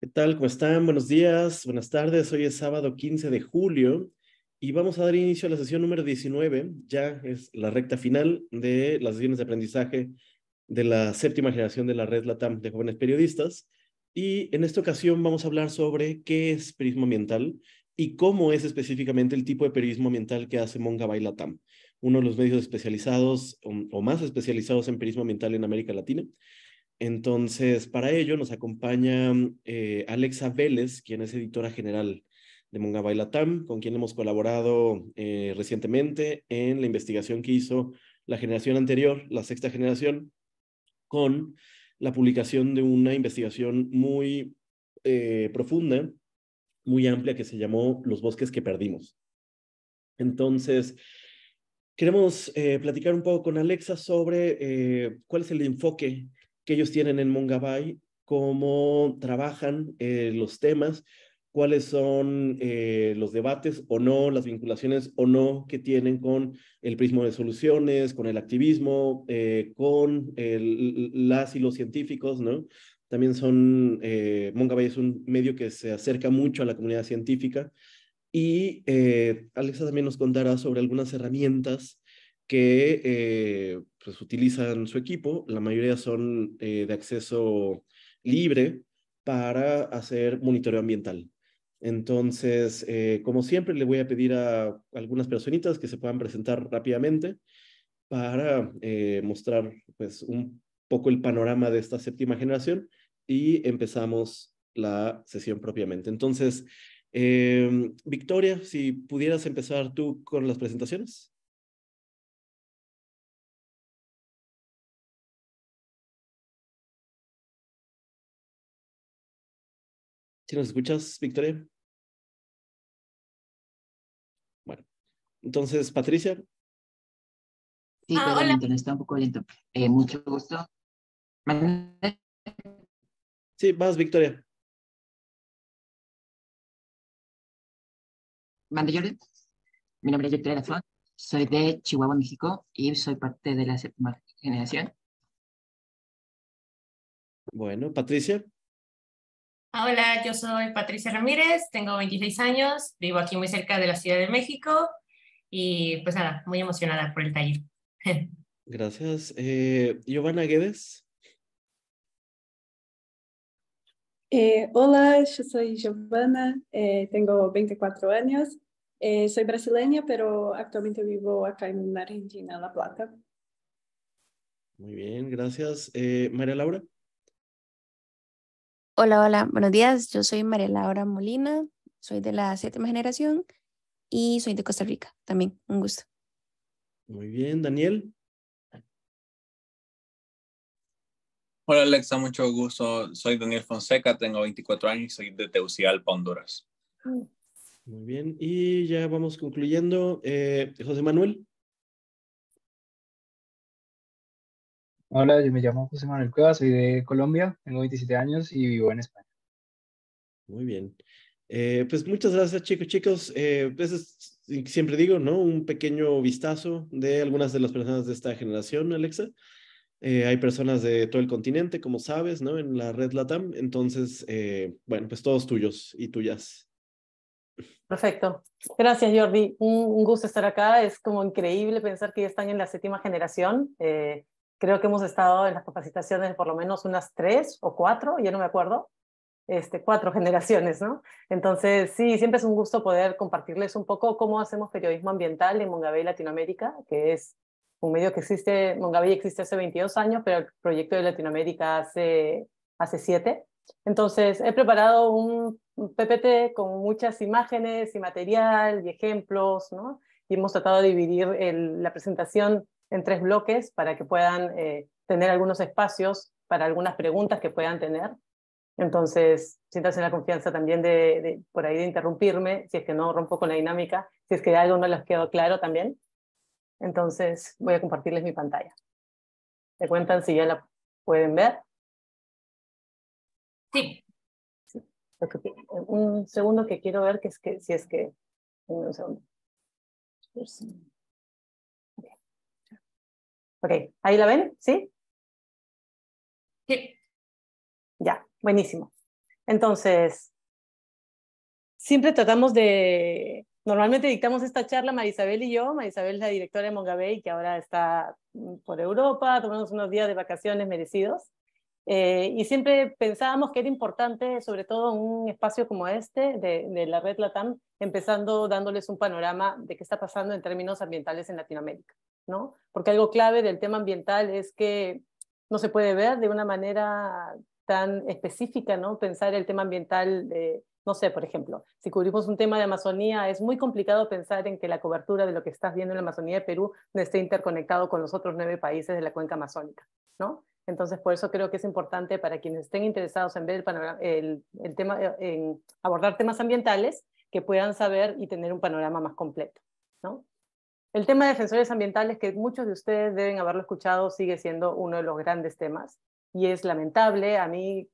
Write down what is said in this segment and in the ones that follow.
¿Qué tal? ¿Cómo están? Buenos días, buenas tardes. Hoy es sábado 15 de julio y vamos a dar inicio a la sesión número 19. Ya es la recta final de las sesiones de aprendizaje de la séptima generación de la red LATAM de jóvenes periodistas. Y en esta ocasión vamos a hablar sobre qué es periodismo ambiental y cómo es específicamente el tipo de periodismo ambiental que hace Mongabay LATAM, uno de los medios especializados o, más especializados en periodismo ambiental en América Latina entonces, para ello nos acompaña eh, Alexa Vélez, quien es editora general de Mongabay Latam, con quien hemos colaborado eh, recientemente en la investigación que hizo la generación anterior, la sexta generación, con la publicación de una investigación muy eh, profunda, muy amplia, que se llamó Los bosques que perdimos. Entonces, queremos platicar un poco con Alexa sobre cuál es el enfoque que ellos tienen en Mongabay, cómo trabajan eh, los temas, cuáles son eh, los debates o no, las vinculaciones o no que tienen con el prisma de soluciones, con el activismo, eh, con el, las y los científicos, ¿no? También son, Mongabay es un medio que se acerca mucho a la comunidad científica y Alexa también nos contará sobre algunas herramientas que pues, utilizan su equipo, la mayoría son eh, de acceso libre para hacer monitoreo ambiental. Entonces, eh, como siempre, le voy a pedir a algunas personitas que se puedan presentar rápidamente para eh, mostrar pues, un poco el panorama de esta séptima generación y empezamos la sesión propiamente. Entonces, em, Victoria, si pudieras empezar tú con las presentaciones. ¿Sí nos escuchas, Victoria? Bueno, entonces, Patricia. Sí, ah, está un poco lento. Eh, mucho gusto. Sí, vas, Victoria. Mande Jordi. Mi nombre es Victoria Flores Soy de Chihuahua, México y soy parte de la séptima generación. Bueno, Patricia. Hola, yo soy Patricia Ramírez, tengo 26 años, vivo aquí muy cerca de la Ciudad de México y pues nada, muy emocionada por el taller. Gracias. Eh, Giovanna Guedes. Eh, hola, yo soy Giovanna, eh, tengo 24 años, soy brasileña, pero actualmente vivo acá en Argentina, La Plata. Muy bien, gracias. María Laura. Hola, hola, buenos días. Yo soy María Laura Molina, soy de la séptima generación y soy de Costa Rica también. Un gusto. Muy bien, Daniel. Hola Alexa, mucho gusto. Soy Daniel Fonseca, tengo 24 años y soy de Tegucigalpa, Honduras. Muy bien, y ya vamos concluyendo. Eh, José Manuel. Hola, yo me llamo José Manuel Cuevas, soy de Colombia, tengo 27 años y vivo en España. Muy bien. Eh, pues muchas gracias, chicos, chicos. Eh, pues siempre digo, ¿no? Un pequeño vistazo de algunas de las personas de esta generación, Alexa. Eh, hay personas de todo el continente, como sabes, ¿no? En la red LATAM. Entonces, eh, bueno, pues todos tuyos y tuyas. Perfecto. Gracias, Jordi. Un, gusto estar acá. Es como increíble pensar que ya están en la séptima generación creo que hemos estado en las capacitaciones por lo menos unas tres o cuatro, ya no me acuerdo, este, cuatro generaciones, ¿no? Entonces, sí, siempre es un gusto poder compartirles un poco cómo hacemos periodismo ambiental en Mongabay Latinoamérica, que es un medio que existe, Mongabay existe hace 22 años, pero el proyecto de Latinoamérica hace, hace siete. Entonces, he preparado un PPT con muchas imágenes y material y ejemplos, ¿no? Y hemos tratado de dividir la presentación en tres bloques para que puedan eh, tener algunos espacios para algunas preguntas que puedan tener. Entonces, siéntanse la confianza también de, por ahí de interrumpirme, si es que no rompo con la dinámica, si es que algo no les quedó claro también. Entonces, voy a compartirles mi pantalla. ¿Me cuentan si ya la pueden ver? Sí. sí. Un segundo que quiero ver que es que, si es que... Un segundo. Ok, ¿ahí la ven? ¿Sí? Sí. Ya, buenísimo. Entonces, siempre tratamos de, normalmente dictamos esta charla Marisabel y yo, Marisabel es la directora de Mongabay, que ahora está mm, por Europa, tomamos unos días de vacaciones merecidos. Eh, y siempre pensábamos que era importante, sobre todo en un espacio como este de, de, la red LATAM, empezando dándoles un panorama de qué está pasando en términos ambientales en Latinoamérica. ¿no? Porque algo clave del tema ambiental es que no se puede ver de una manera tan específica, ¿no? Pensar el tema ambiental, de, no sé, por ejemplo, si cubrimos un tema de Amazonía, es muy complicado pensar en que la cobertura de lo que estás viendo en la Amazonía de Perú no esté interconectado con los otros nueve países de la cuenca amazónica, ¿no? Entonces, por eso creo que es importante para quienes estén interesados en ver el, tema, eh, en abordar temas ambientales, que puedan saber y tener un panorama más completo, ¿no? El tema de defensores ambientales, que muchos de ustedes deben haberlo escuchado, sigue siendo uno de los grandes temas y es lamentable. A mí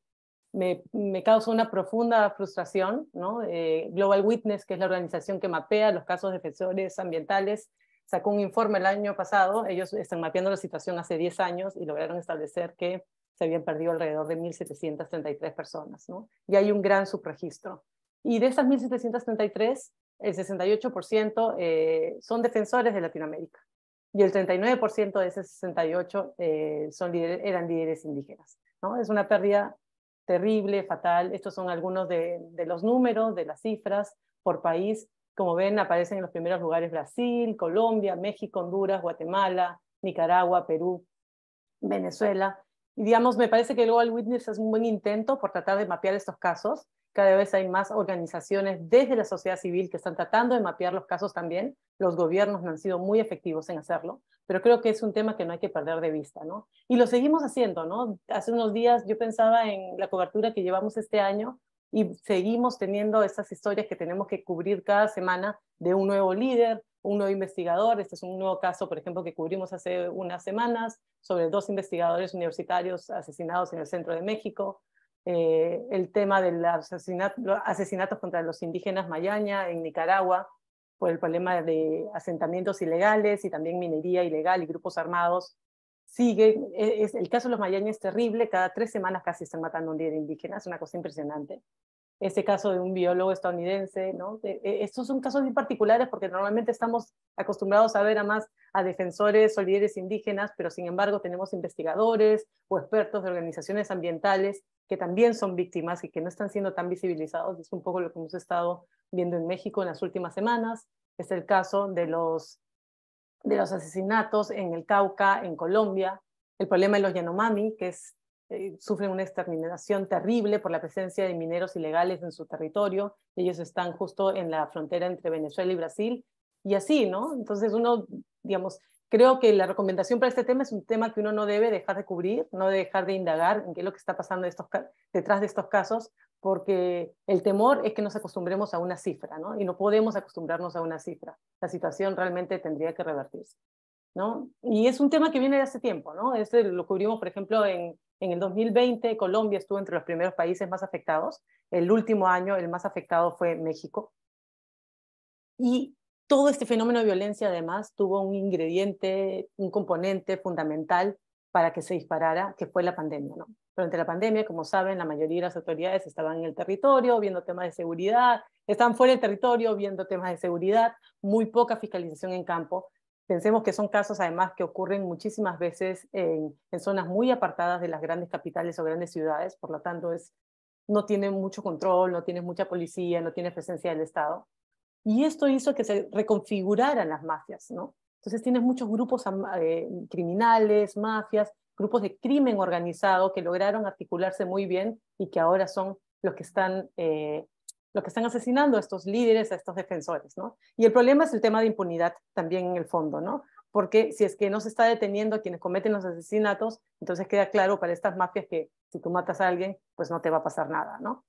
me, causa una profunda frustración. Eh, Global Witness, que es la organización que mapea los casos de defensores ambientales, sacó un informe el año pasado. Ellos están mapeando la situación hace 10 años y lograron establecer que se habían perdido alrededor de 1.733 personas. ¿no? Y hay un gran subregistro. Y de esas 1.733, el 68% eh, son defensores de Latinoamérica y el 39% de ese 68 eh, son eran líderes indígenas. ¿no? Es una pérdida terrible, fatal. Estos son algunos de, los números, de las cifras por país. Como ven, aparecen en los primeros lugares Brasil, Colombia, México, Honduras, Guatemala, Nicaragua, Perú, Venezuela. Y digamos, me parece que el Global Witness es un buen intento por tratar de mapear estos casos cada vez hay más organizaciones desde la sociedad civil que están tratando de mapear los casos también. Los gobiernos no han sido muy efectivos en hacerlo, pero creo que es un tema que no hay que perder de vista, Y lo seguimos haciendo, Hace unos días yo pensaba en la cobertura que llevamos este año y seguimos teniendo esas historias que tenemos que cubrir cada semana de un nuevo líder, un nuevo investigador. Este es un nuevo caso, por ejemplo, que cubrimos hace unas semanas sobre dos investigadores universitarios asesinados en el centro de México. Eh, el tema de los asesinatos contra los indígenas mayaña en Nicaragua, por el problema de asentamientos ilegales y también minería ilegal y grupos armados. Sigue, e, es, el caso de los mayaña es terrible, cada tres semanas casi están matando a un líder indígena, es una cosa impresionante este caso de un biólogo estadounidense, ¿no? E, estos son casos muy particulares porque normalmente estamos acostumbrados a ver a más a defensores o líderes indígenas, pero sin embargo tenemos investigadores o expertos de organizaciones ambientales que también son víctimas y que no están siendo tan visibilizados. Es un poco lo que hemos estado viendo en México en las últimas semanas. Es el caso de los, de los asesinatos en el Cauca, en Colombia, el problema de los Yanomami, que es eh, sufren una exterminación terrible por la presencia de mineros ilegales en su territorio. Ellos están justo en la frontera entre Venezuela y Brasil. Y así, ¿no? Entonces uno, digamos, creo que la recomendación para este tema es un tema que uno no debe dejar de cubrir, no debe dejar de indagar en qué es lo que está pasando detrás de estos casos, porque el temor es que nos acostumbremos a una cifra, ¿no? Y no podemos acostumbrarnos a una cifra. La situación realmente tendría que revertirse, ¿no? Y es un tema que viene de hace tiempo, ¿no? Este lo cubrimos, por ejemplo, en, en el 2020 Colombia estuvo entre los primeros países más afectados. El último año el más afectado fue México. Y todo este fenómeno de violencia además tuvo un ingrediente, un componente fundamental para que se disparara, que fue la pandemia. ¿no? Durante la pandemia, como saben, la mayoría de las autoridades estaban en el territorio viendo temas de seguridad, estaban fuera del territorio viendo temas de seguridad, muy poca fiscalización en campo Pensemos que son casos además que ocurren muchísimas veces en, zonas muy apartadas de las grandes capitales o grandes ciudades, por lo tanto es, no tienen mucho control, no tienes mucha policía, no tienes presencia del Estado. Y esto hizo que se reconfiguraran las mafias, ¿no? Entonces tienes muchos grupos eh, criminales, mafias, grupos de crimen organizado que lograron articularse muy bien y que ahora son los que están eh, lo que están asesinando a estos líderes, a estos defensores, ¿no? Y el problema es el tema de impunidad también en el fondo, ¿no? Porque si es que no se está deteniendo a quienes cometen los asesinatos, entonces queda claro para estas mafias que si tú matas a alguien, pues no te va a pasar nada, ¿no?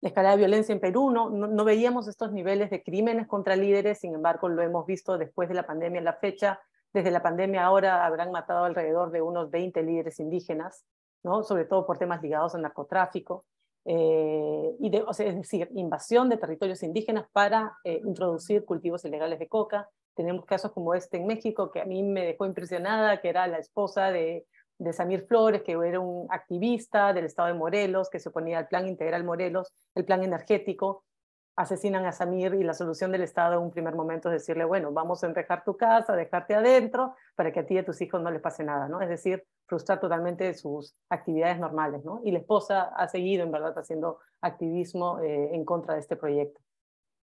La escala de violencia en Perú, ¿no? No, no veíamos estos niveles de crímenes contra líderes, sin embargo, lo hemos visto después de la pandemia en la fecha. Desde la pandemia ahora habrán matado alrededor de unos 20 líderes indígenas, ¿no? sobre todo por temas ligados al narcotráfico. Eh, y es decir, invasión de territorios indígenas para eh, introducir cultivos ilegales de coca. Tenemos casos como este en México, que a mí me dejó impresionada, que era la esposa de, de Samir Flores, que era un activista del estado de Morelos, que se oponía al plan integral Morelos, el plan energético, asesinan a Samir y la solución del Estado en un primer momento es decirle, bueno, vamos a enrejar tu casa, dejarte adentro, para que a ti y a tus hijos no les pase nada, ¿no? Es decir, frustrar totalmente sus actividades normales, ¿no? Y la esposa ha seguido, en verdad, haciendo activismo eh, en contra de este proyecto.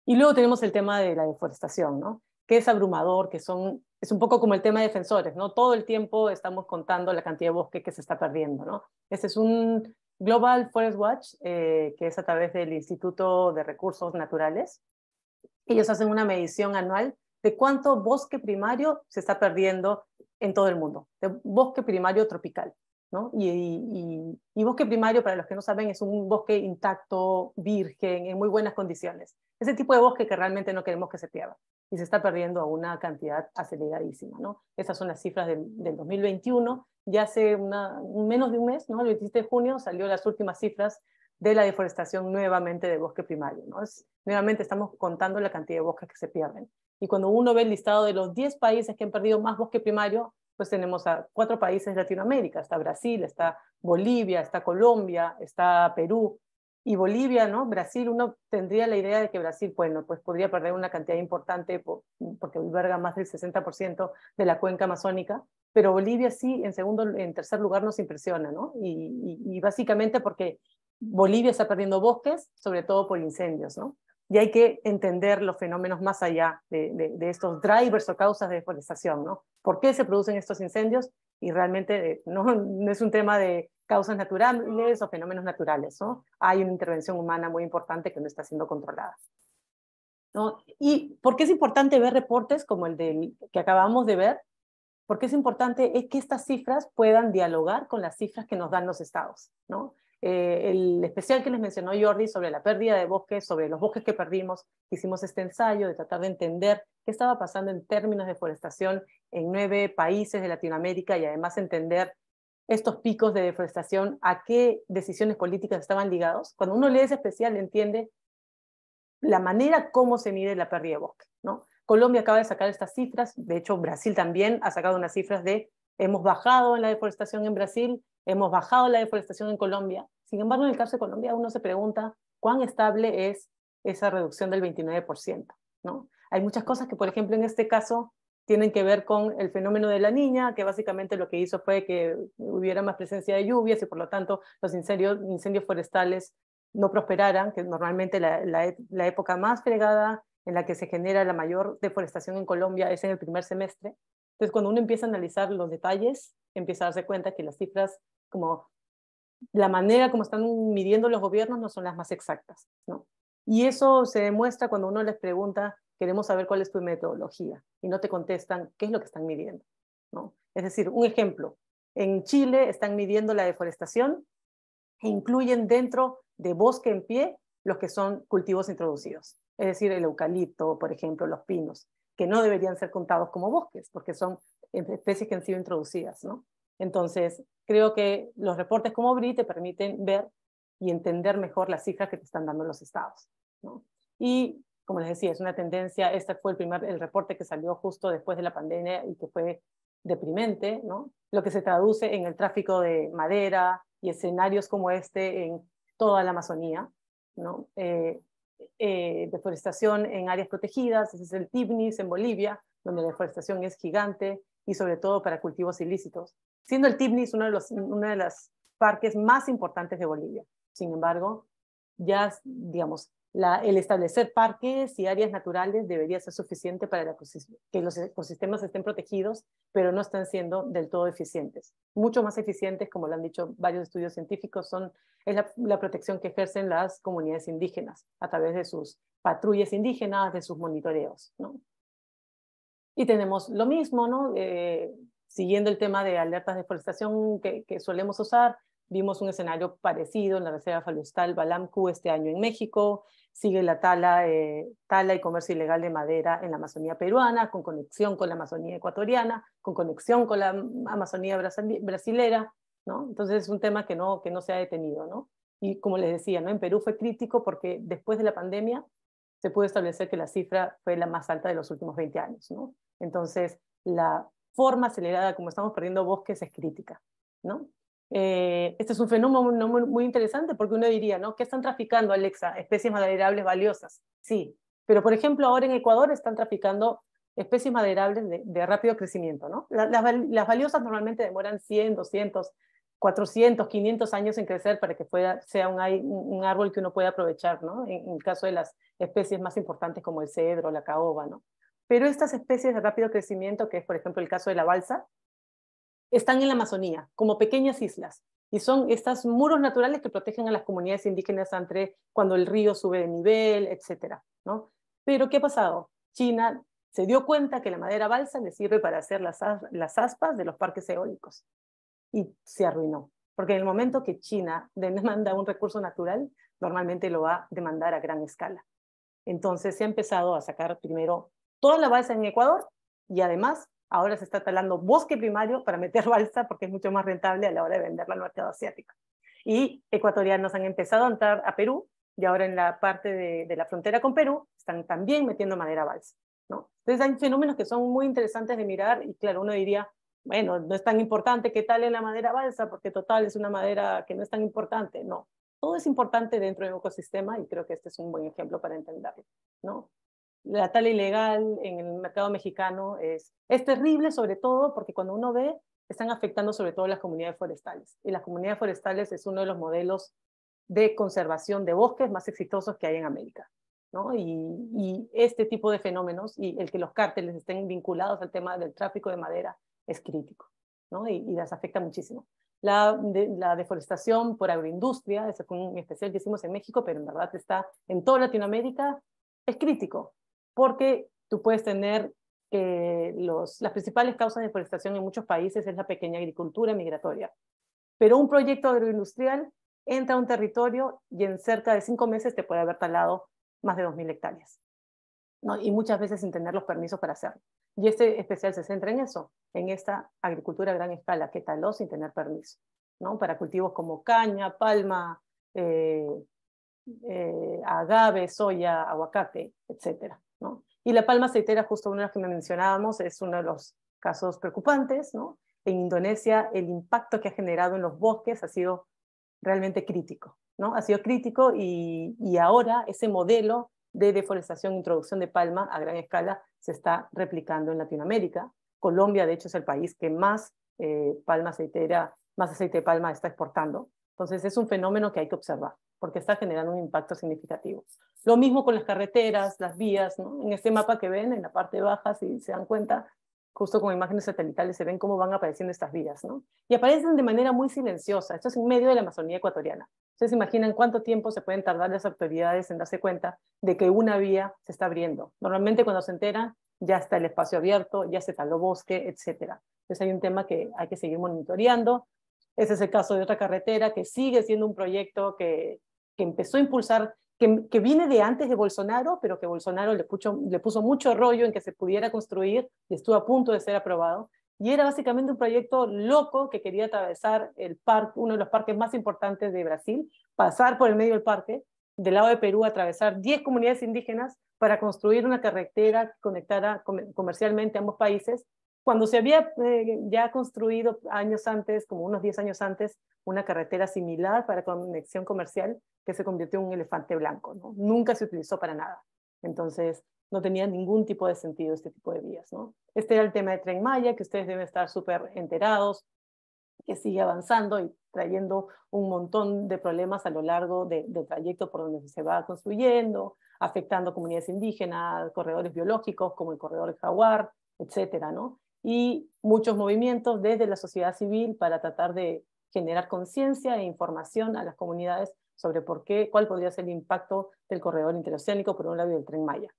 Y luego tenemos el tema de la deforestación, ¿no? Que es abrumador, que son, es un poco como el tema de defensores, ¿no? Todo el tiempo estamos contando la cantidad de bosque que se está perdiendo, ¿no? Este es un Global Forest Watch, eh, que es a través del Instituto de Recursos Naturales. Ellos hacen una medición anual de cuánto bosque primario se está perdiendo en todo el mundo, de bosque primario tropical. ¿no? Y, bosque primario, para los que no saben, es un bosque intacto, virgen, en muy buenas condiciones. Ese tipo de bosque que realmente no queremos que se pierda y se está perdiendo a una cantidad aceleradísima. ¿no? Esas son las cifras del 2021 ya hace menos de un mes, ¿no? el 27 de junio, salió las últimas cifras de la deforestación nuevamente de bosque primario. nuevamente estamos contando la cantidad de bosques que se pierden. Y cuando uno ve el listado de los 10 países que han perdido más bosque primario, pues tenemos a cuatro países de Latinoamérica, está Brasil, está Bolivia, está Colombia, está Perú, y Bolivia, ¿no? Brasil, uno tendría la idea de que Brasil, bueno, pues podría perder una cantidad importante porque alberga más del 60% de la cuenca amazónica, pero Bolivia sí, en segundo, en tercer lugar nos impresiona, ¿no? Y, básicamente porque Bolivia está perdiendo bosques, sobre todo por incendios, ¿no? Y hay que entender los fenómenos más allá de, de estos drivers o causas de deforestación, ¿no? ¿Por qué se producen estos incendios y realmente eh, no, es un tema de causas naturales o fenómenos naturales, ¿no? Hay una intervención humana muy importante que no está siendo controlada. ¿no? ¿Y por qué es importante ver reportes como el del, que acabamos de ver? Porque es importante es que estas cifras puedan dialogar con las cifras que nos dan los estados, ¿no? Eh, el especial que les mencionó Jordi sobre la pérdida de bosques, sobre los bosques que perdimos, hicimos este ensayo de tratar de entender qué estaba pasando en términos de deforestación en nueve países de Latinoamérica y además entender estos picos de deforestación, a qué decisiones políticas estaban ligados. Cuando uno lee ese especial entiende la manera como se mide la pérdida de bosque. Colombia acaba de sacar estas cifras, de hecho Brasil también ha sacado unas cifras de hemos bajado en la deforestación en Brasil, hemos bajado la deforestación en Colombia, sin embargo, en el caso de Colombia uno se pregunta cuán estable es esa reducción del 29%, ¿no? Hay muchas cosas que, por ejemplo, en este caso tienen que ver con el fenómeno de la niña, que básicamente lo que hizo fue que hubiera más presencia de lluvias y por lo tanto los incendios, forestales no prosperaran, que normalmente la, e, la época más fregada en la que se genera la mayor deforestación en Colombia es en el primer semestre. Entonces, cuando uno empieza a analizar los detalles, empieza a darse cuenta que las cifras como la manera como están midiendo los gobiernos no son las más exactas, ¿no? Y eso se demuestra cuando uno les pregunta, queremos saber cuál es tu metodología, y no te contestan qué es lo que están midiendo, ¿no? Es decir, un ejemplo, en Chile están midiendo la deforestación e incluyen dentro de bosque en pie los que son cultivos introducidos, es decir, el eucalipto, por ejemplo, los pinos, que no deberían ser contados como bosques, porque son especies que han sido introducidas, ¿no? Entonces, creo que los reportes como BRI te permiten ver y entender mejor las cifras que te están dando los estados. Y, como les decía, es una tendencia, este fue el primer el reporte que salió justo después de la pandemia y que fue deprimente, lo que se traduce en el tráfico de madera y escenarios como este en toda la Amazonía. Eh, eh, deforestación en áreas protegidas, ese es el TIBNIS en Bolivia, donde la deforestación es gigante y sobre todo para cultivos ilícitos siendo el Tibnis uno de los de parques más importantes de Bolivia. Sin embargo, ya, digamos, el establecer parques y áreas naturales debería ser suficiente para que los ecosistemas estén protegidos, pero no están siendo del todo eficientes. Mucho más eficientes, como lo han dicho varios estudios científicos, son, es la, protección que ejercen las comunidades indígenas a través de sus patrullas indígenas, de sus monitoreos. Y tenemos lo mismo, ¿no? Eh, siguiendo el tema de alertas de deforestación que, solemos usar, vimos un escenario parecido en la Reserva Forestal Balamcu este año en México, sigue la tala, eh, tala y comercio ilegal de madera en la Amazonía peruana, con conexión con la Amazonía ecuatoriana, con conexión con la Amazonía brasilera, ¿no? Entonces es un tema que no, que no se ha detenido, ¿no? Y como les decía, ¿no? En Perú fue crítico porque después de la pandemia se pudo establecer que la cifra fue la más alta de los últimos 20 años, ¿no? Entonces, la forma acelerada como estamos perdiendo bosques es crítica, ¿no? Eh, este es un fenómeno muy, interesante porque uno diría, ¿no? ¿Qué están traficando, Alexa? Especies maderables valiosas. Sí, pero por ejemplo, ahora en Ecuador están traficando especies maderables de, rápido crecimiento, ¿no? Las, valiosas normalmente demoran 100, 200, 400, 500 años en crecer para que pueda, sea un, árbol que uno pueda aprovechar, ¿no? En, en, el caso de las especies más importantes como el cedro, la caoba, ¿no? Pero estas especies de rápido crecimiento, que es por ejemplo el caso de la balsa, están en la Amazonía, como pequeñas islas, y son estos muros naturales que protegen a las comunidades indígenas entre cuando el río sube de nivel, etc. ¿no? Pero ¿qué ha pasado? China se dio cuenta que la madera balsa le sirve para hacer las, las aspas de los parques eólicos y se arruinó, porque en el momento que China demanda un recurso natural, normalmente lo va a demandar a gran escala. Entonces se ha empezado a sacar primero toda la balsa en Ecuador y además ahora se está talando bosque primario para meter balsa porque es mucho más rentable a la hora de venderla al mercado asiático. Y ecuatorianos han empezado a entrar a Perú y ahora en la parte de, la frontera con Perú están también metiendo madera balsa. ¿no? Entonces hay fenómenos que son muy interesantes de mirar y claro, uno diría, bueno, no es tan importante que tal la madera balsa porque total es una madera que no es tan importante. No, todo es importante dentro del ecosistema y creo que este es un buen ejemplo para entenderlo. ¿no? la tala ilegal en el mercado mexicano es, terrible, sobre todo porque cuando uno ve, están afectando sobre todo las comunidades forestales. Y las comunidades forestales es uno de los modelos de conservación de bosques más exitosos que hay en América. Y, este tipo de fenómenos y el que los cárteles estén vinculados al tema del tráfico de madera es crítico y, y, las afecta muchísimo. La, deforestación por agroindustria, es un especial que hicimos en México, pero en verdad está en toda Latinoamérica, es crítico porque tú puedes tener que las principales causas de deforestación en muchos países es la pequeña agricultura migratoria. Pero un proyecto agroindustrial entra a un territorio y en cerca de cinco meses te puede haber talado más de 2.000 hectáreas. Y muchas veces sin tener los permisos para hacerlo. Y este especial se centra en eso, en esta agricultura a gran escala que taló sin tener permiso, ¿no? para cultivos como caña, palma, eh, eh, agave, soya, aguacate, etcétera. Y la palma aceitera, justo una de las que mencionábamos, es uno de los casos preocupantes, En Indonesia el impacto que ha generado en los bosques ha sido realmente crítico, Ha sido crítico y, ahora ese modelo de deforestación, introducción de palma a gran escala se está replicando en Latinoamérica. Colombia, de hecho, es el país que más eh, palma aceitera, más aceite de palma está exportando. Entonces es un fenómeno que hay que observar porque está generando un impacto significativo. Lo mismo con las carreteras, las vías, ¿no? En este mapa que ven, en la parte baja, si se dan cuenta, justo con imágenes satelitales se ven cómo van apareciendo estas vías, ¿no? Y aparecen de manera muy silenciosa, esto es en medio de la Amazonía ecuatoriana. Ustedes se imaginan cuánto tiempo se pueden tardar las autoridades en darse cuenta de que una vía se está abriendo. Normalmente cuando se entera, ya está el espacio abierto, ya se taló bosque, etc. Entonces hay un tema que hay que seguir monitoreando, ese es el caso de otra carretera que sigue siendo un proyecto que, que empezó a impulsar, que, viene de antes de Bolsonaro, pero que Bolsonaro le, le puso mucho rollo en que se pudiera construir y estuvo a punto de ser aprobado. Y era básicamente un proyecto loco que quería atravesar el parque, uno de los parques más importantes de Brasil, pasar por el medio del parque, del lado de Perú, atravesar 10 comunidades indígenas para construir una carretera que conectara comercialmente ambos países cuando se había eh, ya construido años antes, como unos 10 años antes, una carretera similar para conexión comercial que se convirtió en un elefante blanco. ¿no? Nunca se utilizó para nada. Entonces, no tenía ningún tipo de sentido este tipo de vías. ¿no? Este era el tema de Tren Maya, que ustedes deben estar súper enterados, que sigue avanzando y trayendo un montón de problemas a lo largo del trayecto por donde se va construyendo, afectando comunidades indígenas, corredores biológicos como el corredor Jaguar, etcétera, ¿no? y muchos movimientos desde la sociedad civil para tratar de generar conciencia e información a las comunidades sobre por qué, cuál podría ser el impacto del corredor interoceánico por un lado y del tren Maya.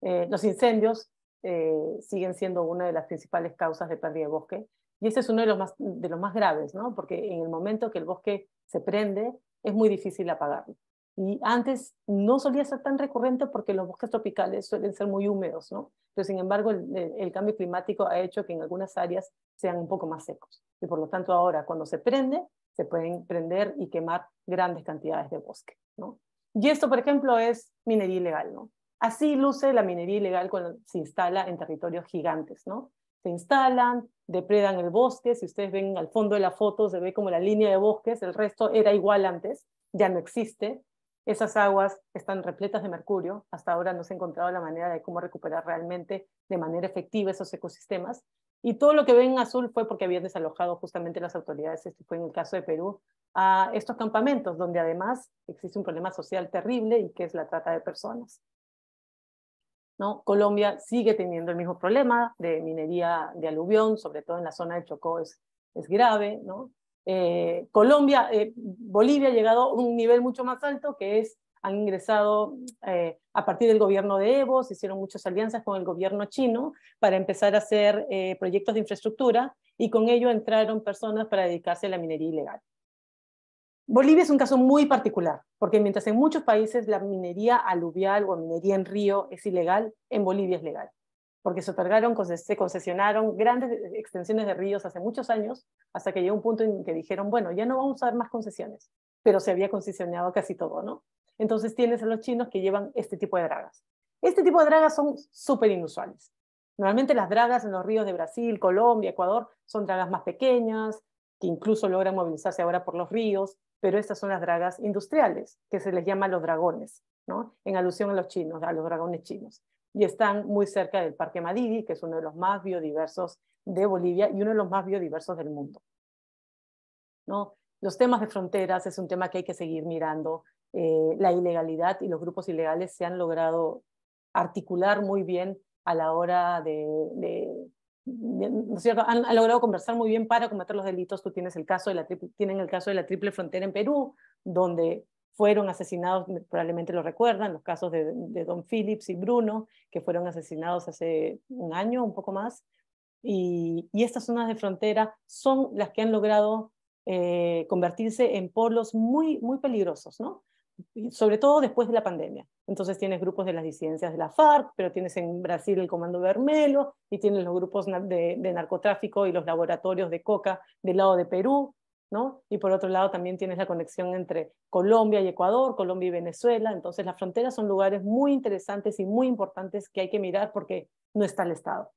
Eh, los incendios eh, siguen siendo una de las principales causas de pérdida de bosque y ese es uno de los más, de los más graves, porque en el momento que el bosque se prende es muy difícil apagarlo. Y antes no solía ser tan recurrente porque los bosques tropicales suelen ser muy húmedos, ¿no? Pero sin embargo, el, cambio climático ha hecho que en algunas áreas sean un poco más secos. Y por lo tanto, ahora cuando se prende, se pueden prender y quemar grandes cantidades de bosque, ¿no? Y esto, por ejemplo, es minería ilegal, ¿no? Así luce la minería ilegal cuando se instala en territorios gigantes, ¿no? Se instalan, depredan el bosque, si ustedes ven al fondo de la foto se ve como la línea de bosques, el resto era igual antes, ya no existe, esas aguas están repletas de mercurio. Hasta ahora no se ha encontrado la manera de cómo recuperar realmente de manera efectiva esos ecosistemas. Y todo lo que ven en azul fue porque habían desalojado justamente las autoridades, esto fue en el caso de Perú, a estos campamentos, donde además existe un problema social terrible y que es la trata de personas. ¿No? Colombia sigue teniendo el mismo problema de minería de aluvión, sobre todo en la zona del Chocó es, es grave, ¿no? Eh, Colombia, eh, Bolivia ha llegado a un nivel mucho más alto que es, han ingresado eh, a partir del gobierno de Evo, se hicieron muchas alianzas con el gobierno chino para empezar a hacer proyectos de infraestructura y con ello entraron personas para dedicarse a la minería ilegal. Bolivia es un caso muy particular, porque mientras en muchos países la minería aluvial o minería en río es ilegal, en Bolivia es legal porque se otorgaron, se concesionaron grandes extensiones de ríos hace muchos años, hasta que llegó un punto en que dijeron, bueno, ya no vamos a dar más concesiones, pero se había concesionado casi todo, ¿no? Entonces tienes a los chinos que llevan este tipo de dragas. Este tipo de dragas son súper inusuales. Normalmente las dragas en los ríos de Brasil, Colombia, Ecuador son dragas más pequeñas, que incluso logran movilizarse ahora por los ríos, pero estas son las dragas industriales, que se les llama los dragones, ¿no? en alusión a los chinos, a los dragones chinos y están muy cerca del Parque Madidi, que es uno de los más biodiversos de Bolivia y uno de los más biodiversos del mundo. ¿No? Los temas de fronteras es un tema que hay que seguir mirando. Eh, la ilegalidad y los grupos ilegales se han logrado articular muy bien a la hora de, Han, logrado conversar muy bien para cometer los delitos. Tú tienes el caso tienen el caso de la triple frontera en Perú, donde fueron asesinados, probablemente lo recuerdan, los casos de, Don Phillips y Bruno, que fueron asesinados hace un año, un poco más. Y, estas zonas de frontera son las que han logrado eh, convertirse en polos muy, muy peligrosos, ¿no? sobre todo después de la pandemia. Entonces tienes grupos de las disidencias de la FARC, pero tienes en Brasil el Comando Vermelo y tienes los grupos de, de narcotráfico y los laboratorios de coca del lado de Perú. Y por otro lado también tienes la conexión entre Colombia y Ecuador, Colombia y Venezuela, entonces las fronteras son lugares muy interesantes y muy importantes que hay que mirar porque no está el Estado.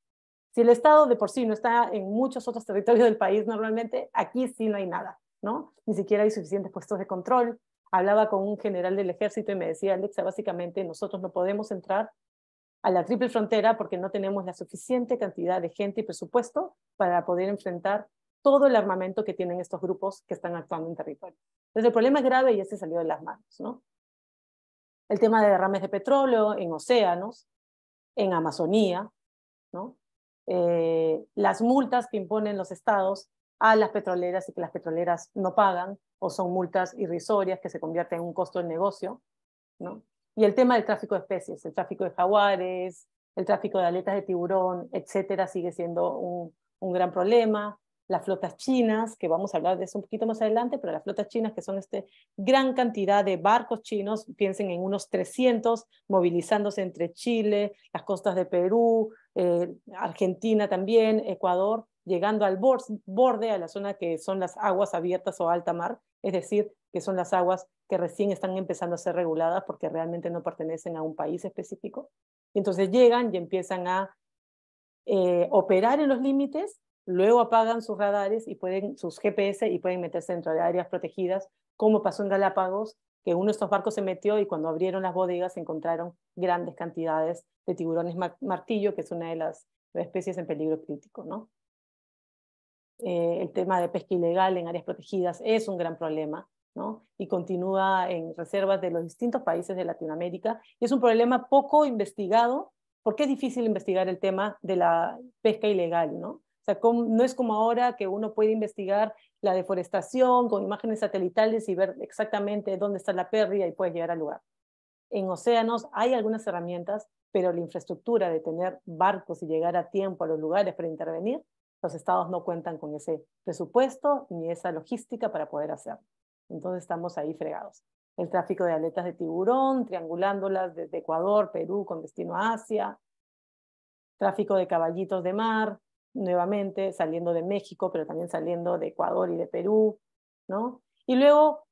Si el Estado de por sí no está en muchos otros territorios del país normalmente, aquí sí no hay nada, ¿no? Ni siquiera hay suficientes puestos de control. Hablaba con un general del ejército y me decía, Alexa, básicamente nosotros no podemos entrar a la triple frontera porque no tenemos la suficiente cantidad de gente y presupuesto para poder enfrentar todo el armamento que tienen estos grupos que están actuando en territorio. Entonces el problema es grave y ese salió de las manos. ¿no? El tema de derrames de petróleo en océanos, en Amazonía, ¿no? Eh, las multas que imponen los estados a las petroleras y que las petroleras no pagan o son multas irrisorias que se convierten en un costo del negocio. ¿no? Y el tema del tráfico de especies, el tráfico de jaguares, el tráfico de aletas de tiburón, etcétera, sigue siendo un gran problema las flotas chinas, que vamos a hablar de eso un poquito más adelante, pero las flotas chinas, que son esta gran cantidad de barcos chinos, piensen en unos 300 movilizándose entre Chile, las costas de Perú, eh, Argentina también, Ecuador, llegando al borde, a la zona que son las aguas abiertas o alta mar, es decir, que son las aguas que recién están empezando a ser reguladas porque realmente no pertenecen a un país específico. Y entonces llegan y empiezan a eh, operar en los límites luego apagan sus radares y pueden, sus GPS y pueden meterse dentro de áreas protegidas, como pasó en Galápagos, que uno de estos barcos se metió y cuando abrieron las bodegas encontraron grandes cantidades de tiburones martillo, que es una de las especies en peligro crítico. ¿no? Eh, el tema de pesca ilegal en áreas protegidas es un gran problema. ¿no? y continúa en reservas de los distintos países de Latinoamérica. Y es un problema poco investigado, porque es difícil investigar el tema de la pesca ilegal, ¿no? sea, no es como ahora que uno puede investigar la deforestación con imágenes satelitales y ver exactamente dónde está la pérdida y puede llegar al lugar. En océanos hay algunas herramientas, pero la infraestructura de tener barcos y llegar a tiempo a los lugares para intervenir, los estados no cuentan con ese presupuesto ni esa logística para poder hacerlo. Entonces estamos ahí fregados. El tráfico de aletas de tiburón, triangulándolas desde Ecuador, Perú, con destino a Asia, tráfico de caballitos de mar, nuevamente, saliendo de México, pero también saliendo de Ecuador y de Perú, ¿no? Y luego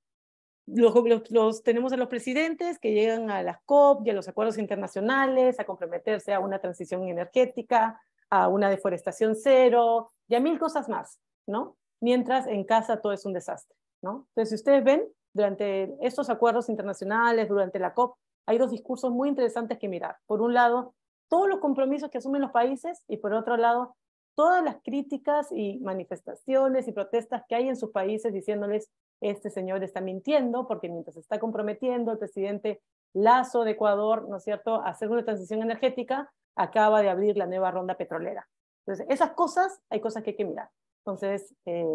los, tenemos a los presidentes que llegan a las COP y a los acuerdos internacionales a comprometerse a una transición energética, a una deforestación cero y a mil cosas más, ¿no? Mientras en casa todo es un desastre, ¿no? Entonces, si ustedes ven, durante estos acuerdos internacionales, durante la COP, hay dos discursos muy interesantes que mirar. Por un lado, todos los compromisos que asumen los países y por otro lado, todas las críticas y manifestaciones y protestas que hay en sus países diciéndoles, este señor está mintiendo porque mientras está comprometiendo el presidente Lazo de Ecuador, ¿no es cierto?, a hacer una transición energética, acaba de abrir la nueva ronda petrolera. Entonces, esas cosas, hay cosas que hay que mirar. Entonces, eh,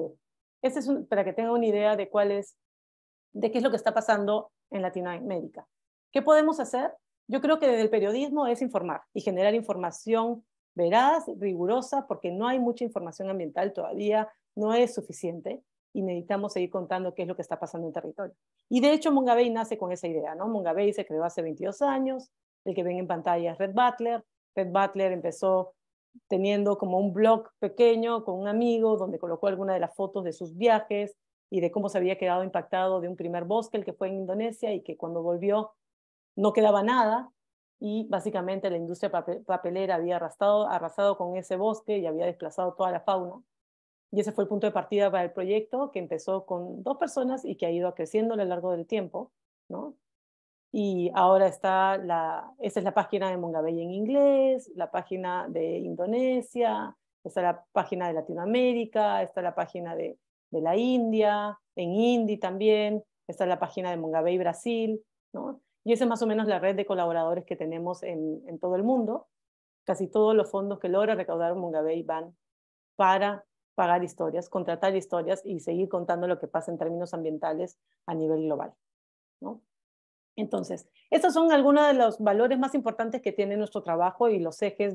ese es para que tenga una idea de cuál es, de qué es lo que está pasando en Latinoamérica. ¿Qué podemos hacer? Yo creo que desde el periodismo es informar y generar información veraz, rigurosa, porque no hay mucha información ambiental todavía, no es suficiente y necesitamos seguir contando qué es lo que está pasando en territorio. Y de hecho, Mongabay nace con esa idea, ¿no? Mongabay se creó hace 22 años, el que ven en pantalla es Red Butler. Red Butler empezó teniendo como un blog pequeño con un amigo donde colocó algunas de las fotos de sus viajes y de cómo se había quedado impactado de un primer bosque, el que fue en Indonesia, y que cuando volvió no quedaba nada, y básicamente la industria papelera había arrasado, arrasado con ese bosque y había desplazado toda la fauna. Y ese fue el punto de partida para el proyecto que empezó con dos personas y que ha ido creciendo a lo largo del tiempo, ¿no? Y ahora está la, esa es la página de Mongabay en inglés, la página de Indonesia, está la página de Latinoamérica, está la página de, de la India, en Hindi también, está la página de Mongabay Brasil, ¿no? Y esa es más o menos la red de colaboradores que tenemos en, todo el mundo. Casi todos los fondos que logra recaudar Mungabey van para pagar historias, contratar historias y seguir contando lo que pasa en términos ambientales a nivel global. Entonces, estos son algunos de los valores más importantes que tiene nuestro trabajo y los ejes,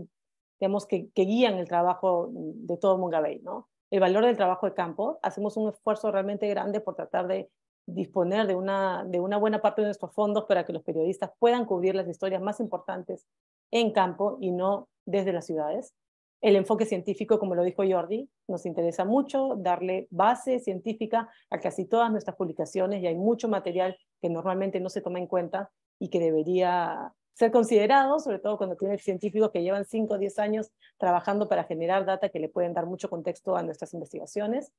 digamos, que, guían el trabajo de todo Mungabey, ¿no? El valor del trabajo de campo, hacemos un esfuerzo realmente grande por tratar de disponer de una, de una buena parte de nuestros fondos para que los periodistas puedan cubrir las historias más importantes en campo y no desde las ciudades. El enfoque científico, como lo dijo Jordi, nos interesa mucho darle base científica a casi todas nuestras publicaciones y hay mucho material que normalmente no se toma en cuenta y que debería ser considerado, sobre todo cuando tiene científicos que llevan 5 o 10 años trabajando para generar data que le pueden dar mucho contexto a nuestras investigaciones.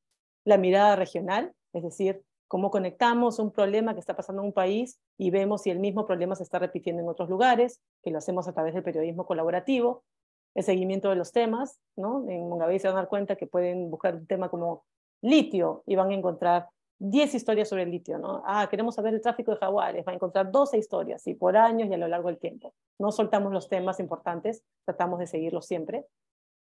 La mirada regional, es decir, cómo conectamos un problema que está pasando en un país y vemos si el mismo problema se está repitiendo en otros lugares, que lo hacemos a través del periodismo colaborativo, el seguimiento de los temas, ¿no? En Mongabay se van a dar cuenta que pueden buscar un tema como litio y van a encontrar 10 historias sobre el litio, ¿no? Ah, queremos saber el tráfico de jaguares, van a encontrar 12 historias, y por años y a lo largo del tiempo. No soltamos los temas importantes, tratamos de seguirlos siempre.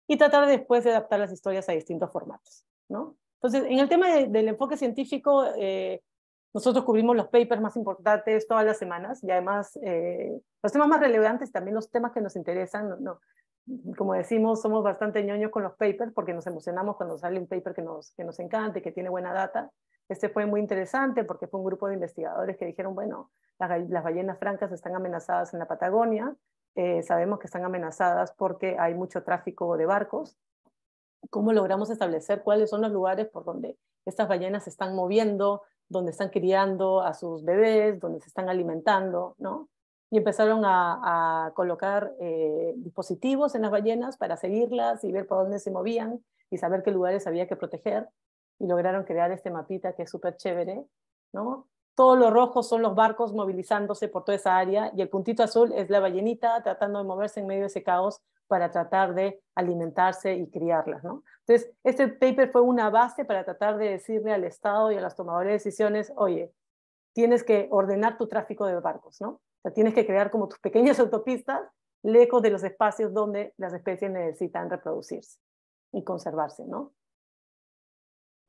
Y tratar después de adaptar las historias a distintos formatos, ¿no? Entonces, en el tema del enfoque científico, eh, nosotros cubrimos los papers más importantes todas las semanas y además eh, los temas más relevantes, también los temas que nos interesan. como decimos, somos bastante ñoños con los papers porque nos emocionamos cuando sale un paper que nos, que nos encanta y que tiene buena data. Este fue muy interesante porque fue un grupo de investigadores que dijeron, bueno, las, ballenas francas están amenazadas en la Patagonia, eh, sabemos que están amenazadas porque hay mucho tráfico de barcos cómo logramos establecer cuáles son los lugares por donde estas ballenas se están moviendo, donde están criando a sus bebés, donde se están alimentando, ¿no? Y empezaron a, colocar eh, dispositivos en las ballenas para seguirlas y ver por dónde se movían y saber qué lugares había que proteger. Y lograron crear este mapita que es súper chévere, ¿no? Todo lo rojo son los barcos movilizándose por toda esa área y el puntito azul es la ballenita tratando de moverse en medio de ese caos para tratar de alimentarse y criarlas. ¿no? Entonces, este paper fue una base para tratar de decirle al Estado y a los tomadores de decisiones, oye, tienes que ordenar tu tráfico de barcos, ¿no? O sea, tienes que crear como tus pequeñas autopistas lejos de los espacios donde las especies necesitan reproducirse y conservarse, ¿no?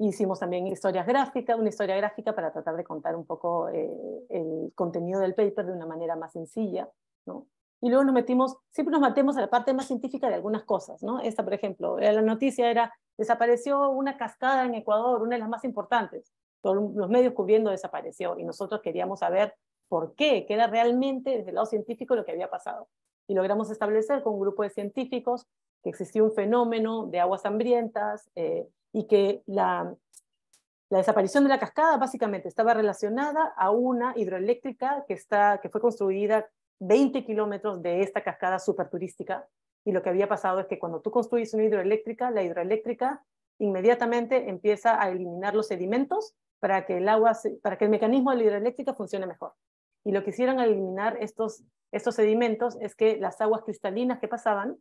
Hicimos también historias gráficas, una historia gráfica para tratar de contar un poco eh, el contenido del paper de una manera más sencilla, ¿no? y luego nos metimos, siempre nos matemos a la parte más científica de algunas cosas, ¿no? Esta, por ejemplo, eh, la noticia era, desapareció una cascada en Ecuador, una de las más importantes, todos los medios cubriendo desapareció, y nosotros queríamos saber por qué, qué era realmente desde el lado científico lo que había pasado. Y logramos establecer con un grupo de científicos que existía un fenómeno de aguas hambrientas eh, y que la, la desaparición de la cascada básicamente estaba relacionada a una hidroeléctrica que, está, que fue construida 20 kilómetros de esta cascada super turística. Y lo que había pasado es que cuando tú construyes una hidroeléctrica, la hidroeléctrica inmediatamente empieza a eliminar los sedimentos para que el agua, para que el mecanismo de la hidroeléctrica funcione mejor. Y lo que hicieron al eliminar estos, estos sedimentos es que las aguas cristalinas que pasaban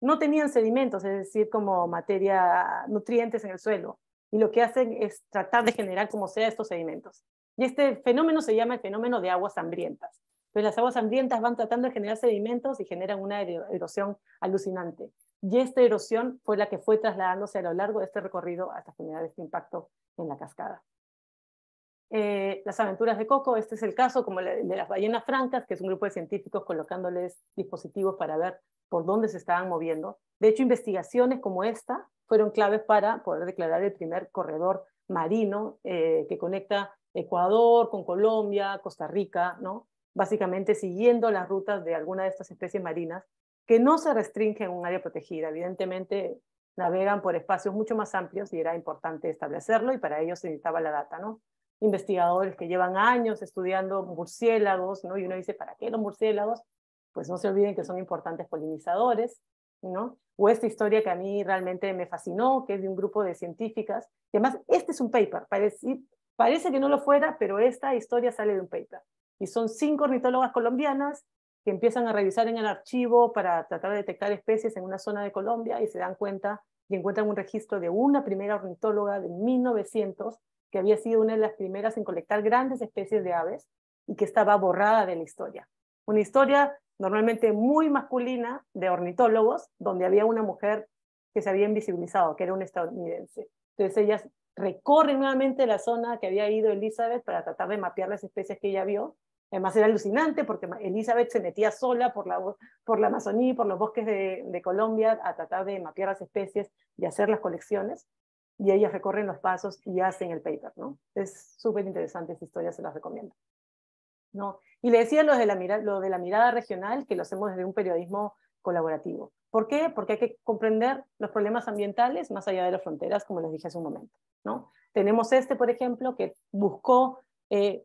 no tenían sedimentos, es decir, como materia, nutrientes en el suelo. Y lo que hacen es tratar de generar como sea estos sedimentos. Y este fenómeno se llama el fenómeno de aguas hambrientas. Entonces las aguas hambrientas van tratando de generar sedimentos y generan una erosión alucinante. Y esta erosión fue la que fue trasladándose a lo largo de este recorrido hasta generar este impacto en la cascada. Eh, las aventuras de Coco, este es el caso como de las ballenas francas, que es un grupo de científicos colocándoles dispositivos para ver por dónde se estaban moviendo. De hecho, investigaciones como esta fueron claves para poder declarar el primer corredor marino eh, que conecta Ecuador con Colombia, Costa Rica, ¿no? básicamente siguiendo las rutas de alguna de estas especies marinas que no se restringen a un área protegida. Evidentemente, navegan por espacios mucho más amplios y era importante establecerlo y para ello se necesitaba la data, ¿no? Investigadores que llevan años estudiando murciélagos, ¿no? Y uno dice, ¿para qué los murciélagos? Pues no se olviden que son importantes polinizadores, ¿no? O esta historia que a mí realmente me fascinó, que es de un grupo de científicas. Y además, este es un paper, parece que no lo fuera, pero esta historia sale de un paper y son cinco ornitólogas colombianas que empiezan a revisar en el archivo para tratar de detectar especies en una zona de Colombia y se dan cuenta y encuentran un registro de una primera ornitóloga de 1900 que había sido una de las primeras en colectar grandes especies de aves y que estaba borrada de la historia. Una historia normalmente muy masculina de ornitólogos, donde había una mujer que se había invisibilizado, que era una estadounidense. Entonces ellas recorren nuevamente la zona que había ido Elizabeth para tratar de mapear las especies que ella vio Además era alucinante porque Elizabeth se metía sola por la, por la Amazonía y por los bosques de, Colombia a tratar de mapear las especies y hacer las colecciones. Y ellas recorren los pasos y hacen el paper, ¿no? Es súper interesante esta historia, se las recomiendo. ¿no? Y le decía lo de, la mirada, lo de la mirada regional, que lo hacemos desde un periodismo colaborativo. ¿Por qué? Porque hay que comprender los problemas ambientales más allá de las fronteras, como les dije hace un momento. ¿no? Tenemos este, por ejemplo, que buscó eh,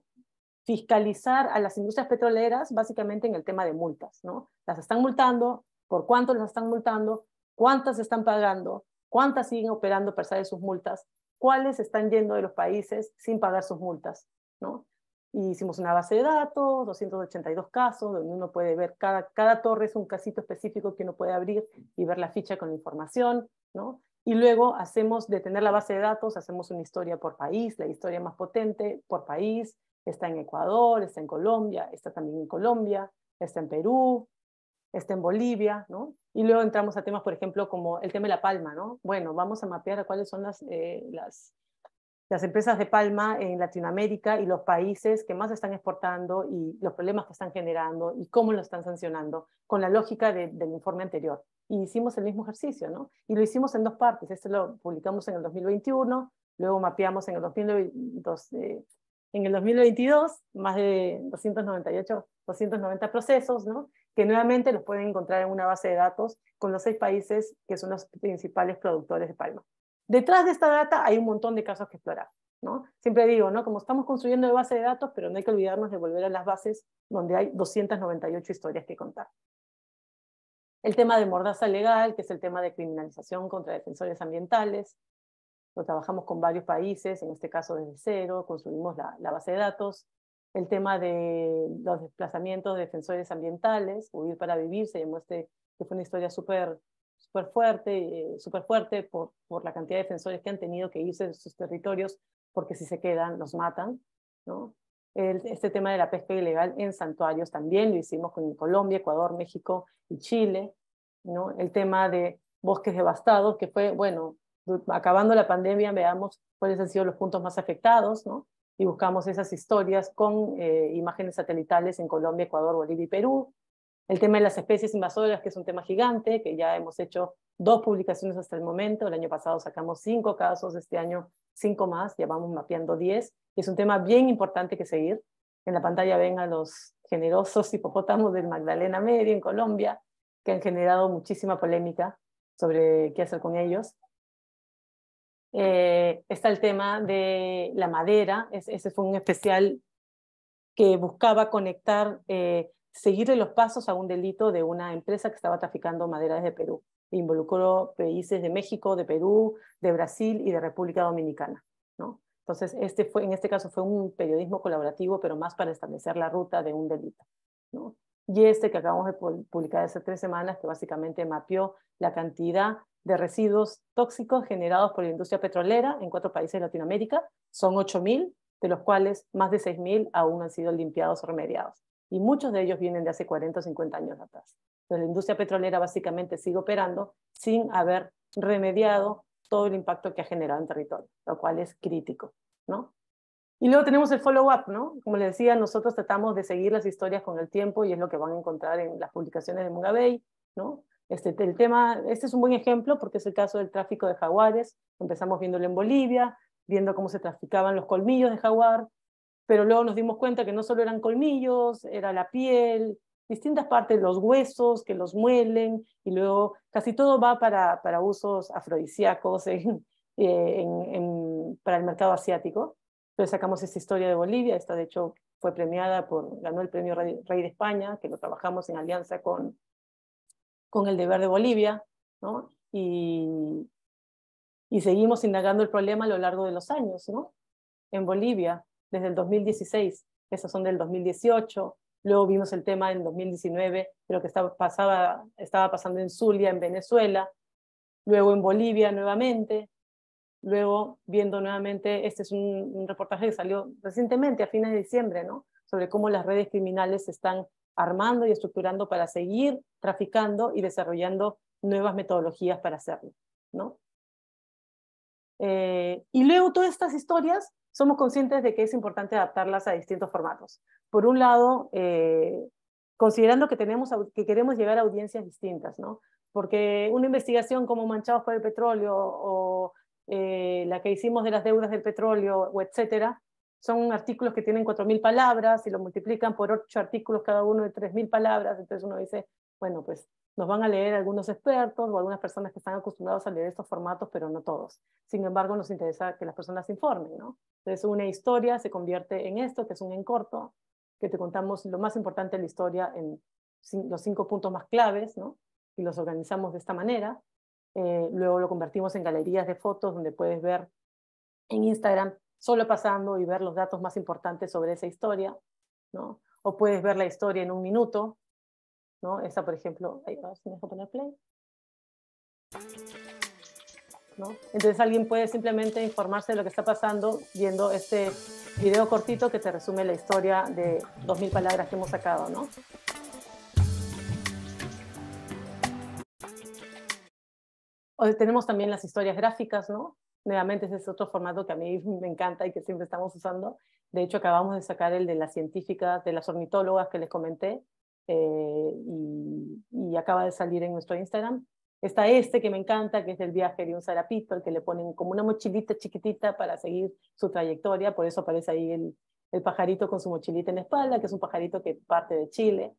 fiscalizar a las industrias petroleras básicamente en el tema de multas, ¿no? Las están multando, por cuánto las están multando, cuántas están pagando, cuántas siguen operando a pesar de sus multas, cuáles están yendo de los países sin pagar sus multas, ¿no? Y hicimos una base de datos, 282 casos, donde uno puede ver, cada, cada torre es un casito específico que uno puede abrir y ver la ficha con la información, ¿no? Y luego hacemos, de tener la base de datos, hacemos una historia por país, la historia más potente por país, Está en Ecuador, está en Colombia, está también en Colombia, está en Perú, está en Bolivia, ¿no? Y luego entramos a temas, por ejemplo, como el tema de la palma, ¿no? Bueno, vamos a mapear a cuáles son eh, las, las, empresas de palma en Latinoamérica y los países que más están exportando y los problemas que están generando y cómo lo están sancionando con la lógica del informe anterior. Y hicimos el mismo ejercicio, ¿no? Y lo hicimos en dos partes. Este lo publicamos en el 2021, luego mapeamos en el 2022, en el 2022 más de 298, 290 procesos, que nuevamente los pueden encontrar en una base de datos con los seis países que son los principales productores de palma. Detrás de esta data hay un montón de casos que explorar. ¿no? Siempre digo, ¿no? como estamos construyendo de base de datos, pero no hay que olvidarnos de volver a las bases donde hay 298 historias que contar. El tema de mordaza legal, que es el tema de criminalización contra defensores ambientales, lo trabajamos con varios países, en este caso desde cero, construimos la, base de datos, el tema de los desplazamientos de defensores ambientales, Huir para Vivir, se llamó este, que fue una historia súper super fuerte, eh, super fuerte por, por la cantidad de defensores que han tenido que irse de sus territorios porque si se quedan los matan. ¿no? este tema de la pesca ilegal en santuarios también lo hicimos con Colombia, Ecuador, México y Chile. ¿no? El tema de bosques devastados, que fue, bueno, acabando la pandemia, veamos cuáles han sido los puntos más afectados, Y buscamos esas historias con eh, imágenes satelitales en Colombia, Ecuador, Bolivia y Perú. El tema de las especies invasoras, que es un tema gigante, que ya hemos hecho dos publicaciones hasta el momento. El año pasado sacamos cinco casos, este año cinco más, ya vamos mapeando diez. es un tema bien importante que seguir. En la pantalla ven a los generosos hipopótamos del Magdalena Medio en Colombia, que han generado muchísima polémica sobre qué hacer con ellos. Eh, está el tema de la madera, ese fue un especial que buscaba conectar, seguir eh, seguirle los pasos a un delito de una empresa que estaba traficando madera desde Perú. E involucró países de México, de Perú, de Brasil y de República Dominicana. Entonces, este fue, en este caso fue un periodismo colaborativo, pero más para establecer la ruta de un delito. Y este que acabamos de publicar hace tres semanas, que básicamente mapeó la cantidad de residuos tóxicos generados por la industria petrolera en cuatro países de Latinoamérica. Son 8.000, de los cuales más de 6.000 aún han sido limpiados o remediados. Y muchos de ellos vienen de hace 40 o 50 años atrás. la industria petrolera básicamente sigue operando sin haber remediado todo el impacto que ha generado en territorio, lo cual es crítico. ¿no? Y luego tenemos el follow-up, ¿no? Como les decía, nosotros tratamos de seguir las historias con el tiempo y es lo que van a encontrar en las publicaciones de Mugabey, ¿no? Este, el tema, este es un buen ejemplo porque es el caso del tráfico de jaguares. Empezamos viéndolo en Bolivia, viendo cómo se traficaban los colmillos de jaguar, pero luego nos dimos cuenta que no solo eran colmillos, era la piel, distintas partes, los huesos que los muelen, y luego casi todo va para, para usos afrodisíacos eh, en, para el mercado asiático. Entonces sacamos esta historia de Bolivia, esta de hecho fue premiada por, ganó el premio Rey de España, que lo trabajamos en alianza con con el deber de Bolivia, ¿no? Y, seguimos indagando el problema a lo largo de los años, ¿no? En Bolivia, desde el 2016, esas son del 2018, luego vimos el tema en 2019 de lo que estaba, pasaba, estaba pasando en Zulia, en Venezuela, luego en Bolivia nuevamente, luego viendo nuevamente, este es un, un, reportaje que salió recientemente, a fines de diciembre, ¿no? Sobre cómo las redes criminales se están armando y estructurando para seguir traficando y desarrollando nuevas metodologías para hacerlo. ¿no? Eh, y luego todas estas historias somos conscientes de que es importante adaptarlas a distintos formatos. Por un lado, eh, considerando que, tenemos, que queremos llegar a audiencias distintas, ¿no? porque una investigación como Manchados por el Petróleo o eh, la que hicimos de las deudas del petróleo, o etcétera, son artículos que tienen 4.000 palabras y lo multiplican por 8 artículos cada uno de 3.000 palabras, entonces uno dice, bueno, pues nos van a leer algunos expertos o algunas personas que están acostumbrados a leer estos formatos, pero no todos. Sin embargo, nos interesa que las personas informen, ¿no? Entonces, una historia se convierte en esto, que es un en corto, que te contamos lo más importante de la historia en los cinco puntos más claves, ¿no? Y los organizamos de esta manera. Eh, luego lo convertimos en galerías de fotos donde puedes ver en Instagram solo pasando y ver los datos más importantes sobre esa historia, ¿no? O puedes ver la historia en un minuto, ¿no? Esa, por ejemplo, ahí va, me dejo poner play. ¿No? Entonces alguien puede simplemente informarse de lo que está pasando viendo este video cortito que te resume la historia de 2.000 palabras que hemos sacado, ¿no? tenemos también las historias gráficas, ¿no? Nuevamente ese es otro formato que a mí me encanta y que siempre estamos usando. De hecho, acabamos de sacar el de las científicas, de las ornitólogas que les comenté, eh, y, acaba de salir en nuestro Instagram. Está este que me encanta, que es el viaje de un zarapito, el que le ponen como una mochilita chiquitita para seguir su trayectoria, por eso aparece ahí el, pajarito con su mochilita en la espalda, que es un pajarito que parte de Chile,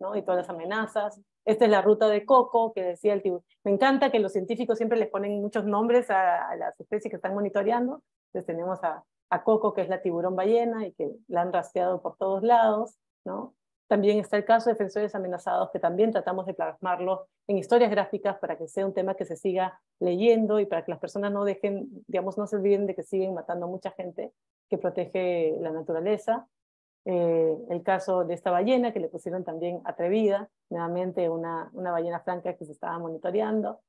¿no? Y todas las amenazas. Esta es la ruta de coco, que decía el tiburón. Me encanta que los científicos siempre les ponen muchos nombres a, las especies que están monitoreando. Entonces tenemos a, a, coco, que es la tiburón ballena y que la han rastreado por todos lados, ¿no? También está el caso de defensores amenazados, que también tratamos de plasmarlo en historias gráficas para que sea un tema que se siga leyendo y para que las personas no dejen, digamos, no se olviden de que siguen matando a mucha gente que protege la naturaleza. Eh, el caso de esta ballena, que le pusieron también atrevida, nuevamente una, ballena franca que se estaba monitoreando.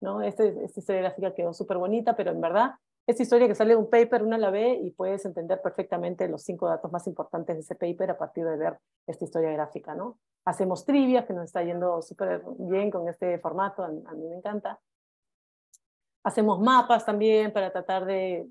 ¿No? Este, esta historia gráfica quedó súper bonita, pero en verdad esta historia que sale de un paper, una la ve y puedes entender perfectamente los cinco datos más importantes de ese paper a partir de ver esta historia gráfica, ¿no? Hacemos trivias, que nos está yendo súper bien con este formato, a, mí me encanta. Hacemos mapas también para tratar de,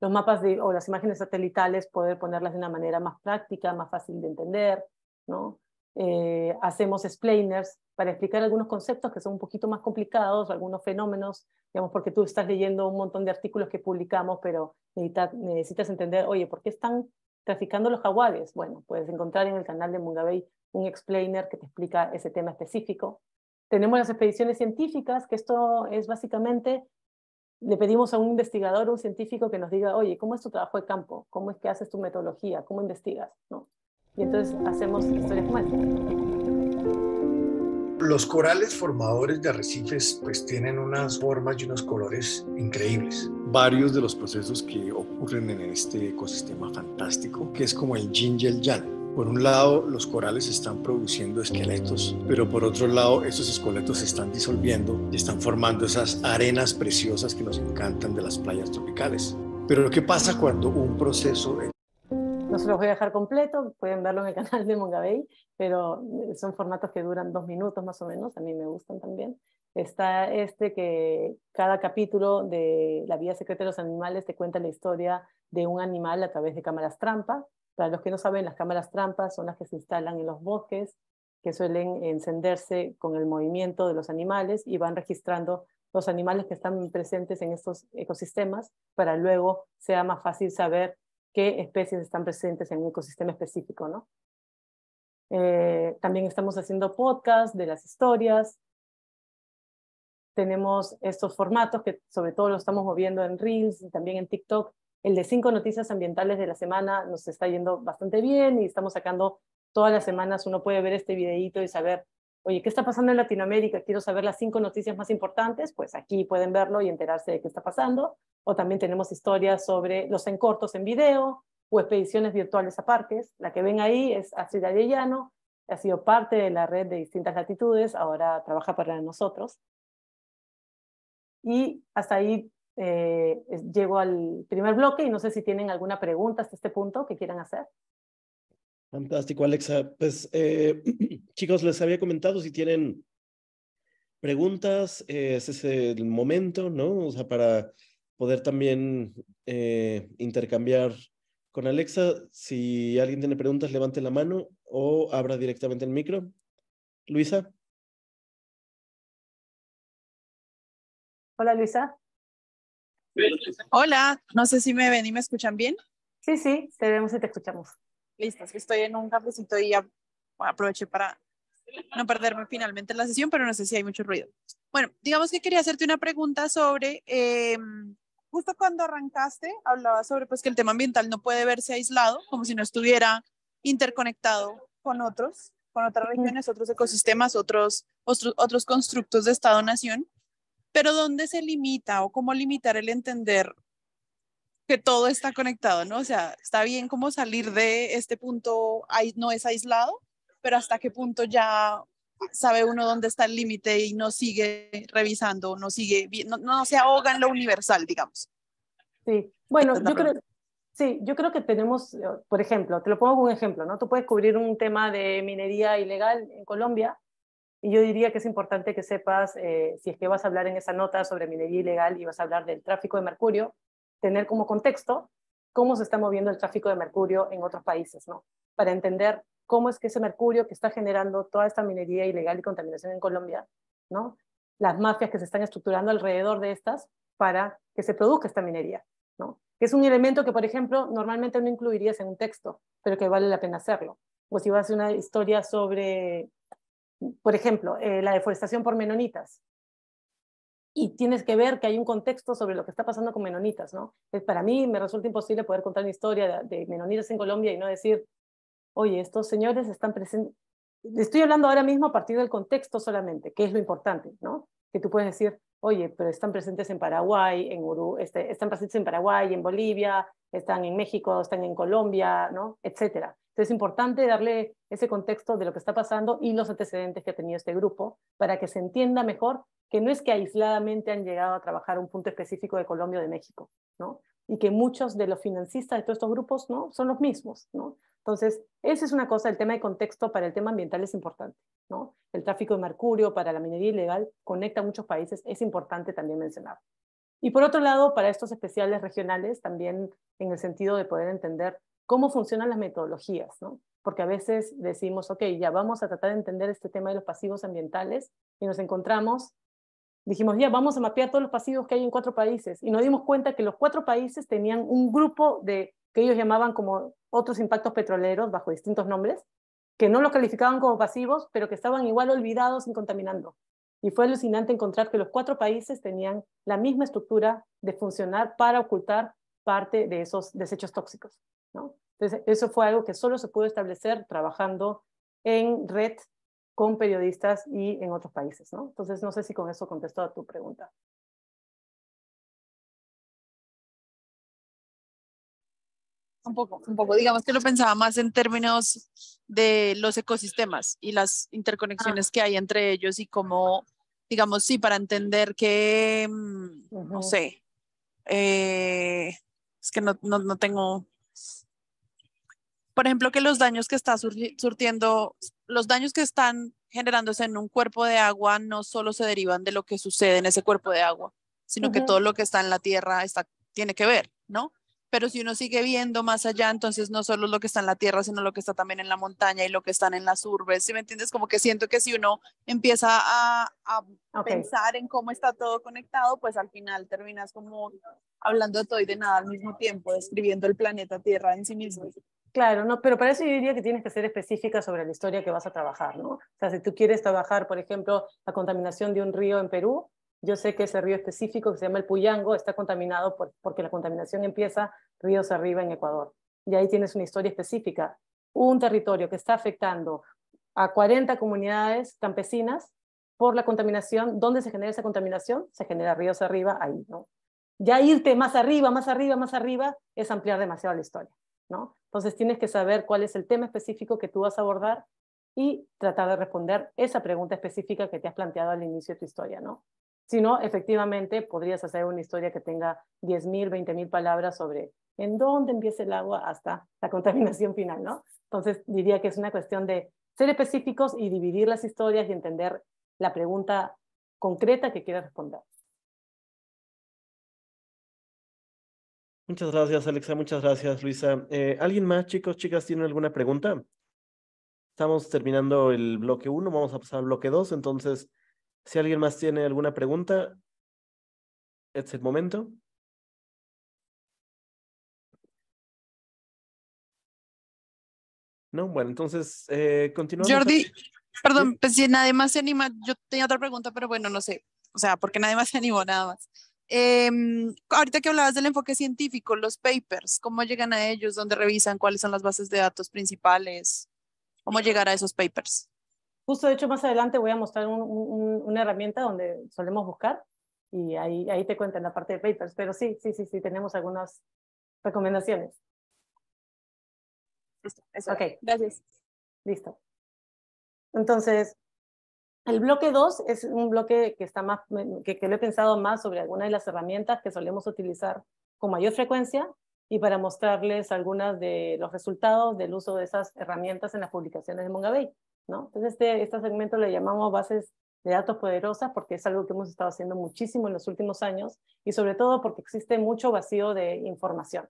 los mapas o las imágenes satelitales, poder ponerlas de una manera más práctica, más fácil de entender, ¿no? Eh, hacemos explainers, para explicar algunos conceptos que son un poquito más complicados, algunos fenómenos, digamos, porque tú estás leyendo un montón de artículos que publicamos, pero necesitas, entender, oye, ¿por qué están traficando los jaguares? Bueno, puedes encontrar en el canal de Mungabey un explainer que te explica ese tema específico. Tenemos las expediciones científicas, que esto es básicamente, le pedimos a un investigador, un científico que nos diga, oye, ¿cómo es tu trabajo de campo? ¿Cómo es que haces tu metodología? ¿Cómo investigas? ¿No? Y entonces hacemos historias como los corales formadores de arrecifes pues tienen unas formas y unos colores increíbles. Varios de los procesos que ocurren en este ecosistema fantástico, que es como el yin y el yang. Por un lado, los corales están produciendo esqueletos, pero por otro lado, esos esqueletos se están disolviendo y están formando esas arenas preciosas que nos encantan de las playas tropicales. Pero ¿qué pasa cuando un proceso los voy a dejar completo, pueden verlo en el canal de Mongabay, pero son formatos que duran dos minutos más o menos, a mí me gustan también. Está este que cada capítulo de La Vía Secreta de los Animales te cuenta la historia de un animal a través de cámaras trampa. Para los que no saben, las cámaras trampa son las que se instalan en los bosques, que suelen encenderse con el movimiento de los animales y van registrando los animales que están presentes en estos ecosistemas para luego sea más fácil saber qué especies están presentes en un ecosistema específico, ¿no? Eh, también estamos haciendo podcasts de las historias. Tenemos estos formatos que sobre todo lo estamos moviendo en Reels y también en TikTok. El de cinco noticias ambientales de la semana nos está yendo bastante bien y estamos sacando todas las semanas. Uno puede ver este videito y saber, oye, ¿qué está pasando en Latinoamérica? Quiero saber las cinco noticias más importantes. Pues aquí pueden verlo y enterarse de qué está pasando o también tenemos historias sobre los encortos en video o expediciones virtuales a parques. La que ven ahí es Asida Arellano, ha sido parte de la red de distintas latitudes, ahora trabaja para nosotros. Y hasta ahí eh, llego al primer bloque y no sé si tienen alguna pregunta hasta este punto que quieran hacer. Fantástico, Alexa. Pues eh, chicos, les había comentado si tienen preguntas, eh, ese es el momento, ¿no? O sea, para poder también eh, intercambiar con Alexa. Si alguien tiene preguntas, levante la mano o abra directamente el micro. Luisa. Hola, Luisa. Hola, no sé si me ven y me escuchan bien. Sí, sí, te vemos y te escuchamos. Listo, estoy en un cafecito y aproveché para no perderme finalmente la sesión, pero no sé si hay mucho ruido. Bueno, digamos que quería hacerte una pregunta sobre em, justo cuando arrancaste, hablaba sobre pues, que el tema ambiental no puede verse aislado, como si no estuviera interconectado con otros, con otras regiones, otros ecosistemas, otros, otros, constructos de Estado-Nación. Pero ¿dónde se limita o cómo limitar el entender que todo está conectado, ¿no? O sea, está bien cómo salir de este punto, no es aislado, pero hasta qué punto ya sabe uno dónde está el límite y no sigue revisando, no sigue, no, no se ahoga en lo universal, digamos. Sí, bueno, yo creo, sí, yo creo que tenemos, por ejemplo, te lo pongo como un ejemplo, ¿no? Tú puedes cubrir un tema de minería ilegal en Colombia y yo diría que es importante que sepas, eh, si es que vas a hablar en esa nota sobre minería ilegal y vas a hablar del tráfico de mercurio, tener como contexto cómo se está moviendo el tráfico de mercurio en otros países, ¿no? Para entender cómo es que ese mercurio que está generando toda esta minería ilegal y contaminación en Colombia, ¿no? las mafias que se están estructurando alrededor de estas para que se produzca esta minería, que es un elemento que, por ejemplo, normalmente no incluirías en un texto, pero que vale la pena hacerlo. O si vas a hacer una historia sobre, por ejemplo, eh, la deforestación por menonitas, y tienes que ver que hay un contexto sobre lo que está pasando con menonitas, ¿no? Para mí me resulta imposible poder contar una historia de, menonitas en Colombia y no decir oye, estos señores están presentes, estoy hablando ahora mismo a partir del contexto solamente, que es lo importante, ¿no? Que tú puedes decir, oye, pero están presentes en Paraguay, en Uruguay, este, están presentes en Paraguay, en Bolivia, están en México, están en Colombia, ¿no? Etcétera. Entonces es importante darle ese contexto de lo que está pasando y los antecedentes que ha tenido este grupo para que se entienda mejor que no es que aisladamente han llegado a trabajar un punto específico de Colombia o de México, ¿no? Y que muchos de los financistas de todos estos grupos, ¿no? Son los mismos, ¿no? Entonces, esa es una cosa, el tema de contexto para el tema ambiental es importante, ¿no? El tráfico de mercurio para la minería ilegal conecta a muchos países, es importante también mencionarlo. Y por otro lado, para estos especiales regionales, también en el sentido de poder entender cómo funcionan las metodologías, Porque a veces decimos, ok, ya vamos a tratar de entender este tema de los pasivos ambientales y nos encontramos, dijimos, ya vamos a mapear todos los pasivos que hay en cuatro países y nos dimos cuenta que los cuatro países tenían un grupo de ellos llamaban como otros impactos petroleros bajo distintos nombres, que no los calificaban como pasivos, pero que estaban igual olvidados y contaminando. Y fue alucinante encontrar que los cuatro países tenían la misma estructura de funcionar para ocultar parte de esos desechos tóxicos. Entonces, eso fue algo que solo se pudo establecer trabajando en red con periodistas y en otros países. Entonces, no sé si con eso contestó a tu pregunta. un poco, Digamos que lo pensaba más en términos de los ecosistemas y las interconexiones ah. que hay entre ellos y cómo, digamos, sí, para entender que, mm, no sé, eh, es que no, tengo, por ejemplo, que los daños que está surtiendo, los daños que están generándose en un cuerpo de agua no solo se derivan de lo que sucede en ese cuerpo de agua, sino que todo lo que está en la tierra está, tiene que ver, ¿no? pero si uno sigue viendo más allá, entonces no solo lo que está en la tierra, sino lo que está también en la montaña y lo que están en las urbes, ¿sí me entiendes? Como que siento que si uno empieza a, pensar en cómo está todo conectado, pues al final terminas como hablando de todo y de nada al mismo tiempo, describiendo el planeta Tierra en sí mismo. Claro, no, pero para eso yo diría que tienes que ser específica sobre la historia que vas a trabajar, ¿no? O sea, si tú quieres trabajar, por ejemplo, la contaminación de un río en Perú, yo sé que ese río específico que se llama el Puyango está contaminado porque la contaminación empieza ríos arriba en Ecuador. Y ahí tienes una historia específica. Un territorio que está afectando a 40 comunidades campesinas por la contaminación. ¿Dónde se genera esa contaminación? Se genera ríos arriba ahí, ¿no? Ya irte más arriba, más arriba, más arriba es ampliar demasiado la historia, ¿no? Entonces tienes que saber cuál es el tema específico que tú vas a abordar y tratar de responder esa pregunta específica que te has planteado al inicio de tu historia, ¿no? Si no, efectivamente podrías hacer una historia que tenga 10.000, 20.000 palabras sobre en dónde empieza el agua hasta la contaminación final, ¿no? Entonces diría que es una cuestión de ser específicos y dividir las historias y entender la pregunta concreta que quieras responder. Muchas gracias, Alexa. Muchas gracias, Luisa. Eh, ¿Alguien más, chicos, chicas, tiene alguna pregunta? Estamos terminando el bloque 1, vamos a pasar al bloque 2, entonces si alguien más tiene alguna pregunta, este es el momento. No, bueno, entonces eh, continuamos. Jordi, perdón, pues si nadie más se anima, yo tenía otra pregunta, pero bueno, no sé. O sea, porque nadie más se animó, nada más. Em, ahorita que hablabas del enfoque científico, los papers, ¿cómo llegan a ellos? ¿Dónde revisan? ¿Cuáles son las bases de datos principales? ¿Cómo llegar a esos papers? Justo, de hecho, más adelante voy a mostrar una herramienta donde solemos buscar y ahí, ahí te en la parte de papers, pero sí, sí, sí, sí, tenemos algunas recomendaciones. Listo, eso. Ok. Gracias. Listo. Entonces, el bloque 2 es un bloque que, está más, que, que, lo he pensado más sobre algunas de las herramientas que solemos utilizar con mayor frecuencia y para mostrarles algunas de los resultados del uso de esas herramientas en las publicaciones de Mongabay. Entonces, este, este, segmento le llamamos bases de datos poderosas porque es algo que hemos estado haciendo muchísimo en los últimos años y sobre todo porque existe mucho vacío de información.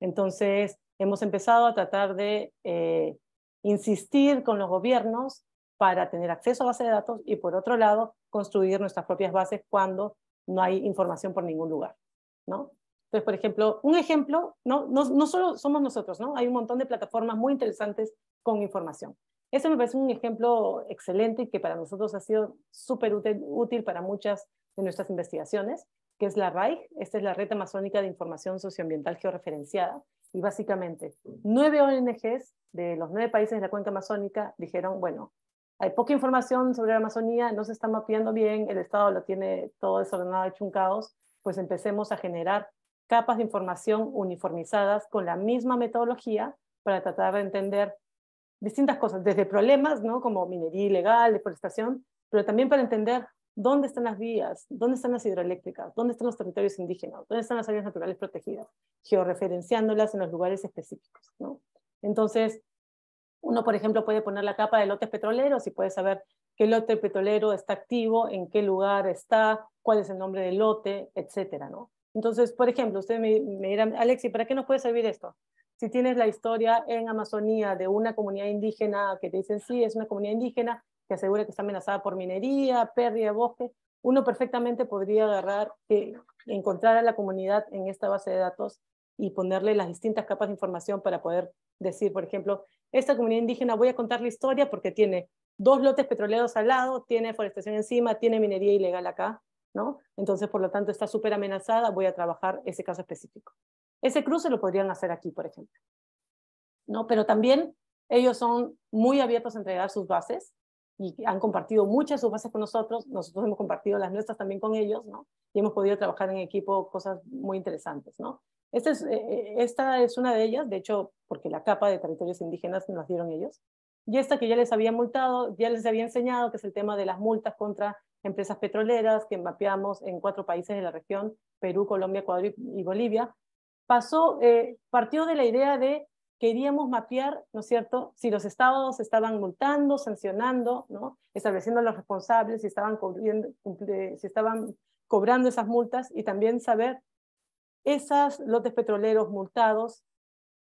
Entonces, hemos empezado a tratar de eh, insistir con los gobiernos para tener acceso a bases de datos y, por otro lado, construir nuestras propias bases cuando no hay información por ningún lugar, ¿no? Entonces, por ejemplo, un ejemplo, no, no, no solo somos nosotros, ¿no? Hay un montón de plataformas muy interesantes con información. Eso me parece un ejemplo excelente y que para nosotros ha sido súper útil para muchas de nuestras investigaciones, que es la RAIG, esta es la Red Amazónica de Información Socioambiental Georreferenciada, y básicamente nueve ONGs de los nueve países de la cuenca amazónica dijeron, bueno, hay poca información sobre la Amazonía, no se está mapeando bien, el Estado lo tiene todo desordenado, hecho un caos, pues empecemos a generar capas de información uniformizadas con la misma metodología para tratar de entender distintas cosas, desde problemas, ¿no? Como minería ilegal, deforestación, pero también para entender dónde están las vías, dónde están las hidroeléctricas, dónde están los territorios indígenas, dónde están las áreas naturales protegidas, georreferenciándolas en los lugares específicos, ¿no? Entonces, uno, por ejemplo, puede poner la capa de lotes petroleros y puede saber qué lote petrolero está activo, en qué lugar está, cuál es el nombre del lote, etcétera, ¿no? Entonces, por ejemplo, ustedes me, me dirán, Alexi, ¿para qué nos puede servir esto? si tienes la historia en Amazonía de una comunidad indígena que te dicen, sí, es una comunidad indígena que asegura que está amenazada por minería, pérdida de bosque, uno perfectamente podría agarrar, eh, encontrar a la comunidad en esta base de datos y ponerle las distintas capas de información para poder decir, por ejemplo, esta comunidad indígena voy a contar la historia porque tiene dos lotes petroleros al lado, tiene forestación encima, tiene minería ilegal acá, ¿no? Entonces, por lo tanto, está súper amenazada, voy a trabajar ese caso específico. Ese cruce lo podrían hacer aquí, por ejemplo. ¿No? Pero también ellos son muy abiertos a entregar sus bases y han compartido muchas de sus bases con nosotros, nosotros hemos compartido las nuestras también con ellos, ¿no? Y hemos podido trabajar en equipo cosas muy interesantes, ¿no? Esta es, eh, eh, esta es una de ellas, de hecho, porque la capa de territorios indígenas nos dieron ellos. Y esta que ya les había multado, ya les había enseñado, que es el tema de las multas contra empresas petroleras que mapeamos en cuatro países de la región, Perú, Colombia, Ecuador y Bolivia, pasó, eh, partió de la idea de queríamos mapear, ¿no es cierto?, si los estados estaban multando, sancionando, ¿no?, estableciendo a los responsables, si estaban, si estaban cobrando esas multas y también saber, esos lotes petroleros multados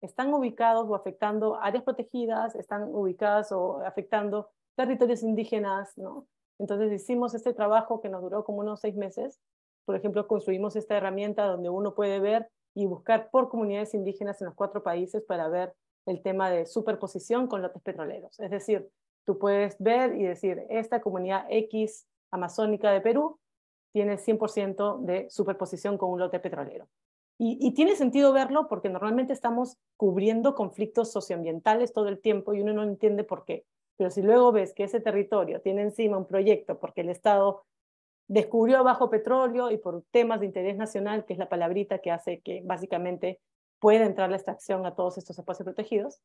están ubicados o afectando áreas protegidas, están ubicadas o afectando territorios indígenas, ¿no? Entonces hicimos este trabajo que nos duró como unos seis meses. Por ejemplo, construimos esta herramienta donde uno puede ver y buscar por comunidades indígenas en los cuatro países para ver el tema de superposición con lotes petroleros. Es decir, tú puedes ver y decir, esta comunidad X amazónica de Perú tiene 100% de superposición con un lote petrolero. Y, tiene sentido verlo porque normalmente estamos cubriendo conflictos socioambientales todo el tiempo y uno no entiende por qué. Pero si luego ves que ese territorio tiene encima un proyecto porque el Estado descubrió bajo petróleo y por temas de interés nacional, que es la palabrita que hace que básicamente pueda entrar la extracción a todos estos espacios protegidos,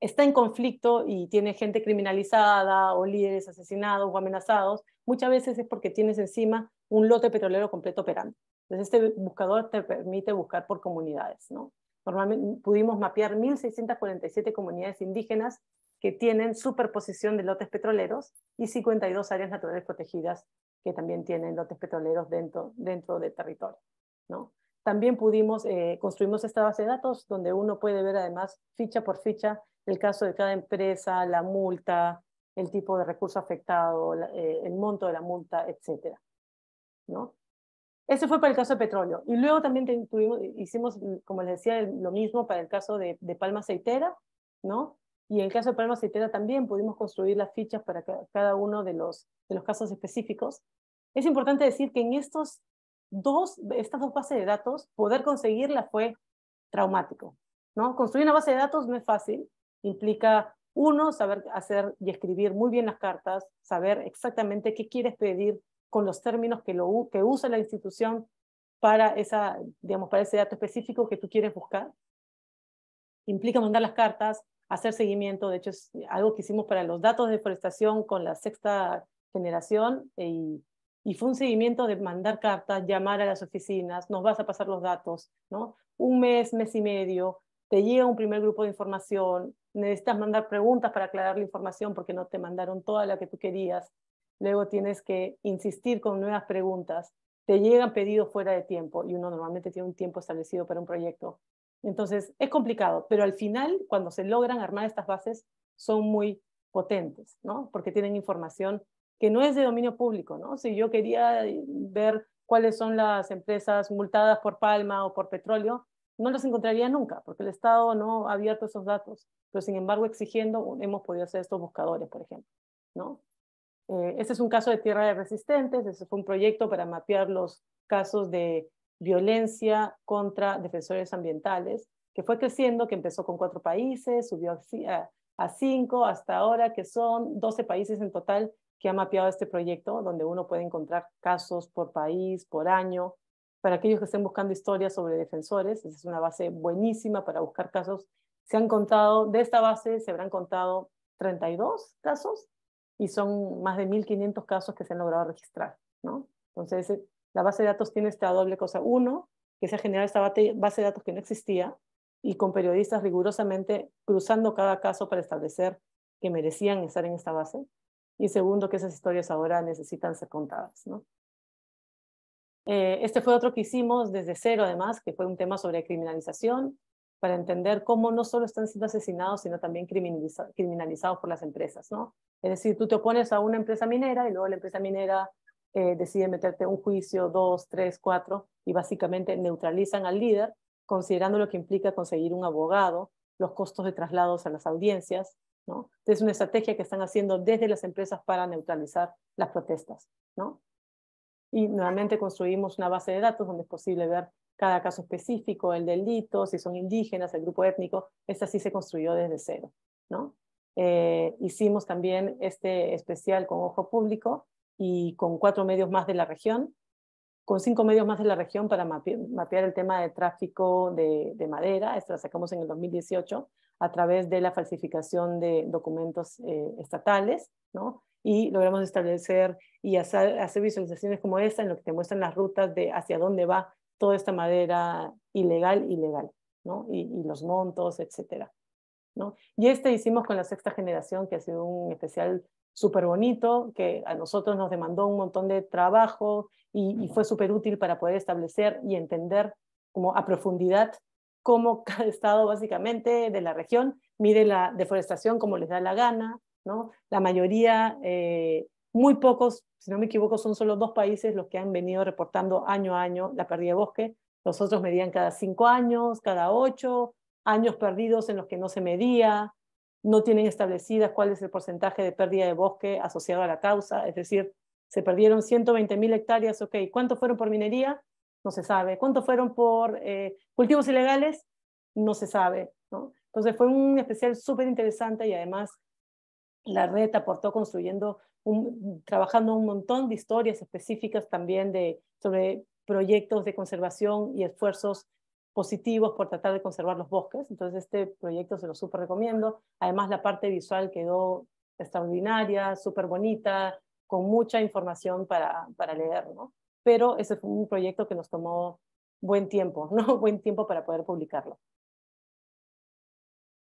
está en conflicto y tiene gente criminalizada o líderes asesinados o amenazados, muchas veces es porque tienes encima un lote petrolero completo operando. Entonces este buscador te permite buscar por comunidades. ¿no? Normalmente pudimos mapear 1.647 comunidades indígenas que tienen superposición de lotes petroleros y 52 áreas naturales protegidas que también tienen lotes petroleros dentro, dentro del territorio. ¿no? También pudimos, eh, construimos esta base de datos donde uno puede ver además ficha por ficha el caso de cada empresa, la multa, el tipo de recurso afectado, eh, el monto de la multa, etcétera, ¿no? Ese fue para el caso de petróleo. Y luego también hicimos, como les decía, lo mismo para el caso de, de palma aceitera, ¿no? Y en el caso de Palma Citera también pudimos construir las fichas para cada uno de los, de los casos específicos. Es importante decir que en estos dos, estas dos bases de datos, poder conseguirlas fue traumático. ¿no? Construir una base de datos no es fácil, implica uno, saber hacer y escribir muy bien las cartas, saber exactamente qué quieres pedir con los términos que, lo, que usa la institución para, esa, digamos, para ese dato específico que tú quieres buscar. Implica mandar las cartas, hacer seguimiento. De hecho, es algo que hicimos para los datos de deforestación con la sexta generación eh, y, fue un seguimiento de mandar cartas, llamar a las oficinas, nos vas a pasar los datos, ¿no? Un mes, mes y medio, te llega un primer grupo de información, necesitas mandar preguntas para aclarar la información porque no te mandaron toda la que tú querías. Luego tienes que insistir con nuevas preguntas. Te llegan pedidos fuera de tiempo y uno normalmente tiene un tiempo establecido para un proyecto. Entonces, es complicado, pero al final, cuando se logran armar estas bases, son muy potentes, ¿no? Porque tienen información que no es de dominio público, ¿no? Si yo quería ver cuáles son las empresas multadas por palma o por petróleo, no las encontraría nunca, porque el Estado no ha abierto esos datos, pero sin embargo exigiendo hemos podido hacer estos buscadores, por ejemplo, ¿no? este es un caso de tierra de resistentes, ese fue un proyecto para mapear los casos de violencia contra defensores ambientales, que fue creciendo, que empezó con cuatro países, subió a, cinco hasta ahora, que son 12 países en total que han mapeado este proyecto, donde uno puede encontrar casos por país, por año. Para aquellos que estén buscando historias sobre defensores, es una base buenísima para buscar casos. Se han contado, de esta base se habrán contado 32 casos y son más de 1.500 casos que se han logrado registrar, ¿no? Entonces, la base de datos tiene esta doble cosa. Uno, que se ha generado esta base de datos que no existía y con periodistas rigurosamente cruzando cada caso para establecer que merecían estar en esta base. Y segundo, que esas historias ahora necesitan ser contadas. ¿no? Eh, este fue otro que hicimos desde cero, además, que fue un tema sobre criminalización, para entender cómo no solo están siendo asesinados, sino también criminalizados por las empresas. ¿no? Es decir, tú te opones a una empresa minera y luego la empresa minera eh, deciden meterte un juicio, dos, tres, cuatro, y básicamente neutralizan al líder, considerando lo que implica conseguir un abogado, los costos de traslados a las audiencias. es una estrategia que están haciendo desde las empresas para neutralizar las protestas. ¿no? Y nuevamente construimos una base de datos donde es posible ver cada caso específico, el delito, si son indígenas, el grupo étnico, esta sí se construyó desde cero. ¿no? Eh, hicimos también este especial con ojo público, y con cuatro medios más de la región, con cinco medios más de la región para mapear el tema de tráfico de, madera. Esto lo sacamos en el 2018 a través de la falsificación de documentos eh, estatales, ¿no? Y logramos establecer y hacer, visualizaciones como esta en lo que te muestran las rutas de hacia dónde va toda esta madera ilegal ilegal, ¿no? Y, y los montos, etcétera. ¿no? Y este hicimos con la sexta generación, que ha sido un especial súper bonito, que a nosotros nos demandó un montón de trabajo y, fue súper útil para poder establecer y entender como a profundidad cómo cada estado básicamente de la región mide la deforestación como les da la gana, ¿no? La mayoría, eh, muy pocos, si no me equivoco, son solo dos países los que han venido reportando año a año la pérdida de bosque. Los otros medían cada cinco años, cada ocho, años perdidos en los que no se medía, no tienen establecidas cuál es el porcentaje de pérdida de bosque asociado a la causa, es decir, se perdieron 120.000 hectáreas, ok, ¿cuánto fueron por minería? No se sabe. ¿Cuánto fueron por eh, cultivos ilegales? No se sabe. ¿no? Entonces fue un especial súper interesante y además la red aportó construyendo, trabajando un montón de historias específicas también de, sobre proyectos de conservación y esfuerzos positivos por tratar de conservar los bosques. Entonces este proyecto se lo súper recomiendo. Además la parte visual quedó extraordinaria, súper bonita, con mucha información para, para leer, ¿no? Pero ese fue un proyecto que nos tomó buen tiempo, ¿no? Buen tiempo para poder publicarlo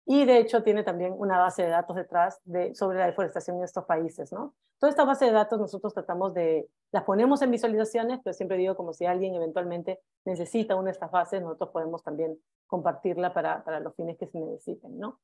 y de hecho tiene también una base de datos detrás de, sobre la deforestación en estos países, ¿no? Toda esta base de datos nosotros tratamos de, las ponemos en visualizaciones, pero siempre digo como si alguien eventualmente necesita una de estas bases, nosotros podemos también compartirla para, los fines que se necesiten, ¿no?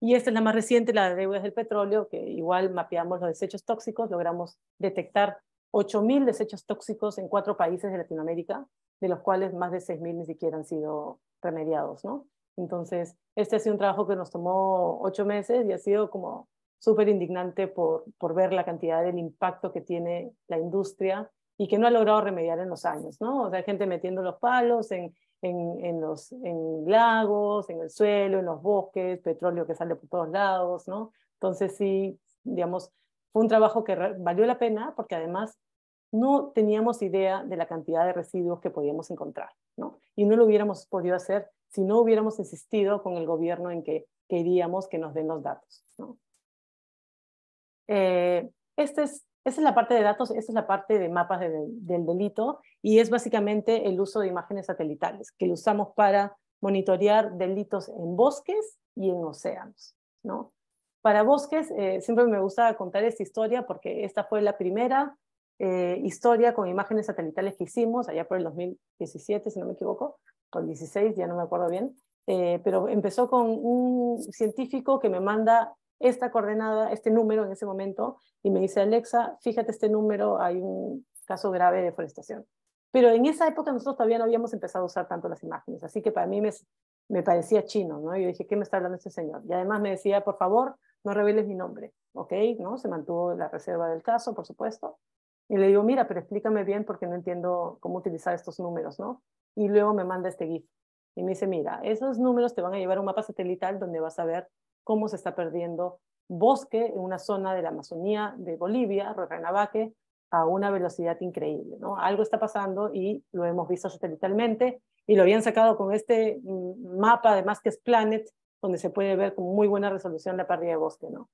Y esta es la más reciente, la de deudas del petróleo, que igual mapeamos los desechos tóxicos, logramos detectar 8.000 desechos tóxicos en cuatro países de Latinoamérica, de los cuales más de 6.000 ni siquiera han sido remediados, ¿no? Entonces, este ha sido un trabajo que nos tomó ocho meses y ha sido como súper indignante por, ver la cantidad del impacto que tiene la industria y que no ha logrado remediar en los años, ¿no? O sea, gente metiendo los palos en, los en lagos, en el suelo, en los bosques, petróleo que sale por todos lados, ¿no? Entonces sí, digamos, fue un trabajo que valió la pena porque además no teníamos idea de la cantidad de residuos que podíamos encontrar, ¿no? Y no lo hubiéramos podido hacer si no hubiéramos insistido con el gobierno en que queríamos que nos den los datos. Eh, este es, esta es la parte de datos, esta es la parte de mapas del delito y es básicamente el uso de imágenes satelitales que lo usamos para monitorear delitos en bosques y en océanos. Para bosques, eh, siempre me gusta contar esta historia porque esta fue la primera eh, historia con imágenes satelitales que hicimos allá por el 2017, si no me equivoco, o el 16, ya no me acuerdo bien, eh, pero empezó con un científico que me manda esta coordenada, este número en ese momento, y me dice, Alexa, fíjate este número, hay un caso grave de deforestación. Pero en esa época nosotros todavía no habíamos empezado a usar tanto las imágenes, así que para mí me, parecía chino, ¿no? Yo dije, ¿qué me está hablando este señor? Y además me decía, por favor, no reveles mi nombre, ¿ok? ¿No? Se mantuvo la reserva del caso, por supuesto. Y le digo, mira, pero explícame bien porque no entiendo cómo utilizar estos números, ¿no? y luego me manda este GIF. Y me dice, mira, esos números te van a llevar a un mapa satelital donde vas a ver cómo se está perdiendo bosque en una zona de la Amazonía de Bolivia, Rocanabaque, a una velocidad increíble. ¿no? Algo está pasando y lo hemos visto satelitalmente y lo habían sacado con este mm, mapa que es Planet, donde se puede ver con muy buena resolución la pérdida de bosque. ¿no?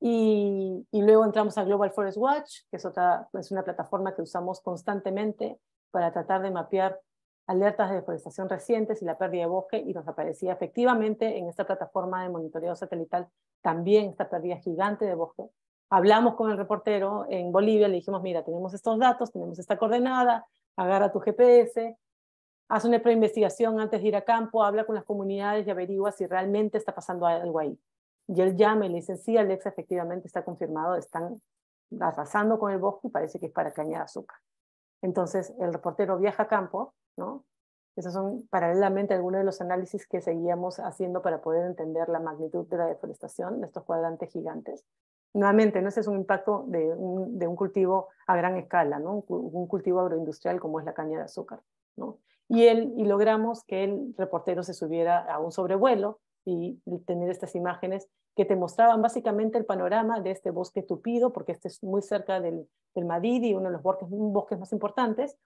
Y, y, luego entramos a Global Forest Watch, que es, otra, es una plataforma que usamos constantemente para tratar de mapear alertas de deforestación recientes y la pérdida de bosque y nos aparecía efectivamente en esta plataforma de monitoreo satelital también esta pérdida gigante de bosque. Hablamos con el reportero en Bolivia, le dijimos, mira, tenemos estos datos, tenemos esta coordenada, agarra tu GPS, haz una preinvestigación antes de ir a campo, habla con las comunidades y averigua si realmente está pasando algo ahí. Y él llama y le dice, sí, Alexa, efectivamente está confirmado, están arrasando con el bosque y parece que es para caña de azúcar. Entonces, el reportero viaja a campo, ¿no? Esos son paralelamente algunos de los análisis que seguíamos haciendo para poder entender la magnitud de la deforestación de estos cuadrantes gigantes. Nuevamente, ¿no? ese es un impacto de un, cultivo a gran escala, ¿no? un, cultivo agroindustrial como es la caña de azúcar. ¿no? Y, él, y logramos que el reportero se subiera a un sobrevuelo y tener estas imágenes que te mostraban básicamente el panorama de este bosque tupido, porque este es muy cerca del, del Madidi, uno de los bosques, más importantes,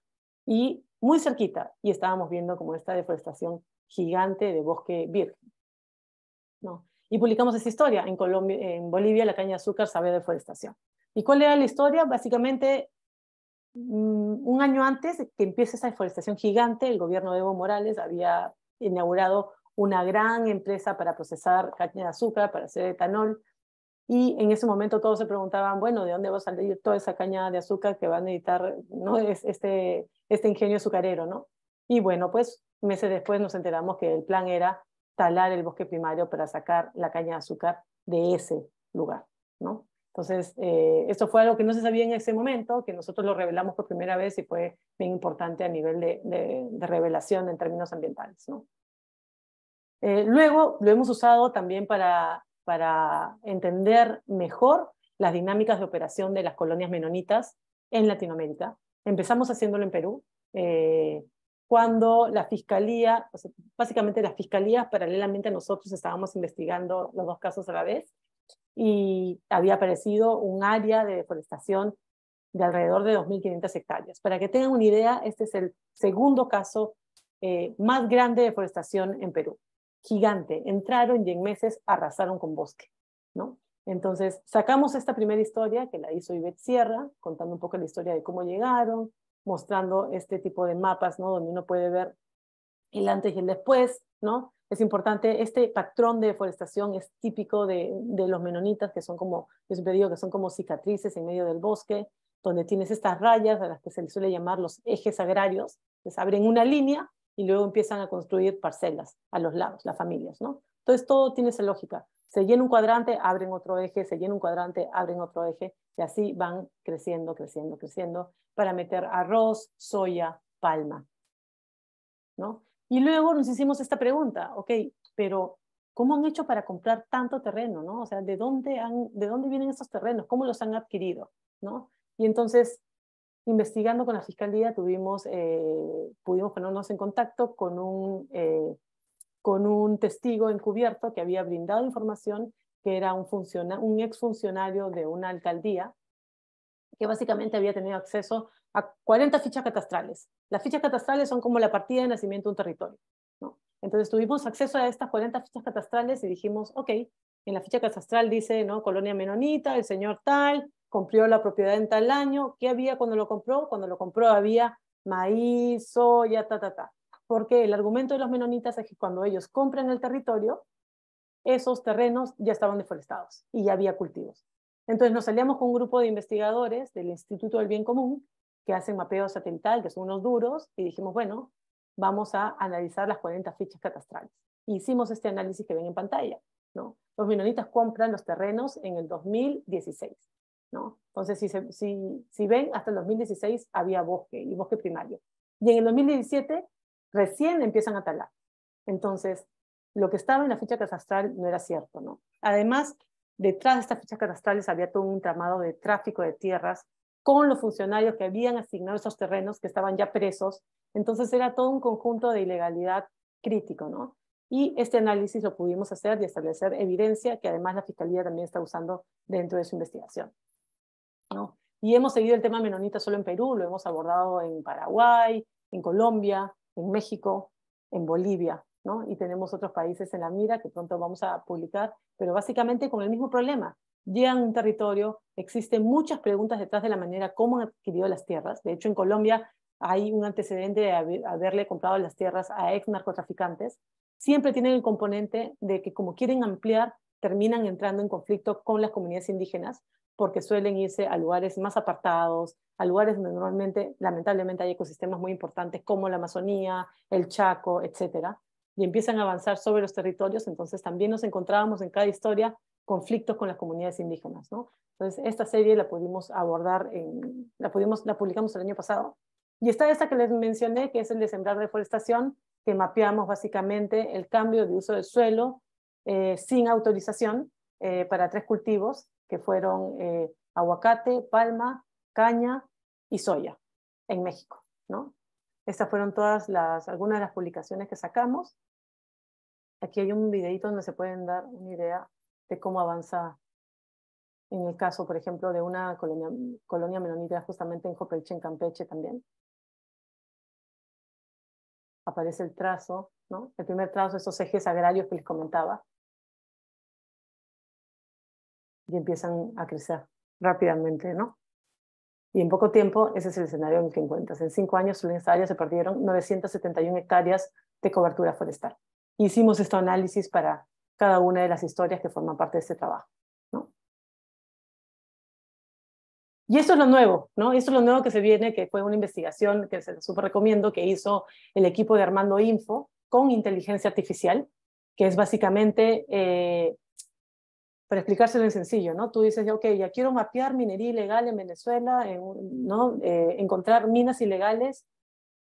y muy cerquita, y estábamos viendo como esta deforestación gigante de bosque virgen. Y publicamos esa historia, en, Colombia, en Bolivia la caña de azúcar sabe deforestación. ¿Y cuál era la historia? Básicamente, mm, un año antes de que empiece esa deforestación gigante, el gobierno de Evo Morales había inaugurado una gran empresa para procesar caña de azúcar, para hacer etanol. Y en ese momento todos se preguntaban, bueno, ¿de dónde va a salir toda esa caña de azúcar que va a necesitar ¿no? este, este ingenio azucarero? ¿no? Y bueno, pues meses después nos enteramos que el plan era talar el bosque primario para sacar la caña de azúcar de ese lugar. ¿no? Entonces, eh, esto fue algo que no se sabía en ese momento, que nosotros lo revelamos por primera vez y fue bien importante a nivel de revelación en términos ambientales. ¿no? Eh, luego lo hemos usado también para, para entender mejor las dinámicas de operación de las colonias menonitas en Latinoamérica. Empezamos haciéndolo en Perú, eh, cuando la fiscalía, básicamente las fiscalías paralelamente a nosotros estábamos investigando los dos casos a la vez y había aparecido un área de deforestación de alrededor de 2.500 hectáreas. Para que tengan una idea, este es el segundo caso eh, más grande de deforestación en Perú gigante. Entraron y en meses arrasaron con bosque, ¿no? Entonces, sacamos esta primera historia que la hizo Ivette Sierra, contando un poco la historia de cómo llegaron, mostrando este tipo de mapas, ¿no? Donde uno puede ver el antes y el después, ¿no? Es importante, este patrón de deforestación es típico de, los menonitas, que son como, que son como cicatrices en medio del bosque, donde tienes estas rayas a las que se les suele llamar los ejes agrarios, les abren una línea y luego empiezan a construir parcelas a los lados, las familias, ¿no? Entonces todo tiene esa lógica. Se llena un cuadrante, abren otro eje, se llena un cuadrante, abren otro eje, y así van creciendo, creciendo, creciendo, para meter arroz, soya, palma, ¿no? Y luego nos hicimos esta pregunta, ok, pero ¿cómo han hecho para comprar tanto terreno, no? O sea, ¿de dónde, ¿de dónde vienen estos terrenos? ¿Cómo los han adquirido, no? Y entonces investigando con la fiscalía eh, pudimos ponernos en contacto eh, con un, testigo encubierto que había brindado información, que era un, un exfuncionario de una alcaldía, que básicamente había tenido acceso a 40 fichas catastrales. Las fichas catastrales son como la partida de nacimiento de un territorio. ¿no? Entonces tuvimos acceso a estas 40 fichas catastrales y dijimos, ok, en la ficha catastral dice, ¿no? Colonia Menonita, el señor tal, compró la propiedad en tal año, ¿qué había cuando lo compró? Cuando lo compró había maíz, soya, ta, ta, ta. Porque el argumento de los menonitas es que cuando ellos compran el territorio, esos terrenos ya estaban deforestados y ya había cultivos. Entonces nos salíamos con un grupo de investigadores del Instituto del Bien Común que hacen mapeo satelital, que son unos duros, y dijimos, bueno, vamos a analizar las 40 fichas catastrales. E hicimos este análisis que ven en pantalla. ¿no? Los menonitas compran los terrenos en el 2016. Entonces, si, ven, hasta el 2016 había bosque y bosque primario. Y en el 2017 recién empiezan a talar. Entonces, lo que estaba en la ficha catastral no era cierto, Además, detrás de estas fichas catastrales había todo un entramado de tráfico de tierras con los funcionarios que habían asignado esos terrenos, que estaban ya presos. Entonces era todo un conjunto de ilegalidad crítico, Y este análisis lo pudimos hacer y establecer evidencia que además la Fiscalía también está usando dentro de su investigación. Y hemos seguido el tema menonita solo en Perú, lo hemos abordado en Paraguay, en Colombia, en México, en Bolivia, Y tenemos otros países en la mira que pronto vamos a publicar, pero básicamente con el mismo problema. Llegan a un territorio, existen muchas preguntas detrás de la manera cómo han adquirido las tierras. De hecho, en Colombia hay un antecedente de haberle comprado las tierras a ex narcotraficantes. Siempre tienen el componente de que como quieren ampliar, terminan entrando en conflicto con las comunidades indígenas porque suelen irse a lugares más apartados, a lugares donde normalmente, lamentablemente, hay ecosistemas muy importantes como la Amazonía, el Chaco, etcétera, y empiezan a avanzar sobre los territorios, entonces también nos encontrábamos en cada historia conflictos con las comunidades indígenas, ¿no? Entonces, esta serie la pudimos abordar, la, pudimos, la publicamos el año pasado, y está esta que les mencioné, que es el de sembrar deforestación, que mapeamos básicamente el cambio de uso del suelo eh, sin autorización eh, para tres cultivos, que fueron eh, aguacate, palma, caña y soya en México. ¿no? Estas fueron todas las, algunas de las publicaciones que sacamos. Aquí hay un videito donde se pueden dar una idea de cómo avanza en el caso, por ejemplo, de una colonia, colonia menonita justamente en Jopelche, en Campeche también. Aparece el trazo, ¿no? el primer trazo, de esos ejes agrarios que les comentaba, y empiezan a crecer rápidamente, ¿no? Y en poco tiempo, ese es el escenario en el que encuentras. En cinco años, en esta área se perdieron 971 hectáreas de cobertura forestal. Hicimos este análisis para cada una de las historias que forman parte de este trabajo. ¿no? Y esto es lo nuevo, ¿no? Esto es lo nuevo que se viene, que fue una investigación que se súper recomiendo, que hizo el equipo de Armando Info con inteligencia artificial, que es básicamente eh, para explicárselo en sencillo, ¿no? Tú dices, ok, ya quiero mapear minería ilegal en Venezuela, ¿no? Eh, encontrar minas ilegales,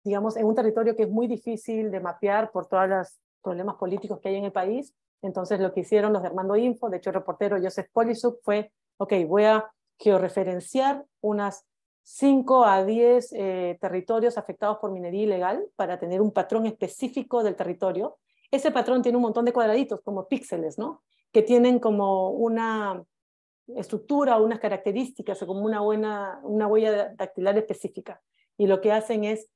digamos, en un territorio que es muy difícil de mapear por todos los problemas políticos que hay en el país. Entonces, lo que hicieron los de Armando Info, de hecho, el reportero Joseph Polisuk fue, ok, voy a georreferenciar unas 5 a 10 eh, territorios afectados por minería ilegal para tener un patrón específico del territorio. Ese patrón tiene un montón de cuadraditos, como píxeles, ¿no? que tienen como una estructura o unas características o como una, buena, una huella dactilar específica. Y lo que hacen es,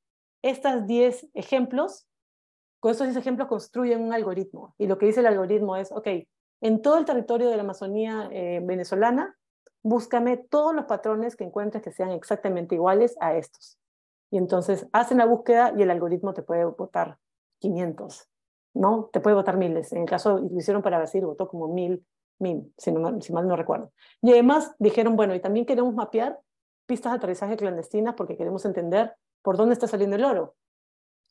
estos 10 ejemplos, con estos 10 ejemplos construyen un algoritmo. Y lo que dice el algoritmo es, ok, en todo el territorio de la Amazonía eh, venezolana, búscame todos los patrones que encuentres que sean exactamente iguales a estos. Y entonces hacen la búsqueda y el algoritmo te puede votar 500. ¿no? Te puede votar miles. En el caso, lo hicieron para decir, votó como mil, mil, si, si mal no recuerdo. Y además dijeron, bueno, y también queremos mapear pistas de aterrizaje clandestinas porque queremos entender por dónde está saliendo el oro.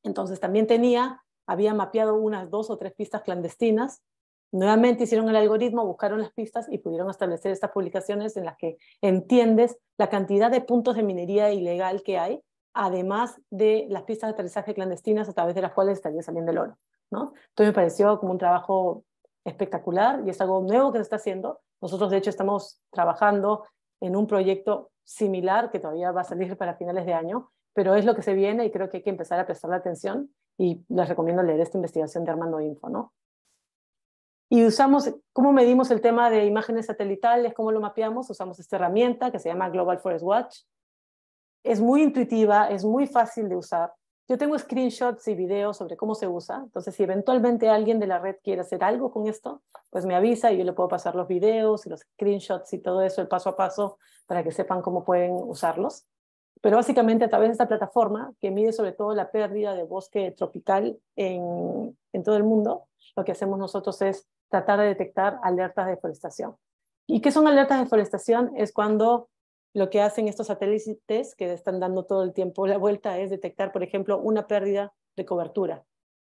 Entonces también tenía, había mapeado unas dos o tres pistas clandestinas. Nuevamente hicieron el algoritmo, buscaron las pistas y pudieron establecer estas publicaciones en las que entiendes la cantidad de puntos de minería ilegal que hay, además de las pistas de aterrizaje clandestinas a través de las cuales estaría saliendo el oro. Entonces me pareció como un trabajo espectacular y es algo nuevo que se está haciendo. Nosotros, de hecho, estamos trabajando en un proyecto similar que todavía va a salir para finales de año, pero es lo que se viene y creo que hay que empezar a prestarle atención y les recomiendo leer esta investigación de Armando Info, ¿no? Y usamos, ¿cómo medimos el tema de imágenes satelitales? ¿Cómo lo mapeamos? Usamos esta herramienta que se llama Global Forest Watch. Es muy intuitiva, es muy fácil de usar. Yo tengo screenshots y videos sobre cómo se usa, entonces si eventualmente alguien de la red quiere hacer algo con esto, pues me avisa y yo le puedo pasar los videos y los screenshots y todo eso, el paso a paso, para que sepan cómo pueden usarlos. Pero básicamente a través de esta plataforma, que mide sobre todo la pérdida de bosque tropical en, todo el mundo, lo que hacemos nosotros es tratar de detectar alertas de deforestación. ¿Y qué son alertas de deforestación? Es cuando lo que hacen estos satélites que están dando todo el tiempo la vuelta es detectar, por ejemplo, una pérdida de cobertura.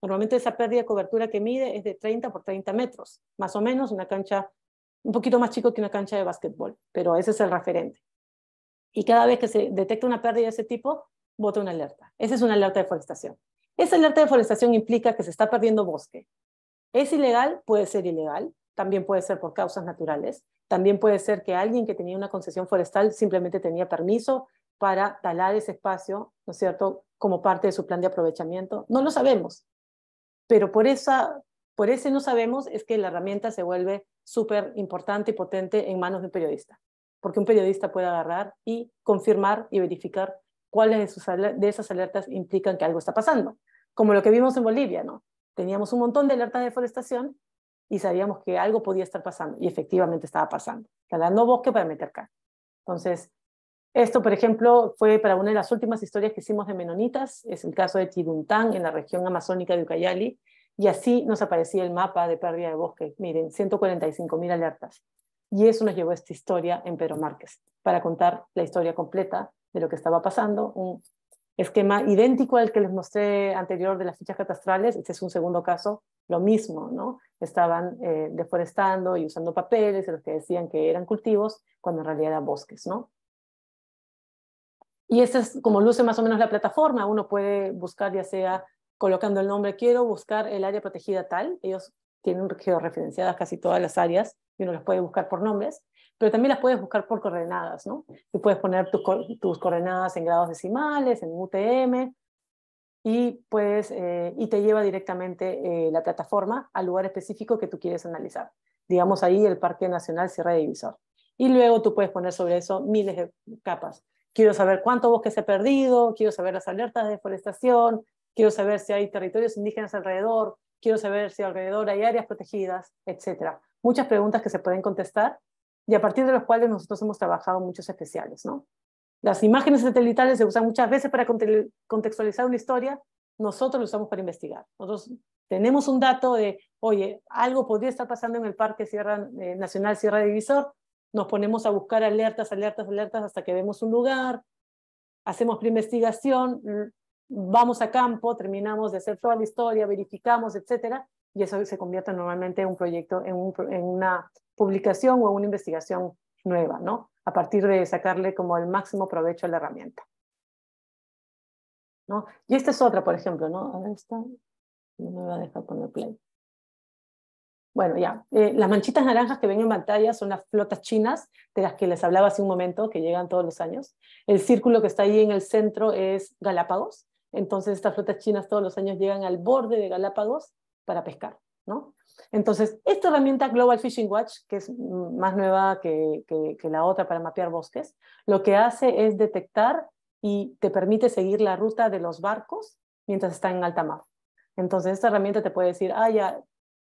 Normalmente esa pérdida de cobertura que mide es de 30 por 30 metros, más o menos una cancha un poquito más chico que una cancha de básquetbol, pero ese es el referente. Y cada vez que se detecta una pérdida de ese tipo, bota una alerta. Esa es una alerta de deforestación. Esa alerta de deforestación implica que se está perdiendo bosque. ¿Es ilegal? Puede ser ilegal también puede ser por causas naturales, también puede ser que alguien que tenía una concesión forestal simplemente tenía permiso para talar ese espacio, ¿no es cierto?, como parte de su plan de aprovechamiento. No lo sabemos, pero por, esa, por ese no sabemos es que la herramienta se vuelve súper importante y potente en manos de periodista, porque un periodista puede agarrar y confirmar y verificar cuáles de, de esas alertas implican que algo está pasando, como lo que vimos en Bolivia, ¿no? Teníamos un montón de alertas de deforestación, y sabíamos que algo podía estar pasando y efectivamente estaba pasando, ganando bosque para meter carne. Entonces, esto, por ejemplo, fue para una de las últimas historias que hicimos de menonitas, es el caso de Chiduntán en la región amazónica de Ucayali, y así nos aparecía el mapa de pérdida de bosque. Miren, 145.000 alertas. Y eso nos llevó a esta historia en Pedro Márquez, para contar la historia completa de lo que estaba pasando, esquema idéntico al que les mostré anterior de las fichas catastrales, este es un segundo caso, lo mismo, ¿no? Estaban eh, deforestando y usando papeles en los que decían que eran cultivos, cuando en realidad eran bosques, ¿no? Y esta es como luce más o menos la plataforma, uno puede buscar ya sea colocando el nombre quiero, buscar el área protegida tal, ellos tienen referenciadas casi todas las áreas y uno las puede buscar por nombres, pero también las puedes buscar por coordenadas, ¿no? Tú puedes poner tus, coordenadas en grados decimales, en UTM, y, puedes, eh, y te lleva directamente eh, la plataforma al lugar específico que tú quieres analizar. Digamos ahí el Parque Nacional Sierra de Divisor. Y luego tú puedes poner sobre eso miles de capas. Quiero saber cuánto bosque se ha perdido, quiero saber las alertas de deforestación, quiero saber si hay territorios indígenas alrededor, quiero saber si alrededor hay áreas protegidas, etc. Muchas preguntas que se pueden contestar y a partir de los cuales nosotros hemos trabajado muchos especiales. ¿no? Las imágenes satelitales se usan muchas veces para contextualizar una historia, nosotros lo usamos para investigar. Nosotros tenemos un dato de, oye, algo podría estar pasando en el Parque Sierra, eh, Nacional Sierra Divisor, nos ponemos a buscar alertas, alertas, alertas hasta que vemos un lugar, hacemos pre-investigación, mm, vamos a campo, terminamos de hacer toda la historia, verificamos, etcétera, y eso se convierte normalmente en un proyecto, en, un, en una publicación o una investigación nueva, ¿no? A partir de sacarle como el máximo provecho a la herramienta. ¿No? Y esta es otra, por ejemplo, ¿no? A ver, esta no me va a dejar poner play. Bueno, ya. Eh, las manchitas naranjas que ven en pantalla son las flotas chinas, de las que les hablaba hace un momento, que llegan todos los años. El círculo que está ahí en el centro es Galápagos. Entonces, estas flotas chinas todos los años llegan al borde de Galápagos para pescar. Entonces, esta herramienta Global Fishing Watch, que es más nueva que, la otra para mapear bosques, lo que hace es detectar y te permite seguir la ruta de los barcos mientras están en alta mar. Entonces, esta herramienta te puede decir, ah, ya,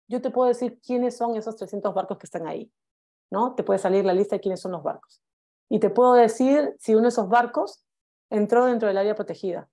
yo te puedo decir quiénes son esos 300 barcos que están ahí, ¿no? Te puede salir la lista de quiénes son los barcos. Y te puedo decir si uno de esos barcos entró dentro del área protegida,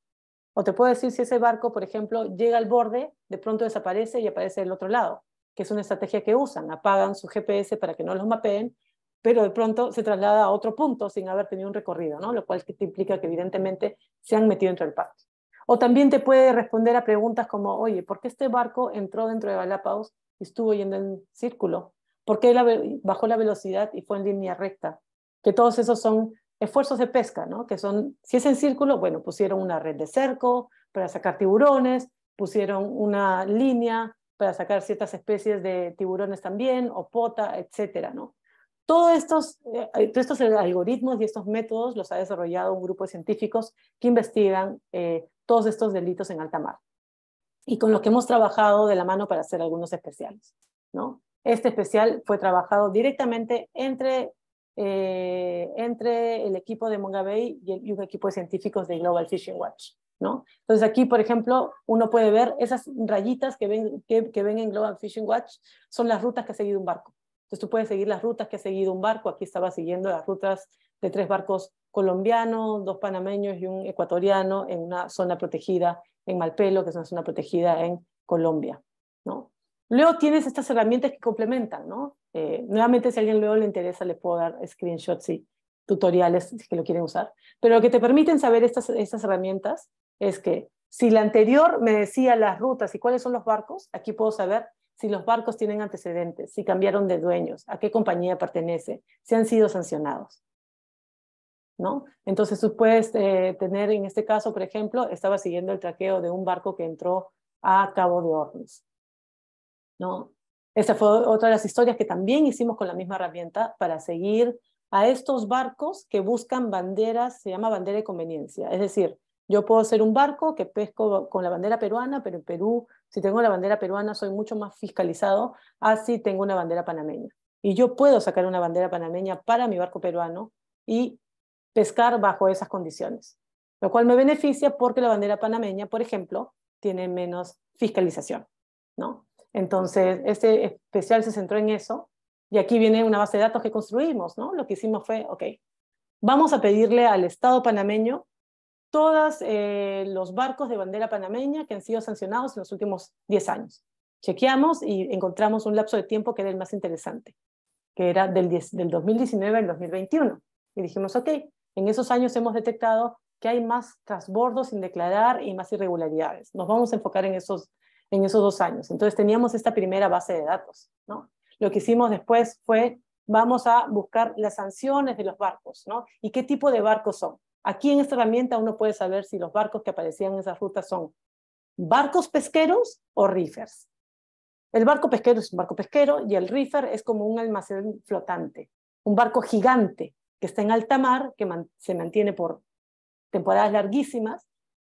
o te puedo decir si ese barco, por ejemplo, llega al borde, de pronto desaparece y aparece del otro lado, que es una estrategia que usan. Apagan su GPS para que no los mapeen, pero de pronto se traslada a otro punto sin haber tenido un recorrido, ¿no? Lo cual te implica que evidentemente se han metido dentro del parque. O también te puede responder a preguntas como, oye, ¿por qué este barco entró dentro de Galápagos y estuvo yendo en círculo? ¿Por qué bajó la velocidad y fue en línea recta? Que todos esos son esfuerzos de pesca, ¿no? Que son, si es en círculo, bueno, pusieron una red de cerco para sacar tiburones, pusieron una línea para sacar ciertas especies de tiburones también, o pota, etcétera, ¿no? Todos estos, eh, todos estos algoritmos y estos métodos los ha desarrollado un grupo de científicos que investigan eh, todos estos delitos en alta mar y con los que hemos trabajado de la mano para hacer algunos especiales, ¿no? Este especial fue trabajado directamente entre eh, entre el equipo de Mongabay y, un equipo de científicos de Global Fishing Watch. ¿no? Entonces aquí, por ejemplo, uno puede ver esas rayitas que ven, que ven en Global Fishing Watch son las rutas que ha seguido un barco. Entonces tú puedes seguir las rutas que ha seguido un barco. Aquí estaba siguiendo las rutas de tres barcos colombianos, dos panameños y un ecuatoriano en una zona protegida en Malpelo, que es una zona protegida en Colombia. ¿no? Luego tienes estas herramientas que complementan, ¿no? Eh, nuevamente, si alguien luego le interesa, le puedo dar screenshots y tutoriales que lo quieren usar. Pero lo que te permiten saber estas, herramientas es que si la anterior me decía las rutas y cuáles son los barcos, aquí puedo saber si los barcos tienen antecedentes, si cambiaron de dueños, a qué compañía pertenece, si han sido sancionados. ¿No? Entonces tú puedes eh, tener, en este caso, por ejemplo, estaba siguiendo el traqueo de un barco que entró a Cabo de Hornos. ¿no? Esa fue otra de las historias que también hicimos con la misma herramienta para seguir a estos barcos que buscan banderas, se llama bandera de conveniencia. Es decir, yo puedo ser un barco que pesco con la bandera peruana, pero en Perú, si tengo la bandera peruana, soy mucho más fiscalizado, así tengo una bandera panameña. Y yo puedo sacar una bandera panameña para mi barco peruano y pescar bajo esas condiciones, lo cual me beneficia porque la bandera panameña, por ejemplo, tiene menos fiscalización, ¿no? Entonces, este especial se centró en eso. Y aquí viene una base de datos que construimos, ¿no? Lo que hicimos fue, ok, vamos a pedirle al Estado panameño todos eh, los barcos de bandera panameña que han sido sancionados en los últimos 10 años. Chequeamos y encontramos un lapso de tiempo que era el más interesante, que era del, 2019 al 2021. Y dijimos, ok, en esos años hemos detectado que hay más trasbordos sin declarar y más irregularidades. Nos vamos a enfocar en esos en esos dos años. Entonces teníamos esta primera base de datos, ¿no? Lo que hicimos después fue, vamos a buscar las sanciones de los barcos, Y qué tipo de barcos son. Aquí en esta herramienta uno puede saber si los barcos que aparecían en esas rutas son barcos pesqueros o reefers. El barco pesquero es un barco pesquero y el reefer es como un almacén flotante, un barco gigante que está en alta mar, que se mantiene por temporadas larguísimas,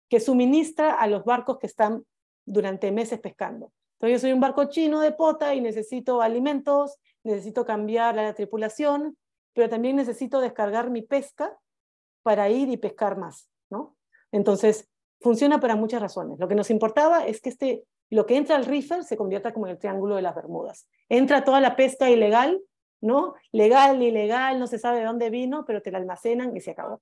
que suministra a los barcos que están durante meses pescando. Entonces yo soy un barco chino de pota y necesito alimentos, necesito cambiar la tripulación, pero también necesito descargar mi pesca para ir y pescar más, ¿no? Entonces, funciona para muchas razones. Lo que nos importaba es que este, lo que entra al reefer se convierta como en el triángulo de las Bermudas. Entra toda la pesca ilegal, ¿no? Legal, ilegal, no se sabe de dónde vino, pero te la almacenan y se acabó,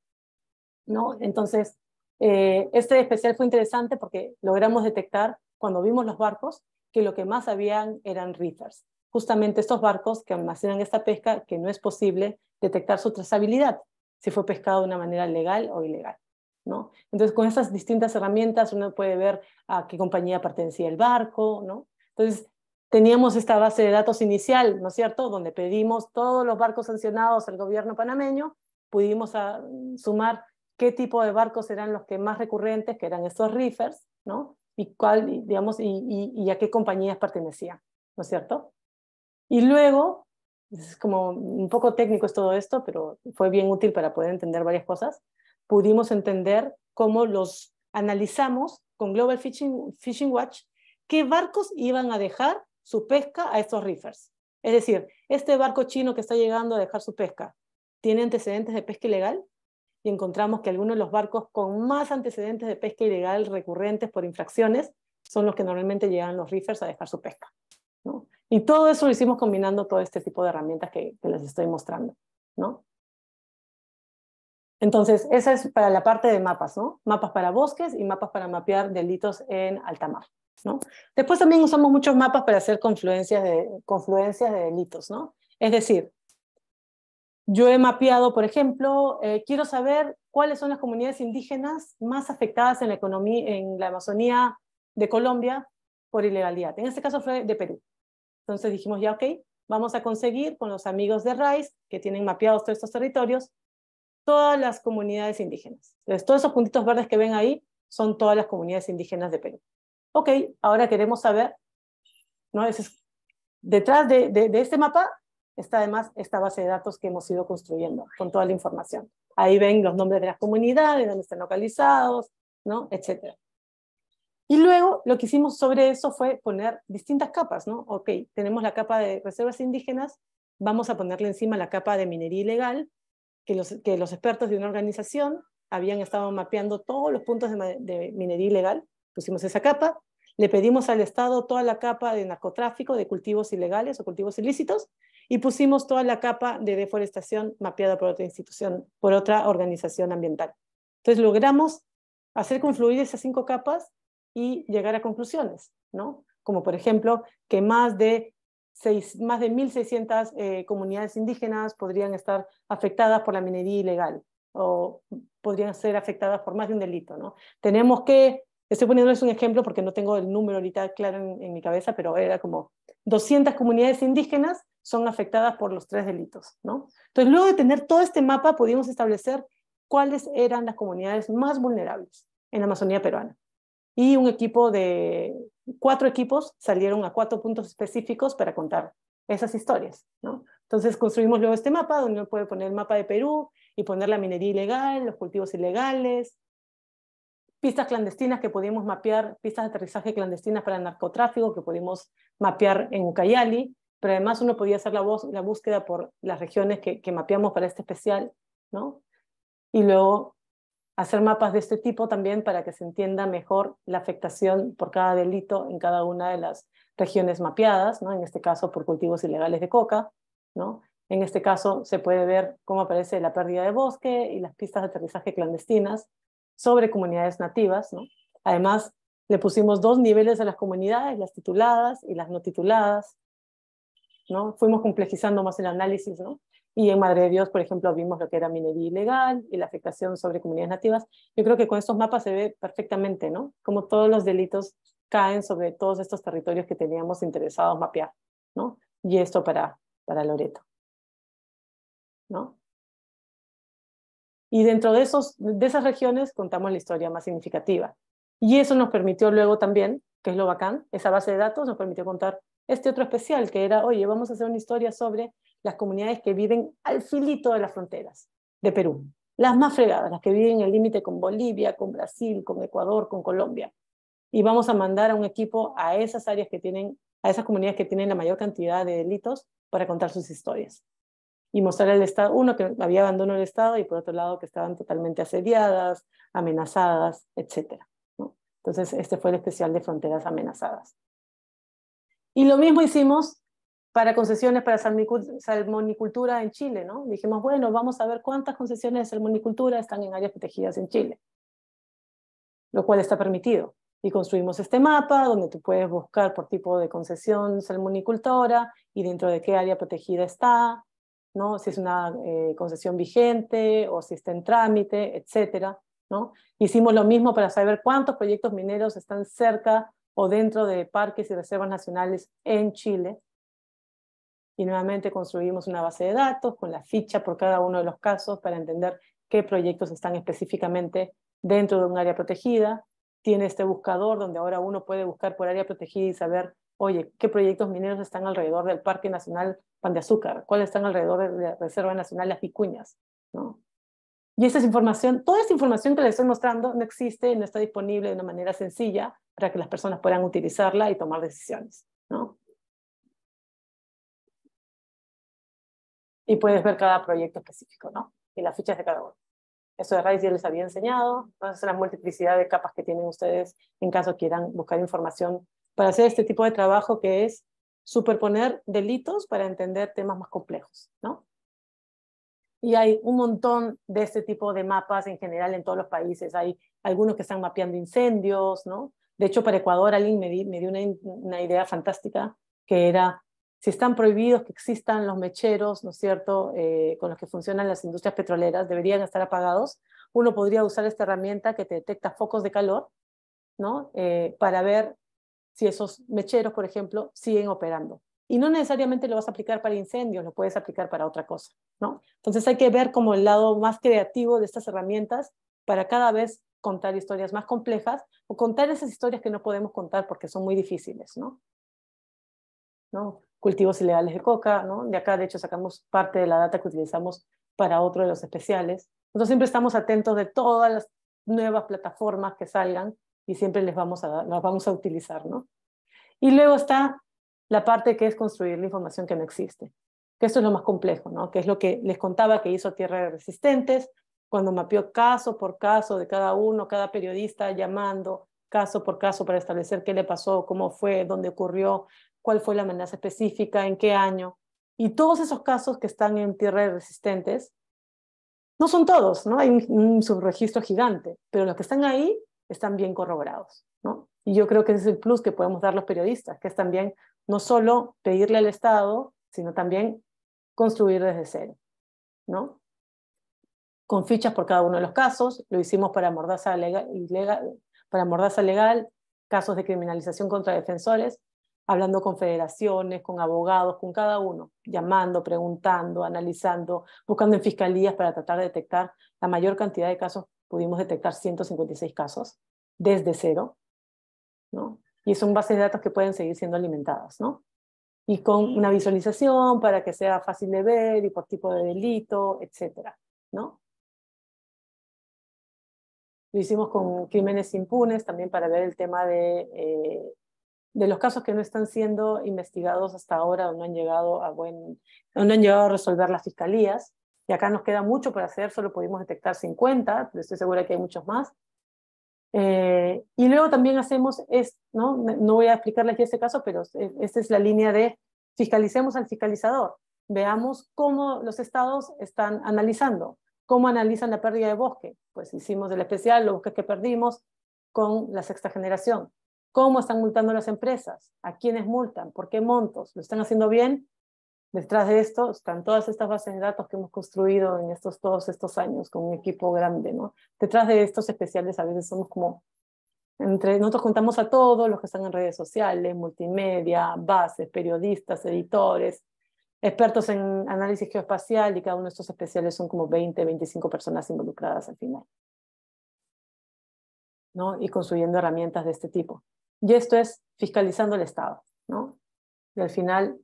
¿no? Entonces, eh, este especial fue interesante porque logramos detectar, cuando vimos los barcos, que lo que más habían eran reefers, justamente estos barcos que almacenan esta pesca que no es posible detectar su trazabilidad, si fue pescado de una manera legal o ilegal. ¿no? Entonces, con estas distintas herramientas uno puede ver a qué compañía pertenecía el barco. ¿no? Entonces, teníamos esta base de datos inicial, ¿no es cierto?, donde pedimos todos los barcos sancionados al gobierno panameño, pudimos ah, sumar qué tipo de barcos eran los que más recurrentes, que eran estos reefers, ¿no? Y cuál, digamos, y, a qué compañías pertenecían, ¿no es cierto? Y luego, es como un poco técnico es todo esto, pero fue bien útil para poder entender varias cosas, pudimos entender cómo los analizamos con Global Fishing Watch, qué barcos iban a dejar su pesca a estos reefers. Es decir, este barco chino que está llegando a dejar su pesca, ¿tiene antecedentes de pesca ilegal? y encontramos que algunos de los barcos con más antecedentes de pesca ilegal recurrentes por infracciones son los que normalmente llegan los reefers a dejar su pesca. ¿no? Y todo eso lo hicimos combinando todo este tipo de herramientas que, les estoy mostrando. ¿no? Entonces, esa es para la parte de mapas, ¿no? Mapas para bosques y mapas para mapear delitos en alta mar, ¿no? Después también usamos muchos mapas para hacer confluencias de, confluencias de delitos, ¿no? Es decir, yo he mapeado, por ejemplo, eh, quiero saber cuáles son las comunidades indígenas más afectadas en la, economía, en la Amazonía de Colombia por ilegalidad. En este caso fue de Perú. Entonces dijimos, ya, ok, vamos a conseguir con los amigos de RAIS, que tienen mapeados todos estos territorios, todas las comunidades indígenas. Entonces, todos esos puntitos verdes que ven ahí son todas las comunidades indígenas de Perú. Ok, ahora queremos saber, ¿no? Es, detrás de este mapa está además esta base de datos que hemos ido construyendo con toda la información. Ahí ven los nombres de las comunidades, dónde están localizados, ¿no? etcétera. Y luego lo que hicimos sobre eso fue poner distintas capas, ¿no? Ok, tenemos la capa de reservas indígenas, vamos a ponerle encima la capa de minería ilegal, que los, que los expertos de una organización habían estado mapeando todos los puntos de minería ilegal, pusimos esa capa, le pedimos al Estado toda la capa de narcotráfico, de cultivos ilegales o cultivos ilícitos, y pusimos toda la capa de deforestación mapeada por otra institución, por otra organización ambiental. Entonces logramos hacer confluir esas cinco capas y llegar a conclusiones, ¿no? Como por ejemplo que más de, seis, más de 1.600 eh, comunidades indígenas podrían estar afectadas por la minería ilegal o podrían ser afectadas por más de un delito, ¿no? Tenemos que, estoy poniéndoles un ejemplo porque no tengo el número ahorita claro en, en mi cabeza, pero era como 200 comunidades indígenas son afectadas por los tres delitos. ¿no? Entonces, luego de tener todo este mapa, pudimos establecer cuáles eran las comunidades más vulnerables en la Amazonía peruana. Y un equipo de cuatro equipos salieron a cuatro puntos específicos para contar esas historias. ¿no? Entonces construimos luego este mapa donde uno puede poner el mapa de Perú y poner la minería ilegal, los cultivos ilegales, pistas clandestinas que pudimos mapear, pistas de aterrizaje clandestinas para el narcotráfico que pudimos mapear en Ucayali, pero además uno podía hacer la, búsqueda por las regiones que, que, mapeamos para este especial, ¿no? Y luego hacer mapas de este tipo también para que se entienda mejor la afectación por cada delito en cada una de las regiones mapeadas, ¿no? En este caso por cultivos ilegales de coca, ¿no? En este caso se puede ver cómo aparece la pérdida de bosque y las pistas de aterrizaje clandestinas sobre comunidades nativas, ¿no? Además, le pusimos dos niveles a las comunidades, las tituladas y las no tituladas, Fuimos complejizando más el análisis, ¿no? Y en Madre de Dios, por ejemplo, vimos lo que era minería ilegal y la afectación sobre comunidades nativas. Yo creo que con estos mapas se ve perfectamente, ¿no? Como todos los delitos caen sobre todos estos territorios que teníamos interesados mapear, ¿no? Y esto para, para Loreto, ¿no? Y dentro de, esos, de esas regiones contamos la historia más significativa. Y eso nos permitió luego también, que es lo bacán, esa base de datos nos permitió contar este otro especial, que era, oye, vamos a hacer una historia sobre las comunidades que viven al filito de las fronteras de Perú, las más fregadas, las que viven en el límite con Bolivia, con Brasil, con Ecuador, con Colombia. Y vamos a mandar a un equipo a esas áreas que tienen, a esas comunidades que tienen la mayor cantidad de delitos para contar sus historias. Y mostrar al Estado, uno que había abandono el Estado y por otro lado que estaban totalmente asediadas, amenazadas, etc. Entonces, este fue el especial de fronteras amenazadas. Y lo mismo hicimos para concesiones para salmonicultura en Chile, ¿no? Dijimos, bueno, vamos a ver cuántas concesiones de salmonicultura están en áreas protegidas en Chile, lo cual está permitido. Y construimos este mapa donde tú puedes buscar por tipo de concesión salmonicultora y dentro de qué área protegida está, ¿no? si es una eh, concesión vigente o si está en trámite, etcétera, ¿no? Hicimos lo mismo para saber cuántos proyectos mineros están cerca o dentro de parques y reservas nacionales en Chile. Y nuevamente construimos una base de datos con la ficha por cada uno de los casos para entender qué proyectos están específicamente dentro de un área protegida. Tiene este buscador donde ahora uno puede buscar por área protegida y saber, oye, qué proyectos mineros están alrededor del Parque Nacional Pan de Azúcar, cuáles están alrededor de la Reserva Nacional Las Vicuñas. ¿no? Y esta información, toda esa información que les estoy mostrando no existe, no está disponible de una manera sencilla, para que las personas puedan utilizarla y tomar decisiones. ¿no? Y puedes ver cada proyecto específico ¿no? y las fichas de cada uno. Eso de Rice ya les había enseñado, entonces la multiplicidad de capas que tienen ustedes en caso quieran buscar información para hacer este tipo de trabajo que es superponer delitos para entender temas más complejos, ¿no? Y hay un montón de este tipo de mapas en general en todos los países. Hay algunos que están mapeando incendios, ¿no? De hecho, para Ecuador alguien me, dio una, idea fantástica que era, si están prohibidos que existan los mecheros, ¿no es cierto?, eh, con los que funcionan las industrias petroleras, deberían estar apagados, uno podría usar esta herramienta que te detecta focos de calor, ¿no?, eh, para ver si esos mecheros, por ejemplo, siguen operando. Y no necesariamente lo vas a aplicar para incendios, lo puedes aplicar para otra cosa, ¿no? Entonces hay que ver como el lado más creativo de estas herramientas para cada vez contar historias más complejas o contar esas historias que no podemos contar porque son muy difíciles, ¿no? Cultivos ilegales de coca, ¿no? De acá, de hecho, sacamos parte de la data que utilizamos para otro de los especiales. Nosotros siempre estamos atentos de todas las nuevas plataformas que salgan y siempre les vamos a, las vamos a utilizar, ¿no? Y luego está la parte que es construir la información que no existe, que esto es lo más complejo, ¿no? Que es lo que les contaba que hizo Tierra de Resistentes, cuando mapeó caso por caso de cada uno, cada periodista llamando caso por caso para establecer qué le pasó, cómo fue, dónde ocurrió, cuál fue la amenaza específica, en qué año. Y todos esos casos que están en tierra resistentes, no son todos, ¿no? Hay un, subregistro gigante, pero los que están ahí están bien corroborados, ¿no? Y yo creo que ese es el plus que podemos dar los periodistas, que es también no solo pedirle al Estado, sino también construir desde cero, ¿no? con fichas por cada uno de los casos. Lo hicimos para mordaza legal, para mordaza legal casos de criminalización contra defensores, hablando con federaciones, con abogados, con cada uno, llamando, preguntando, analizando, buscando en fiscalías para tratar de detectar la mayor cantidad de casos. Pudimos detectar 156 casos desde cero, ¿no? Y son bases de datos que pueden seguir siendo alimentadas, ¿no? Y con una visualización para que sea fácil de ver y por tipo de delito, etcétera, ¿no? Lo hicimos con Crímenes Impunes también para ver el tema de, eh, de los casos que no están siendo investigados hasta ahora o no han llegado a, buen, han llegado a resolver las fiscalías. Y acá nos queda mucho por hacer, solo pudimos detectar 50, pero estoy segura que hay muchos más. Eh, y luego también hacemos, es, ¿no? no voy a explicarles aquí este caso, pero esta es la línea de fiscalicemos al fiscalizador, veamos cómo los estados están analizando, ¿Cómo analizan la pérdida de bosque? Pues hicimos el especial, los bosques que perdimos con la sexta generación. ¿Cómo están multando las empresas? ¿A quiénes multan? ¿Por qué montos? ¿Lo están haciendo bien? Detrás de esto están todas estas bases de datos que hemos construido en estos, todos estos años con un equipo grande. ¿no? Detrás de estos especiales a veces somos como entre nosotros contamos a todos los que están en redes sociales, multimedia, bases, periodistas, editores, expertos en análisis geoespacial y cada uno de estos especiales son como 20, 25 personas involucradas al final. ¿no? Y construyendo herramientas de este tipo. Y esto es fiscalizando el Estado. ¿no? Y al final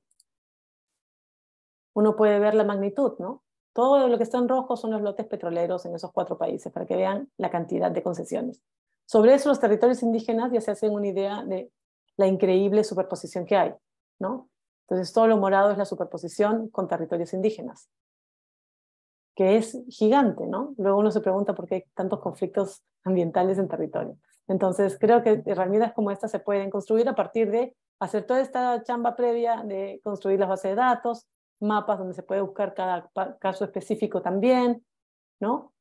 uno puede ver la magnitud, ¿no? Todo lo que está en rojo son los lotes petroleros en esos cuatro países, para que vean la cantidad de concesiones. Sobre eso los territorios indígenas ya se hacen una idea de la increíble superposición que hay, ¿no? Entonces, todo lo morado es la superposición con territorios indígenas, que es gigante, ¿no? Luego uno se pregunta por qué hay tantos conflictos ambientales en territorio. Entonces, creo que herramientas como esta se pueden construir a partir de hacer toda esta chamba previa de construir las bases de datos, mapas donde se puede buscar cada caso específico también, ¿no?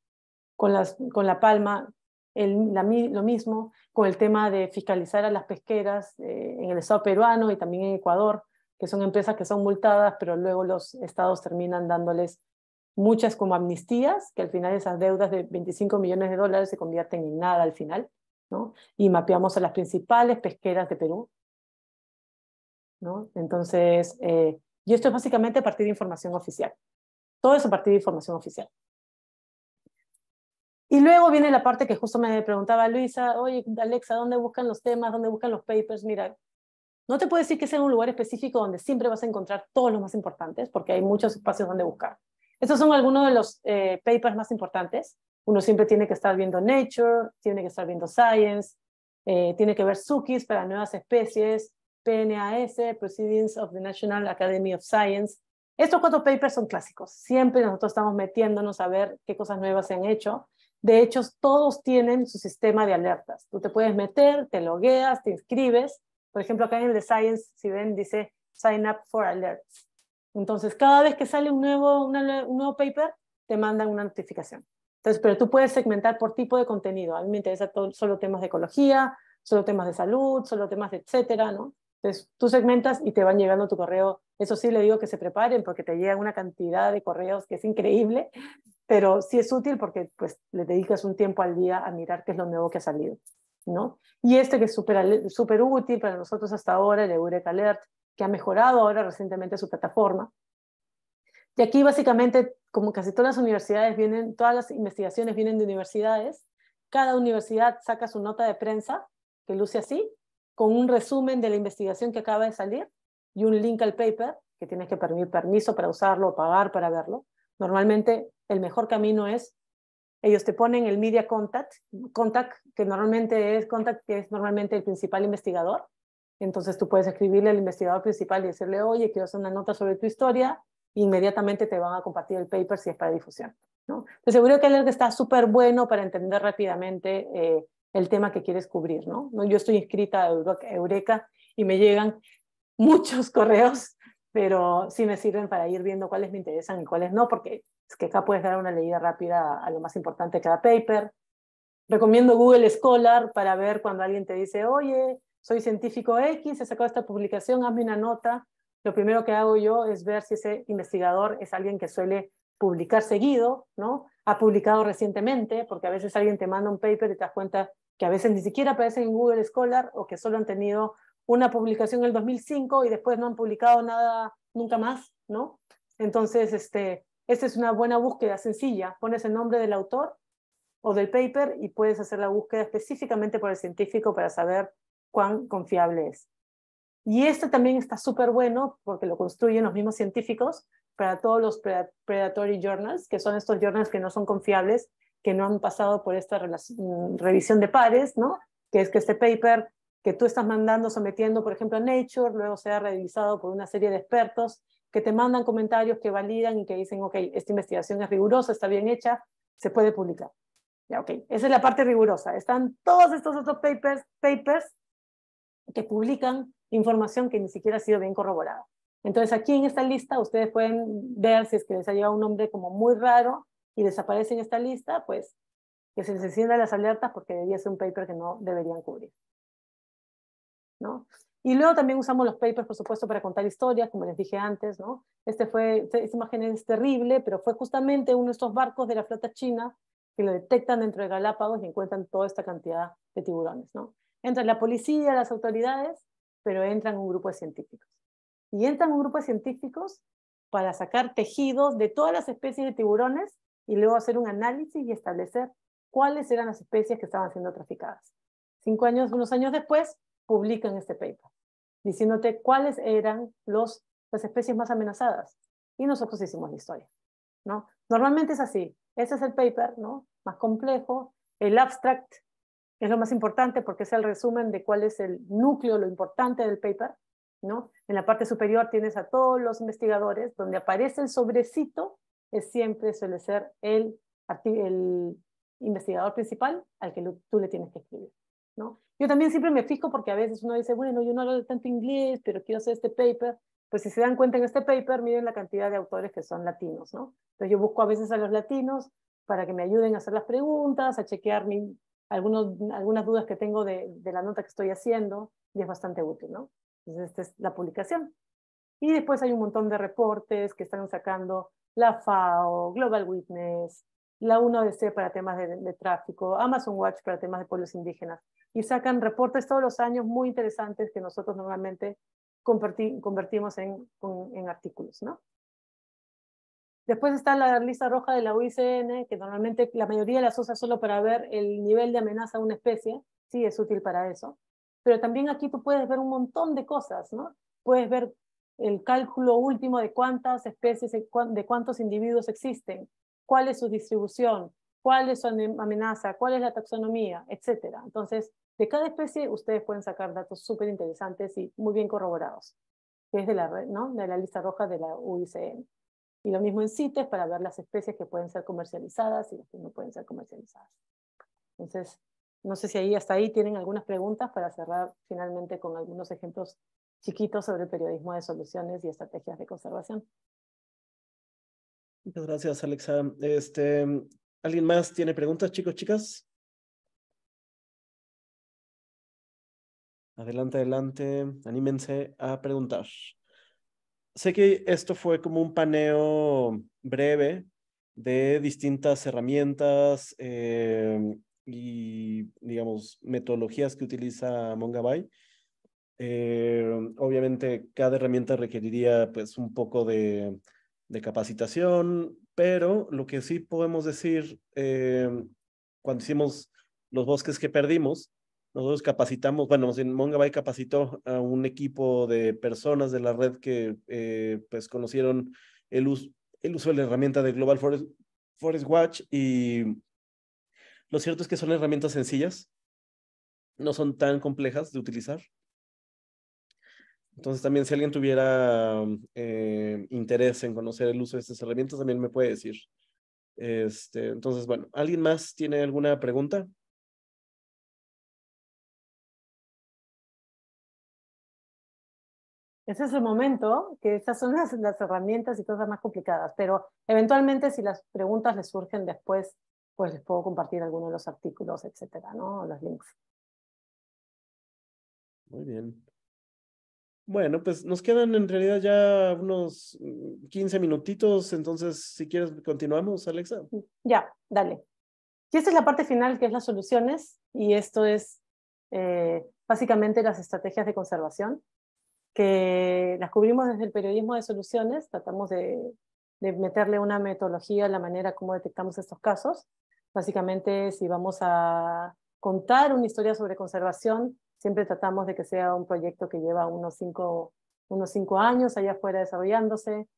Con, la palma, lo mismo, con el tema de fiscalizar a las pesqueras eh, en el Estado peruano y también en Ecuador, que son empresas que son multadas, pero luego los estados terminan dándoles muchas como amnistías, que al final esas deudas de 25 millones de dólares se convierten en nada al final, ¿no? Y mapeamos a las principales pesqueras de Perú, ¿no? Entonces, eh, y esto es básicamente a partir de información oficial. Todo eso a partir de información oficial. Y luego viene la parte que justo me preguntaba Luisa, oye, Alexa, ¿dónde buscan los temas? ¿Dónde buscan los papers? Mira, no te puedo decir que sea un lugar específico donde siempre vas a encontrar todos los más importantes, porque hay muchos espacios donde buscar. Estos son algunos de los eh, papers más importantes. Uno siempre tiene que estar viendo Nature, tiene que estar viendo Science, eh, tiene que ver Sukis para nuevas especies, PNAS, Proceedings of the National Academy of Science. Estos cuatro papers son clásicos. Siempre nosotros estamos metiéndonos a ver qué cosas nuevas se han hecho. De hecho, todos tienen su sistema de alertas. Tú te puedes meter, te logueas, te inscribes por ejemplo, acá en el de Science, si ven, dice sign up for alerts. Entonces, cada vez que sale un nuevo, un nuevo paper, te mandan una notificación. Entonces, pero tú puedes segmentar por tipo de contenido. A mí me interesa solo temas de ecología, solo temas de salud, solo temas de etcétera, ¿no? Entonces, tú segmentas y te van llegando tu correo. Eso sí, le digo que se preparen porque te llegan una cantidad de correos que es increíble, pero sí es útil porque pues le dedicas un tiempo al día a mirar qué es lo nuevo que ha salido. Y este que es súper útil para nosotros hasta ahora, el Eureka Alert, que ha mejorado ahora recientemente su plataforma. Y aquí básicamente, como casi todas las universidades vienen, todas las investigaciones vienen de universidades, cada universidad saca su nota de prensa, que luce así, con un resumen de la investigación que acaba de salir y un link al paper, que tienes que pedir permiso para usarlo, o pagar para verlo. Normalmente el mejor camino es ellos te ponen el media contact, contact que normalmente es contact, que es normalmente el principal investigador. Entonces tú puedes escribirle al investigador principal y decirle, oye, quiero hacer una nota sobre tu historia. E inmediatamente te van a compartir el paper si es para difusión. ¿no? Te seguro que que está súper bueno para entender rápidamente eh, el tema que quieres cubrir. ¿no? Yo estoy inscrita a Eureka y me llegan muchos correos pero sí me sirven para ir viendo cuáles me interesan y cuáles no, porque es que acá puedes dar una leída rápida a lo más importante de cada paper. Recomiendo Google Scholar para ver cuando alguien te dice, oye, soy científico X, he sacado esta publicación, hazme una nota. Lo primero que hago yo es ver si ese investigador es alguien que suele publicar seguido, ¿no? Ha publicado recientemente, porque a veces alguien te manda un paper y te das cuenta que a veces ni siquiera aparece en Google Scholar o que solo han tenido una publicación en el 2005 y después no han publicado nada nunca más, ¿no? Entonces, este, esta es una buena búsqueda sencilla. Pones el nombre del autor o del paper y puedes hacer la búsqueda específicamente por el científico para saber cuán confiable es. Y este también está súper bueno porque lo construyen los mismos científicos para todos los predatory journals, que son estos journals que no son confiables, que no han pasado por esta mm, revisión de pares, ¿no? Que es que este paper que tú estás mandando, sometiendo, por ejemplo, a Nature, luego sea revisado por una serie de expertos que te mandan comentarios que validan y que dicen, ok, esta investigación es rigurosa, está bien hecha, se puede publicar. Ya, ok, esa es la parte rigurosa. Están todos estos otros papers, papers que publican información que ni siquiera ha sido bien corroborada. Entonces aquí en esta lista ustedes pueden ver si es que les ha llegado un nombre como muy raro y desaparece en esta lista, pues que se les encienda las alertas porque debía ser un paper que no deberían cubrir. Y luego también usamos los papers, por supuesto, para contar historias, como les dije antes, Este fue, esta, imagen es terrible, pero fue justamente uno de estos barcos de la flota china que lo detectan dentro de Galápagos y encuentran toda esta cantidad de tiburones, ¿no? Entran la policía, las autoridades, pero entran un grupo de científicos. Y entran un grupo de científicos para sacar tejidos de todas las especies de tiburones y luego hacer un análisis y establecer cuáles eran las especies que estaban siendo traficadas. Cinco años, unos años después, publican este paper, diciéndote cuáles eran las especies más amenazadas. Y nosotros hicimos la historia. ¿no? Normalmente es así. ese es el paper ¿no? más complejo. El abstract es lo más importante porque es el resumen de cuál es el núcleo, lo importante del paper. ¿no? En la parte superior tienes a todos los investigadores, donde aparece el sobrecito, es siempre suele ser el, el investigador principal al que tú le tienes que escribir. Yo también siempre me fijo porque a veces uno dice, bueno, yo no hablo tanto inglés, pero quiero hacer este paper. Pues si se dan cuenta en este paper, miren la cantidad de autores que son latinos, ¿no? Entonces yo busco a veces a los latinos para que me ayuden a hacer las preguntas, a chequear mi, algunos, algunas dudas que tengo de, de, la nota que estoy haciendo, y es bastante útil, ¿no? Entonces esta es la publicación. Y después hay un montón de reportes que están sacando la FAO, Global Witness, la 1 para temas de, tráfico, Amazon Watch para temas de pueblos indígenas, y sacan reportes todos los años muy interesantes que nosotros normalmente convertimos en, artículos. ¿no? Después está la lista roja de la UICN, que normalmente la mayoría las usa solo para ver el nivel de amenaza a una especie, sí es útil para eso, pero también aquí tú puedes ver un montón de cosas, ¿no? Puedes ver el cálculo último de cuántas especies, de cuántos individuos existen, cuál es su distribución, cuál es su amenaza, cuál es la taxonomía, etc. Entonces, de cada especie ustedes pueden sacar datos súper interesantes y muy bien corroborados, que es de la, red, ¿no? de la lista roja de la UICN. Y lo mismo en CITES para ver las especies que pueden ser comercializadas y las que no pueden ser comercializadas. Entonces, no sé si ahí hasta ahí tienen algunas preguntas para cerrar finalmente con algunos ejemplos chiquitos sobre el periodismo de soluciones y estrategias de conservación. Muchas gracias, Alexa. Este, ¿Alguien más tiene preguntas, chicos, chicas? Adelante, adelante, anímense a preguntar. Sé que esto fue como un paneo breve de distintas herramientas eh, y, digamos, metodologías que utiliza Mongabay. Eh, obviamente, cada herramienta requeriría, pues, un poco de, de capacitación, pero lo que sí podemos decir, eh, cuando hicimos los bosques que perdimos, nosotros capacitamos, bueno, en Mongabay capacitó a un equipo de personas de la red que eh, pues conocieron el uso, el uso de la herramienta de Global Forest, Forest Watch y lo cierto es que son herramientas sencillas, no son tan complejas de utilizar. Entonces también si alguien tuviera mm, eh, interés en conocer el uso de estas herramientas, también me puede decir. Este, entonces, bueno, ¿alguien más tiene alguna pregunta? Ese es el momento, que estas son las, herramientas y cosas más complicadas, pero eventualmente si las preguntas les surgen después, pues les puedo compartir algunos de los artículos, etcétera, ¿no? Los links. Muy bien. Bueno, pues nos quedan en realidad ya unos 15 mm, minutitos, entonces si quieres continuamos, Alexa. Mm, ya, dale. Y esta es la parte final que es las soluciones y esto es eh, básicamente las estrategias de conservación que las cubrimos desde el periodismo de soluciones, tratamos de, de meterle una metodología a la manera como detectamos estos casos. Básicamente si vamos a contar una historia sobre conservación, Siempre tratamos de que sea un proyecto que lleva unos cinco, unos cinco años allá afuera desarrollándose,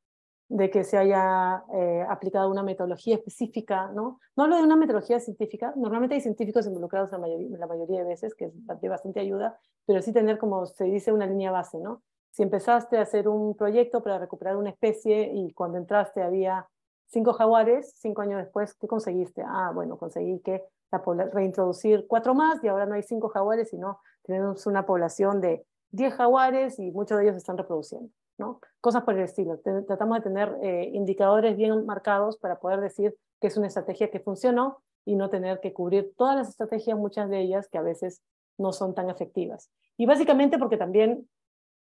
de que se haya eh, aplicado una metodología específica, ¿no? No hablo de una metodología científica, normalmente hay científicos involucrados la mayoría, la mayoría de veces, que es de bastante ayuda, pero sí tener, como se dice, una línea base, ¿no? Si empezaste a hacer un proyecto para recuperar una especie y cuando entraste había cinco jaguares, cinco años después, ¿qué conseguiste? Ah, bueno, conseguí que la reintroducir cuatro más y ahora no hay cinco jaguares, sino tenemos una población de diez jaguares y muchos de ellos se están reproduciendo. ¿no? Cosas por el estilo. Tratamos de tener eh, indicadores bien marcados para poder decir que es una estrategia que funcionó y no tener que cubrir todas las estrategias, muchas de ellas que a veces no son tan efectivas. Y básicamente porque también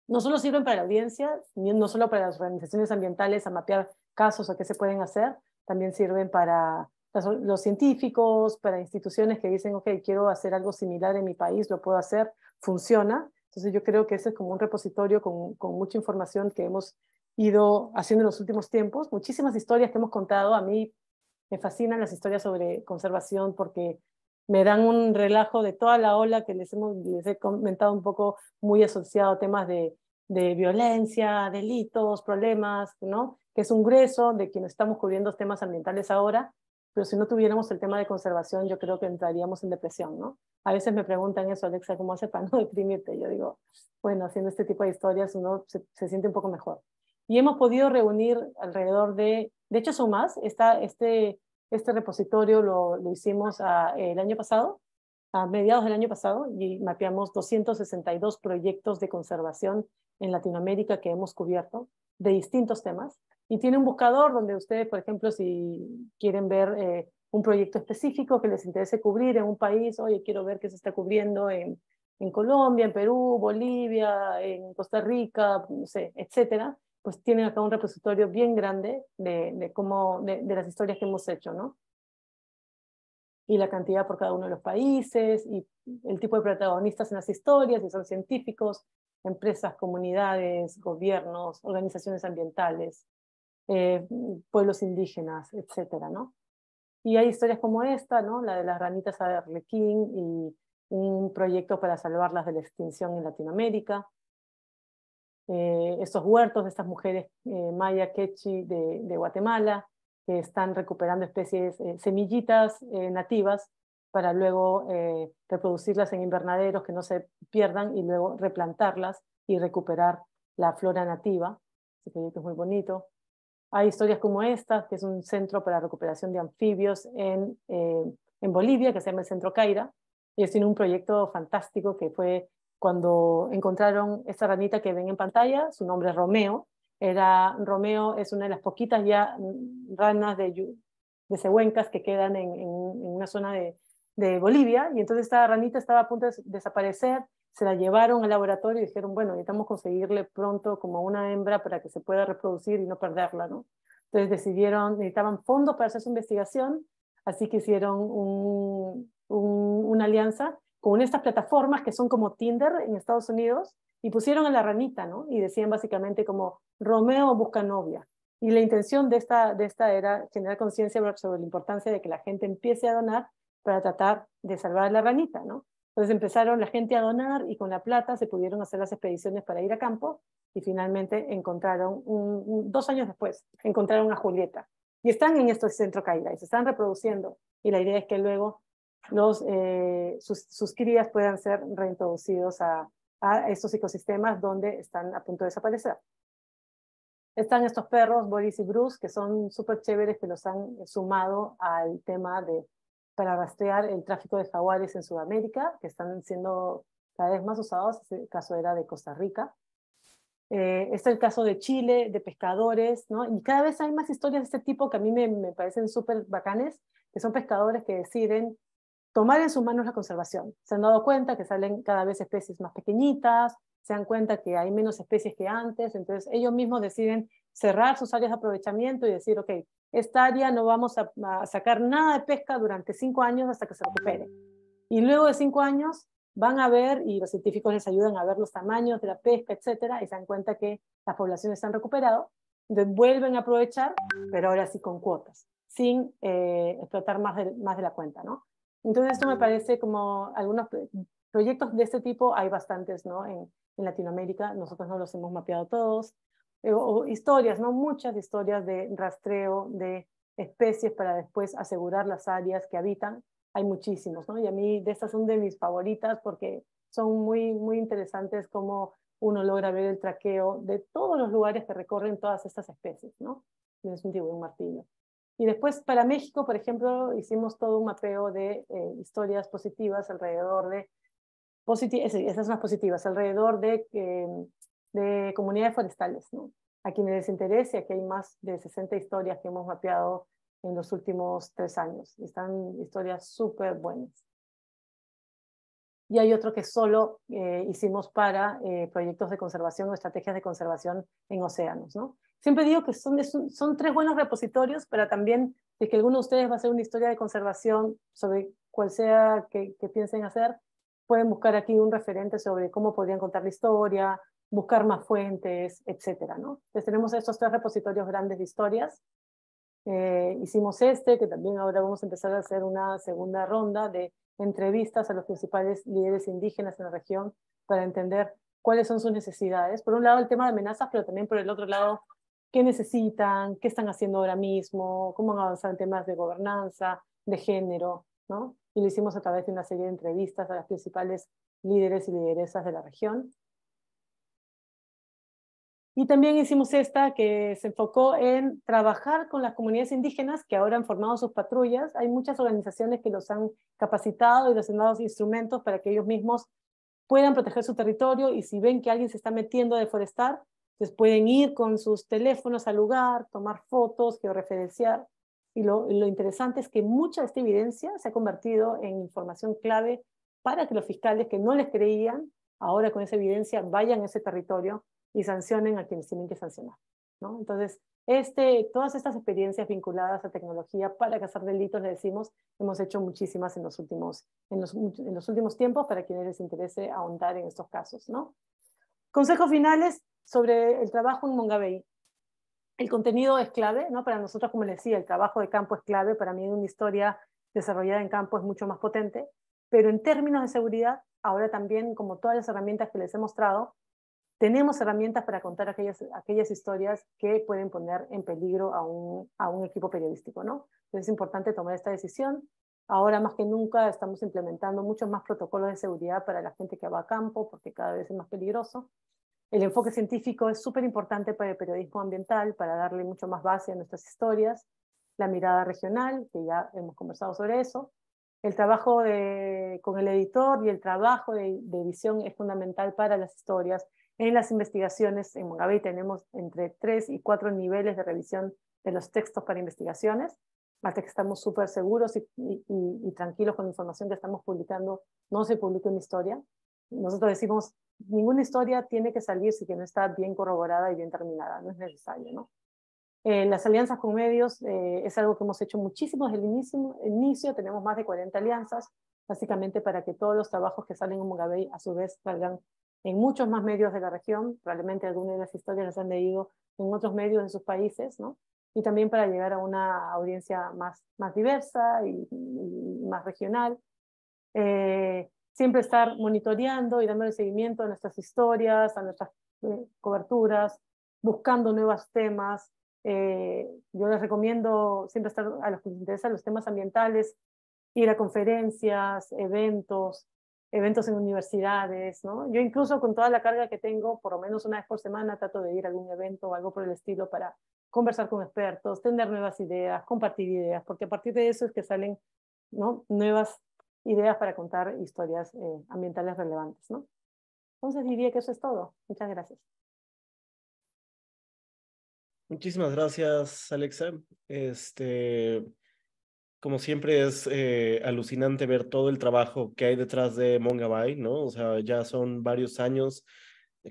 no solo sirven para la audiencia, no solo para las organizaciones ambientales a mapear casos o qué se pueden hacer, también sirven para los científicos, para instituciones que dicen, ok, quiero hacer algo similar en mi país, lo puedo hacer, funciona. Entonces yo creo que ese es como un repositorio con, con mucha información que hemos ido haciendo en los últimos tiempos, muchísimas historias que hemos contado. A mí me fascinan las historias sobre conservación porque me dan un relajo de toda la ola que les, hemos, les he comentado un poco muy asociado a temas de, violencia, delitos, problemas, ¿no? que es un grueso de quienes estamos cubriendo temas ambientales ahora, pero si no tuviéramos el tema de conservación, yo creo que entraríamos en depresión, ¿no? A veces me preguntan eso, Alexa, ¿cómo hace para no deprimirte? Yo digo, bueno, haciendo este tipo de historias uno se, siente un poco mejor. Y hemos podido reunir alrededor de, de hecho son más, está este este repositorio lo, hicimos el año pasado, a mediados del año pasado, y mapeamos 262 proyectos de conservación en Latinoamérica que hemos cubierto de distintos temas. Y tiene un buscador donde ustedes, por ejemplo, si quieren ver eh, un proyecto específico que les interese cubrir en un país, oye, quiero ver qué se está cubriendo en, en Colombia, en Perú, Bolivia, en Costa Rica, no sé, etcétera pues tienen acá un repositorio bien grande de, de de, las historias que hemos hecho, ¿no? Y la cantidad por cada uno de los países, y el tipo de protagonistas en las historias, si son científicos, empresas, comunidades, gobiernos, organizaciones ambientales, eh, pueblos indígenas, etcétera, ¿no? Y hay historias como esta, ¿no? La de las ranitas de Arlequín y un proyecto para salvarlas de la extinción en Latinoamérica, eh, estos huertos de estas mujeres eh, maya quechi de, Guatemala, que están recuperando especies, eh, semillitas nativas, para luego reproducirlas en invernaderos que no se pierdan y luego replantarlas y recuperar la flora nativa. Este proyecto es muy bonito. Hay historias como esta, que es un centro para recuperación de anfibios en, Bolivia, que se llama el Centro Caira. y es un proyecto fantástico que fue cuando encontraron esta ranita que ven en pantalla, su nombre es Romeo. Era, Romeo es una de las poquitas ya mm, ranas de, de cehuencas que quedan en, en, una zona de, de, Bolivia. Y entonces esta ranita estaba a punto de desaparecer, se la llevaron al laboratorio y dijeron, bueno, necesitamos conseguirle pronto como una hembra para que se pueda reproducir y no perderla, ¿no? Entonces decidieron, necesitaban fondos para hacer su investigación, así que hicieron un, un, una alianza con estas plataformas que son como Tinder en Estados Unidos y pusieron a la ranita, ¿no? Y decían básicamente como Romeo busca novia. Y la intención de esta, de esta era generar conciencia sobre la importancia de que la gente empiece a donar para tratar de salvar a la ranita, ¿no? Entonces empezaron la gente a donar y con la plata se pudieron hacer las expediciones para ir a campo y finalmente encontraron, dos años después, encontraron a Julieta. Y están en este centro caída y se están reproduciendo. Y la idea es que luego eh, sus, crías puedan ser reintroducidos a, estos ecosistemas donde están a punto de desaparecer. Están estos perros, Boris y Bruce, que son súper chéveres, que los han sumado al tema de para rastrear el tráfico de jaguares en Sudamérica, que están siendo cada vez más usados. Este caso era de Costa Rica. Eh, está el caso de Chile, de pescadores, ¿no? Y cada vez hay más historias de este tipo que a mí me, me parecen súper bacanes, que son pescadores que deciden tomar en sus manos la conservación. Se han dado cuenta que salen cada vez especies más pequeñitas, se dan cuenta que hay menos especies que antes, entonces ellos mismos deciden cerrar sus áreas de aprovechamiento y decir, ok, esta área no vamos a, sacar nada de pesca durante cinco años hasta que se recupere. Y luego de cinco años van a ver, y los científicos les ayudan a ver los tamaños de la pesca, etcétera, y se dan cuenta que las poblaciones se han recuperado, entonces vuelven a aprovechar, pero ahora sí con cuotas, sin eh, explotar más más de la cuenta, ¿no? Entonces, esto me parece como algunos proyectos de este tipo hay bastantes, ¿no? En, Latinoamérica, nosotros no los hemos mapeado todos, eh, o historias, ¿no? Muchas historias de rastreo de especies para después asegurar las áreas que habitan. Hay muchísimos, ¿no? Y a mí de estas son de mis favoritas porque son muy, muy interesantes cómo uno logra ver el traqueo de todos los lugares que recorren todas estas especies, ¿no? Es un de martillo. Y después para México, por ejemplo, hicimos todo un mapeo de eh, historias positivas alrededor de, positivas, alrededor eh, de, comunidades forestales, ¿no? A quienes les interese, aquí hay más de 60 historias que hemos mapeado en los últimos tres años. Están historias súper buenas. Y hay otro que solo eh, hicimos para proyectos de conservación o estrategias de conservación en océanos, ¿no? siempre digo que son, son tres buenos repositorios, pero también si que alguno de ustedes va a hacer una historia de conservación sobre cual sea que, piensen hacer, pueden buscar aquí un referente sobre cómo podrían contar la historia, buscar más fuentes, etcétera, ¿no? Entonces tenemos estos tres repositorios grandes de historias. Eh, hicimos este, que también ahora vamos a empezar a hacer una segunda ronda de entrevistas a los principales líderes indígenas en la región para entender cuáles son sus necesidades. Por un lado el tema de amenazas, pero también por el otro lado qué necesitan, qué están haciendo ahora mismo, cómo han avanzado en temas de gobernanza, de género, ¿no? Y lo hicimos a través de una serie de entrevistas a las principales líderes y lideresas de la región. Y también hicimos esta que se enfocó en trabajar con las comunidades indígenas que ahora han formado sus patrullas. Hay muchas organizaciones que los han capacitado y les han dado instrumentos para que ellos mismos puedan proteger su territorio y si ven que alguien se está metiendo a deforestar, entonces pueden ir con sus teléfonos al lugar, tomar fotos, georreferenciar. Y lo, interesante es que mucha de esta evidencia se ha convertido en información clave para que los fiscales que no les creían, ahora con esa evidencia, vayan a ese territorio y sancionen a quienes tienen que sancionar. Entonces, este, todas estas experiencias vinculadas a tecnología para cazar delitos, le decimos, hemos hecho muchísimas en los últimos, en los, últimos tiempos para quienes les interese ahondar en estos casos. ¿no? Consejos finales, sobre el trabajo en Mongabey. El contenido es clave, ¿no? Para nosotros, como les decía, el trabajo de campo es clave, para mí una historia desarrollada en campo es mucho más potente, pero en términos de seguridad, ahora también, como todas las herramientas que les he mostrado, tenemos herramientas para contar aquellas, aquellas historias que pueden poner en peligro a un, a un equipo periodístico, ¿no? Entonces es importante tomar esta decisión. Ahora más que nunca estamos implementando muchos más protocolos de seguridad para la gente que va a campo, porque cada vez es más peligroso. El enfoque científico es súper importante para el periodismo ambiental, para darle mucho más base a nuestras historias, la mirada regional, que ya hemos conversado sobre eso, el trabajo con el editor y el trabajo de, edición es fundamental para las historias. En las investigaciones en Mongabay tenemos entre tres y cuatro niveles de revisión de los textos para investigaciones, hasta que estamos súper seguros y, tranquilos con la información que estamos publicando, no se publica una historia. Nosotros decimos, ninguna historia tiene que salir si que no está bien corroborada y bien terminada, no es necesario, ¿no? Eh, las alianzas con medios eh, es algo que hemos hecho muchísimo desde el inicio, tenemos más de 40 alianzas, básicamente para que todos los trabajos que salen en Mugabe a su vez salgan en muchos más medios de la región, probablemente algunas de las historias las han leído en otros medios en sus países, ¿no? Y también para llegar a una audiencia más, más diversa y, más regional. Eh, siempre estar monitoreando y el seguimiento a nuestras historias, a nuestras eh, coberturas, buscando nuevos temas. Eh, yo les recomiendo siempre estar a los que les interesan los temas ambientales, ir a conferencias, eventos, eventos en universidades, ¿no? Yo incluso con toda la carga que tengo, por lo menos una vez por semana, trato de ir a algún evento o algo por el estilo para conversar con expertos, tener nuevas ideas, compartir ideas, porque a partir de eso es que salen ¿no? nuevas ideas para contar historias eh, ambientales relevantes. ¿no? Entonces diría que eso es todo. Muchas gracias. Muchísimas gracias, Alexa. Este, como siempre es eh, alucinante ver todo el trabajo que hay detrás de Mongabay, ¿no? O sea, ya son varios años.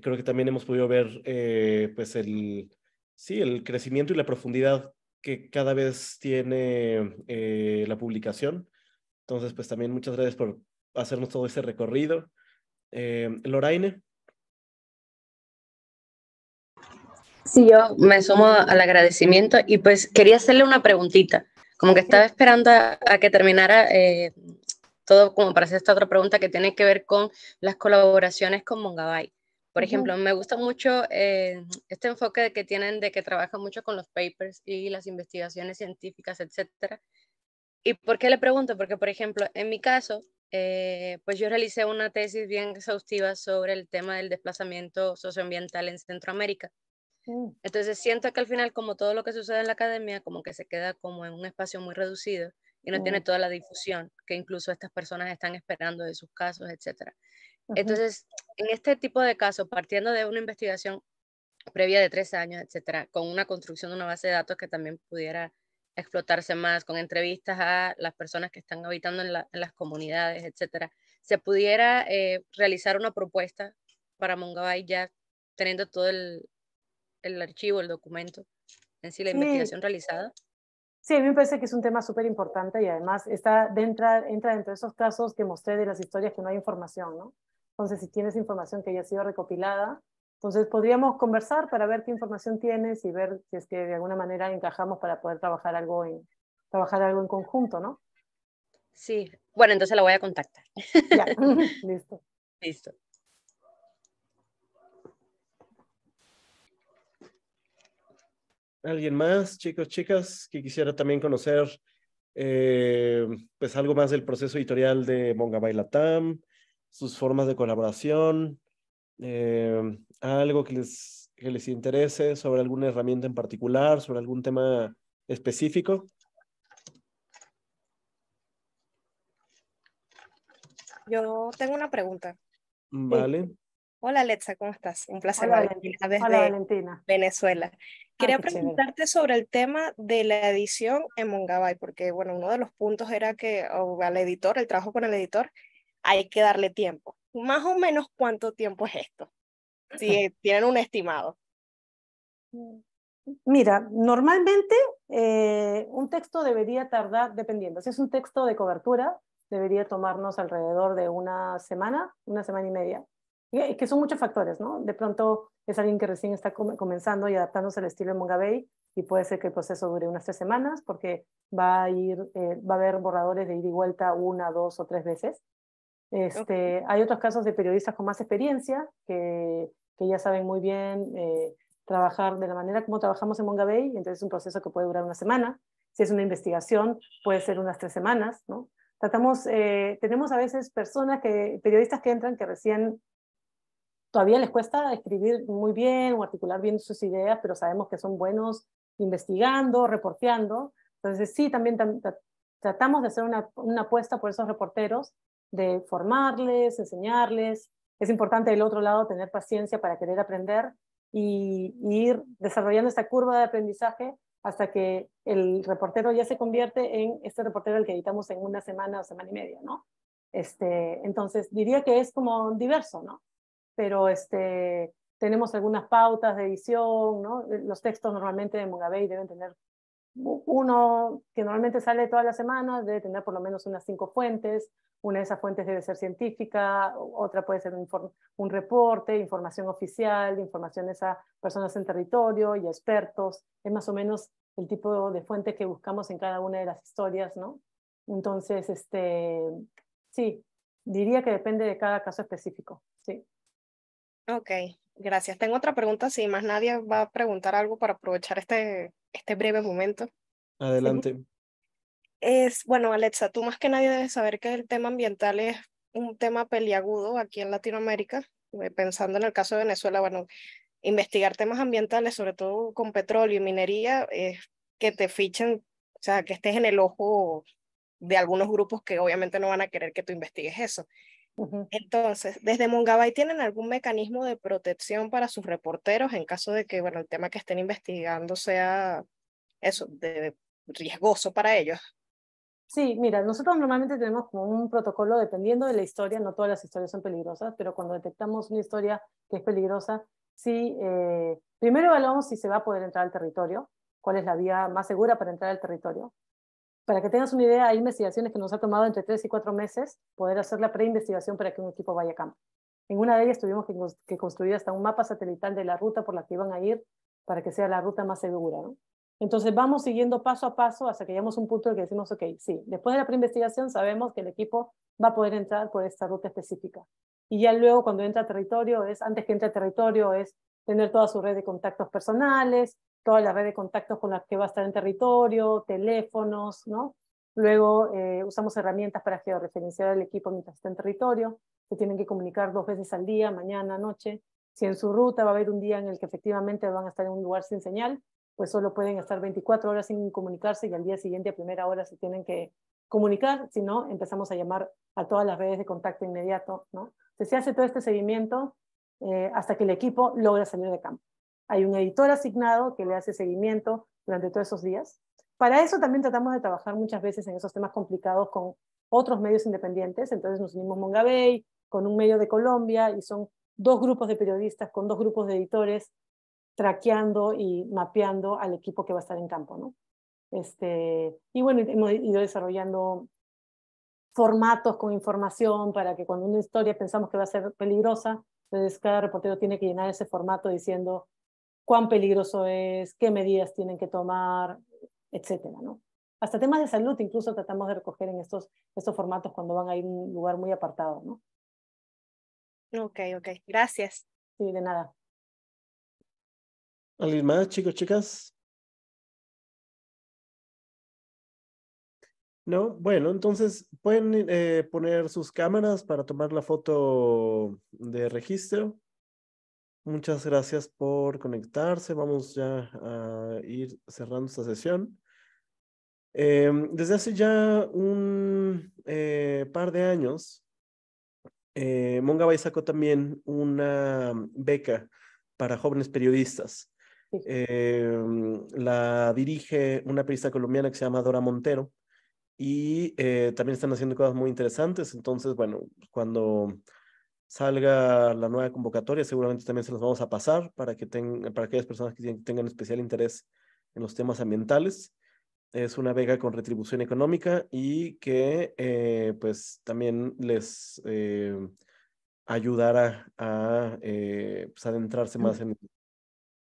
Creo que también hemos podido ver, eh, pues, el, sí, el crecimiento y la profundidad que cada vez tiene la publicación. Entonces, pues también muchas gracias por hacernos todo ese recorrido. Eh, Loraine. Sí, yo me sumo al agradecimiento y pues quería hacerle una preguntita. Como que estaba esperando a, que terminara eh, todo como para hacer esta otra pregunta que tiene que ver con las colaboraciones con Mongabay. Por ejemplo, me gusta mucho eh, este enfoque que tienen de que trabajan mucho con los papers y las investigaciones científicas, etcétera. ¿Y por qué le pregunto? Porque, por ejemplo, en mi caso, eh, pues yo realicé una tesis bien exhaustiva sobre el tema del desplazamiento socioambiental en Centroamérica. Mm. Entonces siento que al final, como todo lo que sucede en la academia, como que se queda como en un espacio muy reducido y no tiene mm. toda la difusión que incluso estas personas están esperando de sus casos, etc. Entonces, en este tipo de casos, partiendo de una investigación previa de tres años, etc., con una construcción de una base de datos que también pudiera explotarse más, con entrevistas a las personas que están habitando en, las comunidades, etcétera. Se pudiera eh, realizar una propuesta para Mongabay ya teniendo todo el, archivo, el documento, en sí la investigación realizada. Sí, a mí me parece que es un tema súper importante y además está dentro, entra dentro de esos casos que mostré de las historias que no hay información, ¿no? Entonces, si tienes información que ya ha sido recopilada, entonces podríamos conversar para ver qué información tienes y ver si es que de alguna manera encajamos para poder trabajar algo en, trabajar algo en conjunto, ¿no? Sí, bueno, entonces la voy a contactar. Ya. listo. Listo. ¿Alguien más, chicos, chicas, que quisiera también conocer eh, pues algo más del proceso editorial de Monga Bailatam, sus formas de colaboración, eh, algo que les, interese sobre alguna herramienta en particular, sobre algún tema específico. Yo tengo una pregunta. Mm, vale. Hola Letza, ¿cómo estás? Un placer. Hola, Valentina, Hola, Valentina. Venezuela. Ah, Quería preguntarte sobre el tema de la edición en Mongabay, porque bueno, uno de los puntos era que al editor, el trabajo con el editor, hay que darle tiempo. Más o menos cuánto tiempo es esto si eh, tienen un estimado. Mira, normalmente eh, un texto debería tardar, dependiendo, si es un texto de cobertura, debería tomarnos alrededor de una semana, una semana y media, eh, que son muchos factores, ¿no? De pronto es alguien que recién está comenzando y adaptándose al estilo de Mongabay y puede ser que el proceso dure unas tres semanas porque va a ir, va a haber borradores de ida y vuelta una, dos o tres veces. Este, hay otros casos de periodistas con más experiencia que, que ya saben muy bien eh, trabajar de la manera como trabajamos en Mongabay, entonces es un proceso que puede durar una semana. Si es una investigación, puede ser unas tres semanas, Tratamos, eh, tenemos a veces personas que, periodistas que entran que recién todavía les cuesta escribir muy bien o articular bien sus ideas, pero sabemos que son buenos investigando, reporteando. Entonces sí, también tratamos de hacer una, una apuesta por esos reporteros de formarles, enseñarles. Es importante del otro lado tener paciencia para querer aprender y, ir desarrollando esta curva de aprendizaje hasta que el reportero ya se convierte en este reportero al que editamos en una semana o semana y media, ¿no? Este, entonces, diría que es como diverso, ¿no? Pero este, tenemos algunas pautas de edición, ¿no? Los textos normalmente de Mugabey deben tener uno que normalmente sale todas las semanas debe tener por lo menos unas cinco fuentes. Una de esas fuentes debe ser científica, otra puede ser un, reporte, información oficial, informaciones a personas en territorio y expertos. Es más o menos el tipo de fuente que buscamos en cada una de las historias, ¿no? Entonces, este, sí, diría que depende de cada caso específico, sí. Ok, Gracias. Tengo otra pregunta, si más nadie va a preguntar algo para aprovechar este, este breve momento. Adelante. Es, bueno, Alexa, tú más que nadie debes saber que el tema ambiental es un tema peliagudo aquí en Latinoamérica, eh, pensando en el caso de Venezuela, bueno, investigar temas ambientales, sobre todo con petróleo y minería, es que te fichen, o sea, que estés en el ojo de algunos grupos que obviamente no van a querer que tú investigues eso. Entonces, desde Mongabay tienen algún mecanismo de protección para sus reporteros en caso de que, bueno, el tema que estén investigando sea eso, de, riesgoso para ellos. Sí, mira, nosotros normalmente tenemos como un protocolo dependiendo de la historia, no todas las historias son peligrosas, pero cuando detectamos una historia que es peligrosa, sí, eh, primero evaluamos si se va a poder entrar al territorio, cuál es la vía más segura para entrar al territorio. Para que tengas una idea, hay investigaciones que nos ha tomado entre tres y cuatro meses poder hacer la preinvestigación para que un equipo vaya a campo. En una de ellas tuvimos que, construir hasta un mapa satelital de la ruta por la que iban a ir para que sea la ruta más segura. Entonces vamos siguiendo paso a paso hasta que llegamos a un punto en el que decimos, ok, sí, después de la preinvestigación sabemos que el equipo va a poder entrar por esta ruta específica. Y ya luego cuando entra a territorio, es antes que entre a territorio, es tener toda su red de contactos personales, todas las redes de contactos con las que va a estar en territorio, teléfonos, ¿no? Luego eh, usamos herramientas para georreferenciar al equipo mientras está en territorio. Se tienen que comunicar dos veces al día, mañana, noche. Si en su ruta va a haber un día en el que efectivamente van a estar en un lugar sin señal, pues solo pueden estar 24 horas sin comunicarse y al día siguiente a primera hora se tienen que comunicar, si no, empezamos a llamar a todas las redes de contacto inmediato, ¿no? Entonces se hace todo este seguimiento eh, hasta que el equipo logra salir de campo hay un editor asignado que le hace seguimiento durante todos esos días. Para eso también tratamos de trabajar muchas veces en esos temas complicados con otros medios independientes, entonces nos unimos Mongabay con un medio de Colombia y son dos grupos de periodistas con dos grupos de editores traqueando y mapeando al equipo que va a estar en campo, ¿no? Este, y bueno, hemos ido desarrollando formatos con información para que cuando una historia pensamos que va a ser peligrosa, entonces cada reportero tiene que llenar ese formato diciendo cuán peligroso es, qué medidas tienen que tomar, etcétera, ¿no? Hasta temas de salud incluso tratamos de recoger en estos, estos formatos cuando van a ir a un lugar muy apartado, ¿no? Ok, ok, gracias. Sí, de nada. ¿Alguien más, chicos, chicas? No, bueno, entonces pueden eh, poner sus cámaras para tomar la foto de registro. Muchas gracias por conectarse. Vamos ya a ir cerrando esta sesión. Em, desde hace ya un eh, par de años, eh, Mongabay sacó también una beca para jóvenes periodistas. Em, la dirige una periodista colombiana que se llama Dora Montero y eh, también están haciendo cosas muy interesantes. Entonces, bueno, cuando salga la nueva convocatoria, seguramente también se las vamos a pasar para que, tengan para aquellas personas que tengan especial interés en los temas ambientales. Es una vega con retribución económica y que eh, pues también les eh, ayudará a eh, pues, adentrarse mm. más en el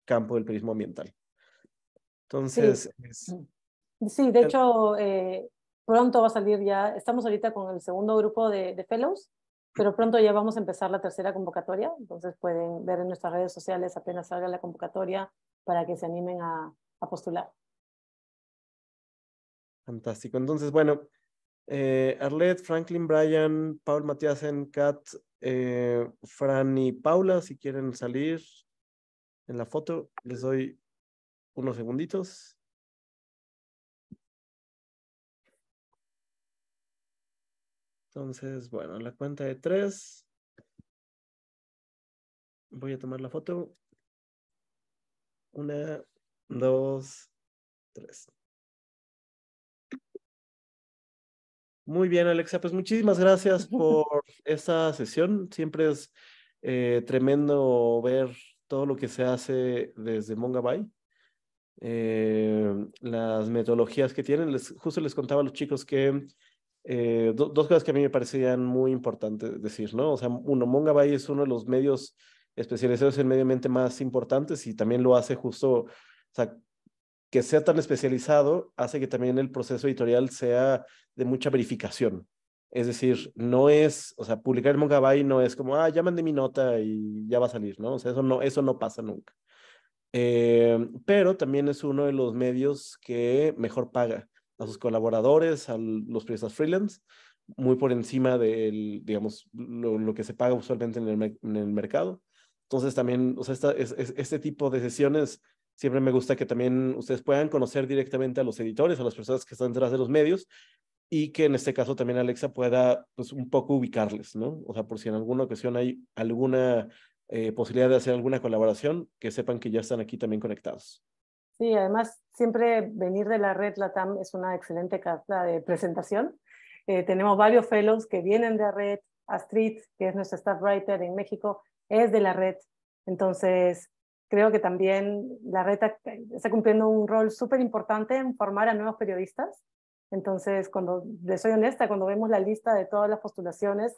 campo del periodismo ambiental. Entonces... Mm. Sí, de hecho, pronto va a salir ya, estamos ahorita con el segundo grupo de fellows pero pronto ya vamos a empezar la tercera convocatoria, entonces pueden ver en nuestras redes sociales apenas salga la convocatoria para que se animen a, postular. Fantástico. Entonces, bueno, eh, Arlet, Franklin, Brian, Paul, Matías, Kat, eh, Fran y Paula, si quieren salir en la foto, les doy unos segunditos. Entonces, bueno, la cuenta de tres. Voy a tomar la foto. Una, dos, tres. Muy bien, Alexa. Pues muchísimas gracias por esta sesión. Siempre es eh, tremendo ver todo lo que se hace desde Mongabay. Eh, las metodologías que tienen. justo les contaba a los chicos que eh, dos cosas que a mí me parecían muy importantes decir, ¿no? O sea, uno, Mongabay es uno de los medios especializados en medio ambiente más importantes y también lo hace justo, o sea, que sea tan especializado hace que también el proceso editorial sea de mucha verificación. Es decir, no es, o sea, publicar en Mongabay no es como, ah, ya mandé mi nota y ya va a salir, ¿no? O sea, eso no, eso no pasa nunca. Eh, pero también es uno de los medios que mejor paga a sus colaboradores, a los periodistas freelance, muy por encima de, digamos, lo, que se paga usualmente en el, mercado. Entonces también, o sea, este tipo de sesiones siempre me gusta que también ustedes puedan conocer directamente a los editores, a las personas que están detrás de los medios y que en este caso también Alexa pueda pues un poco ubicarles, ¿no? O sea, por si en alguna ocasión hay alguna eh, posibilidad de hacer alguna colaboración, que sepan que ya están aquí también conectados. Sí, además siempre venir de la red LATAM es una excelente carta de presentación. Eh, tenemos varios fellows que vienen de la red, Astrid, que es nuestro staff writer en México, es de la red. Entonces, creo que también la red está cumpliendo un rol súper importante en formar a nuevos periodistas. Entonces, cuando les soy honesta, cuando vemos la lista de todas las postulaciones,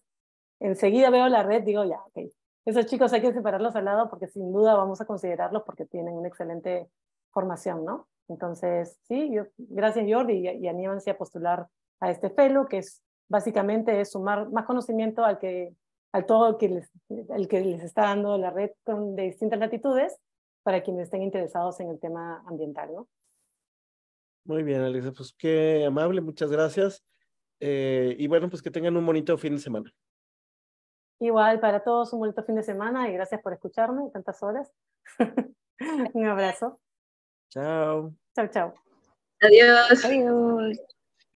enseguida veo la red, digo, ya, ok, esos chicos hay que separarlos al lado porque sin duda vamos a considerarlos porque tienen un excelente formación, ¿no? Entonces, sí, yo, gracias Jordi y, y anímense a postular a este fellow, que es básicamente es sumar más conocimiento al que al todo que les, el que les está dando la red con, de distintas latitudes para quienes estén interesados en el tema ambiental, ¿no? Muy bien, Alexa, pues qué amable, muchas gracias. Eh, y bueno, pues que tengan un bonito fin de semana. Igual para todos, un bonito fin de semana y gracias por escucharme tantas horas. un abrazo. Chao. Chao, chao. Adiós. Adiós.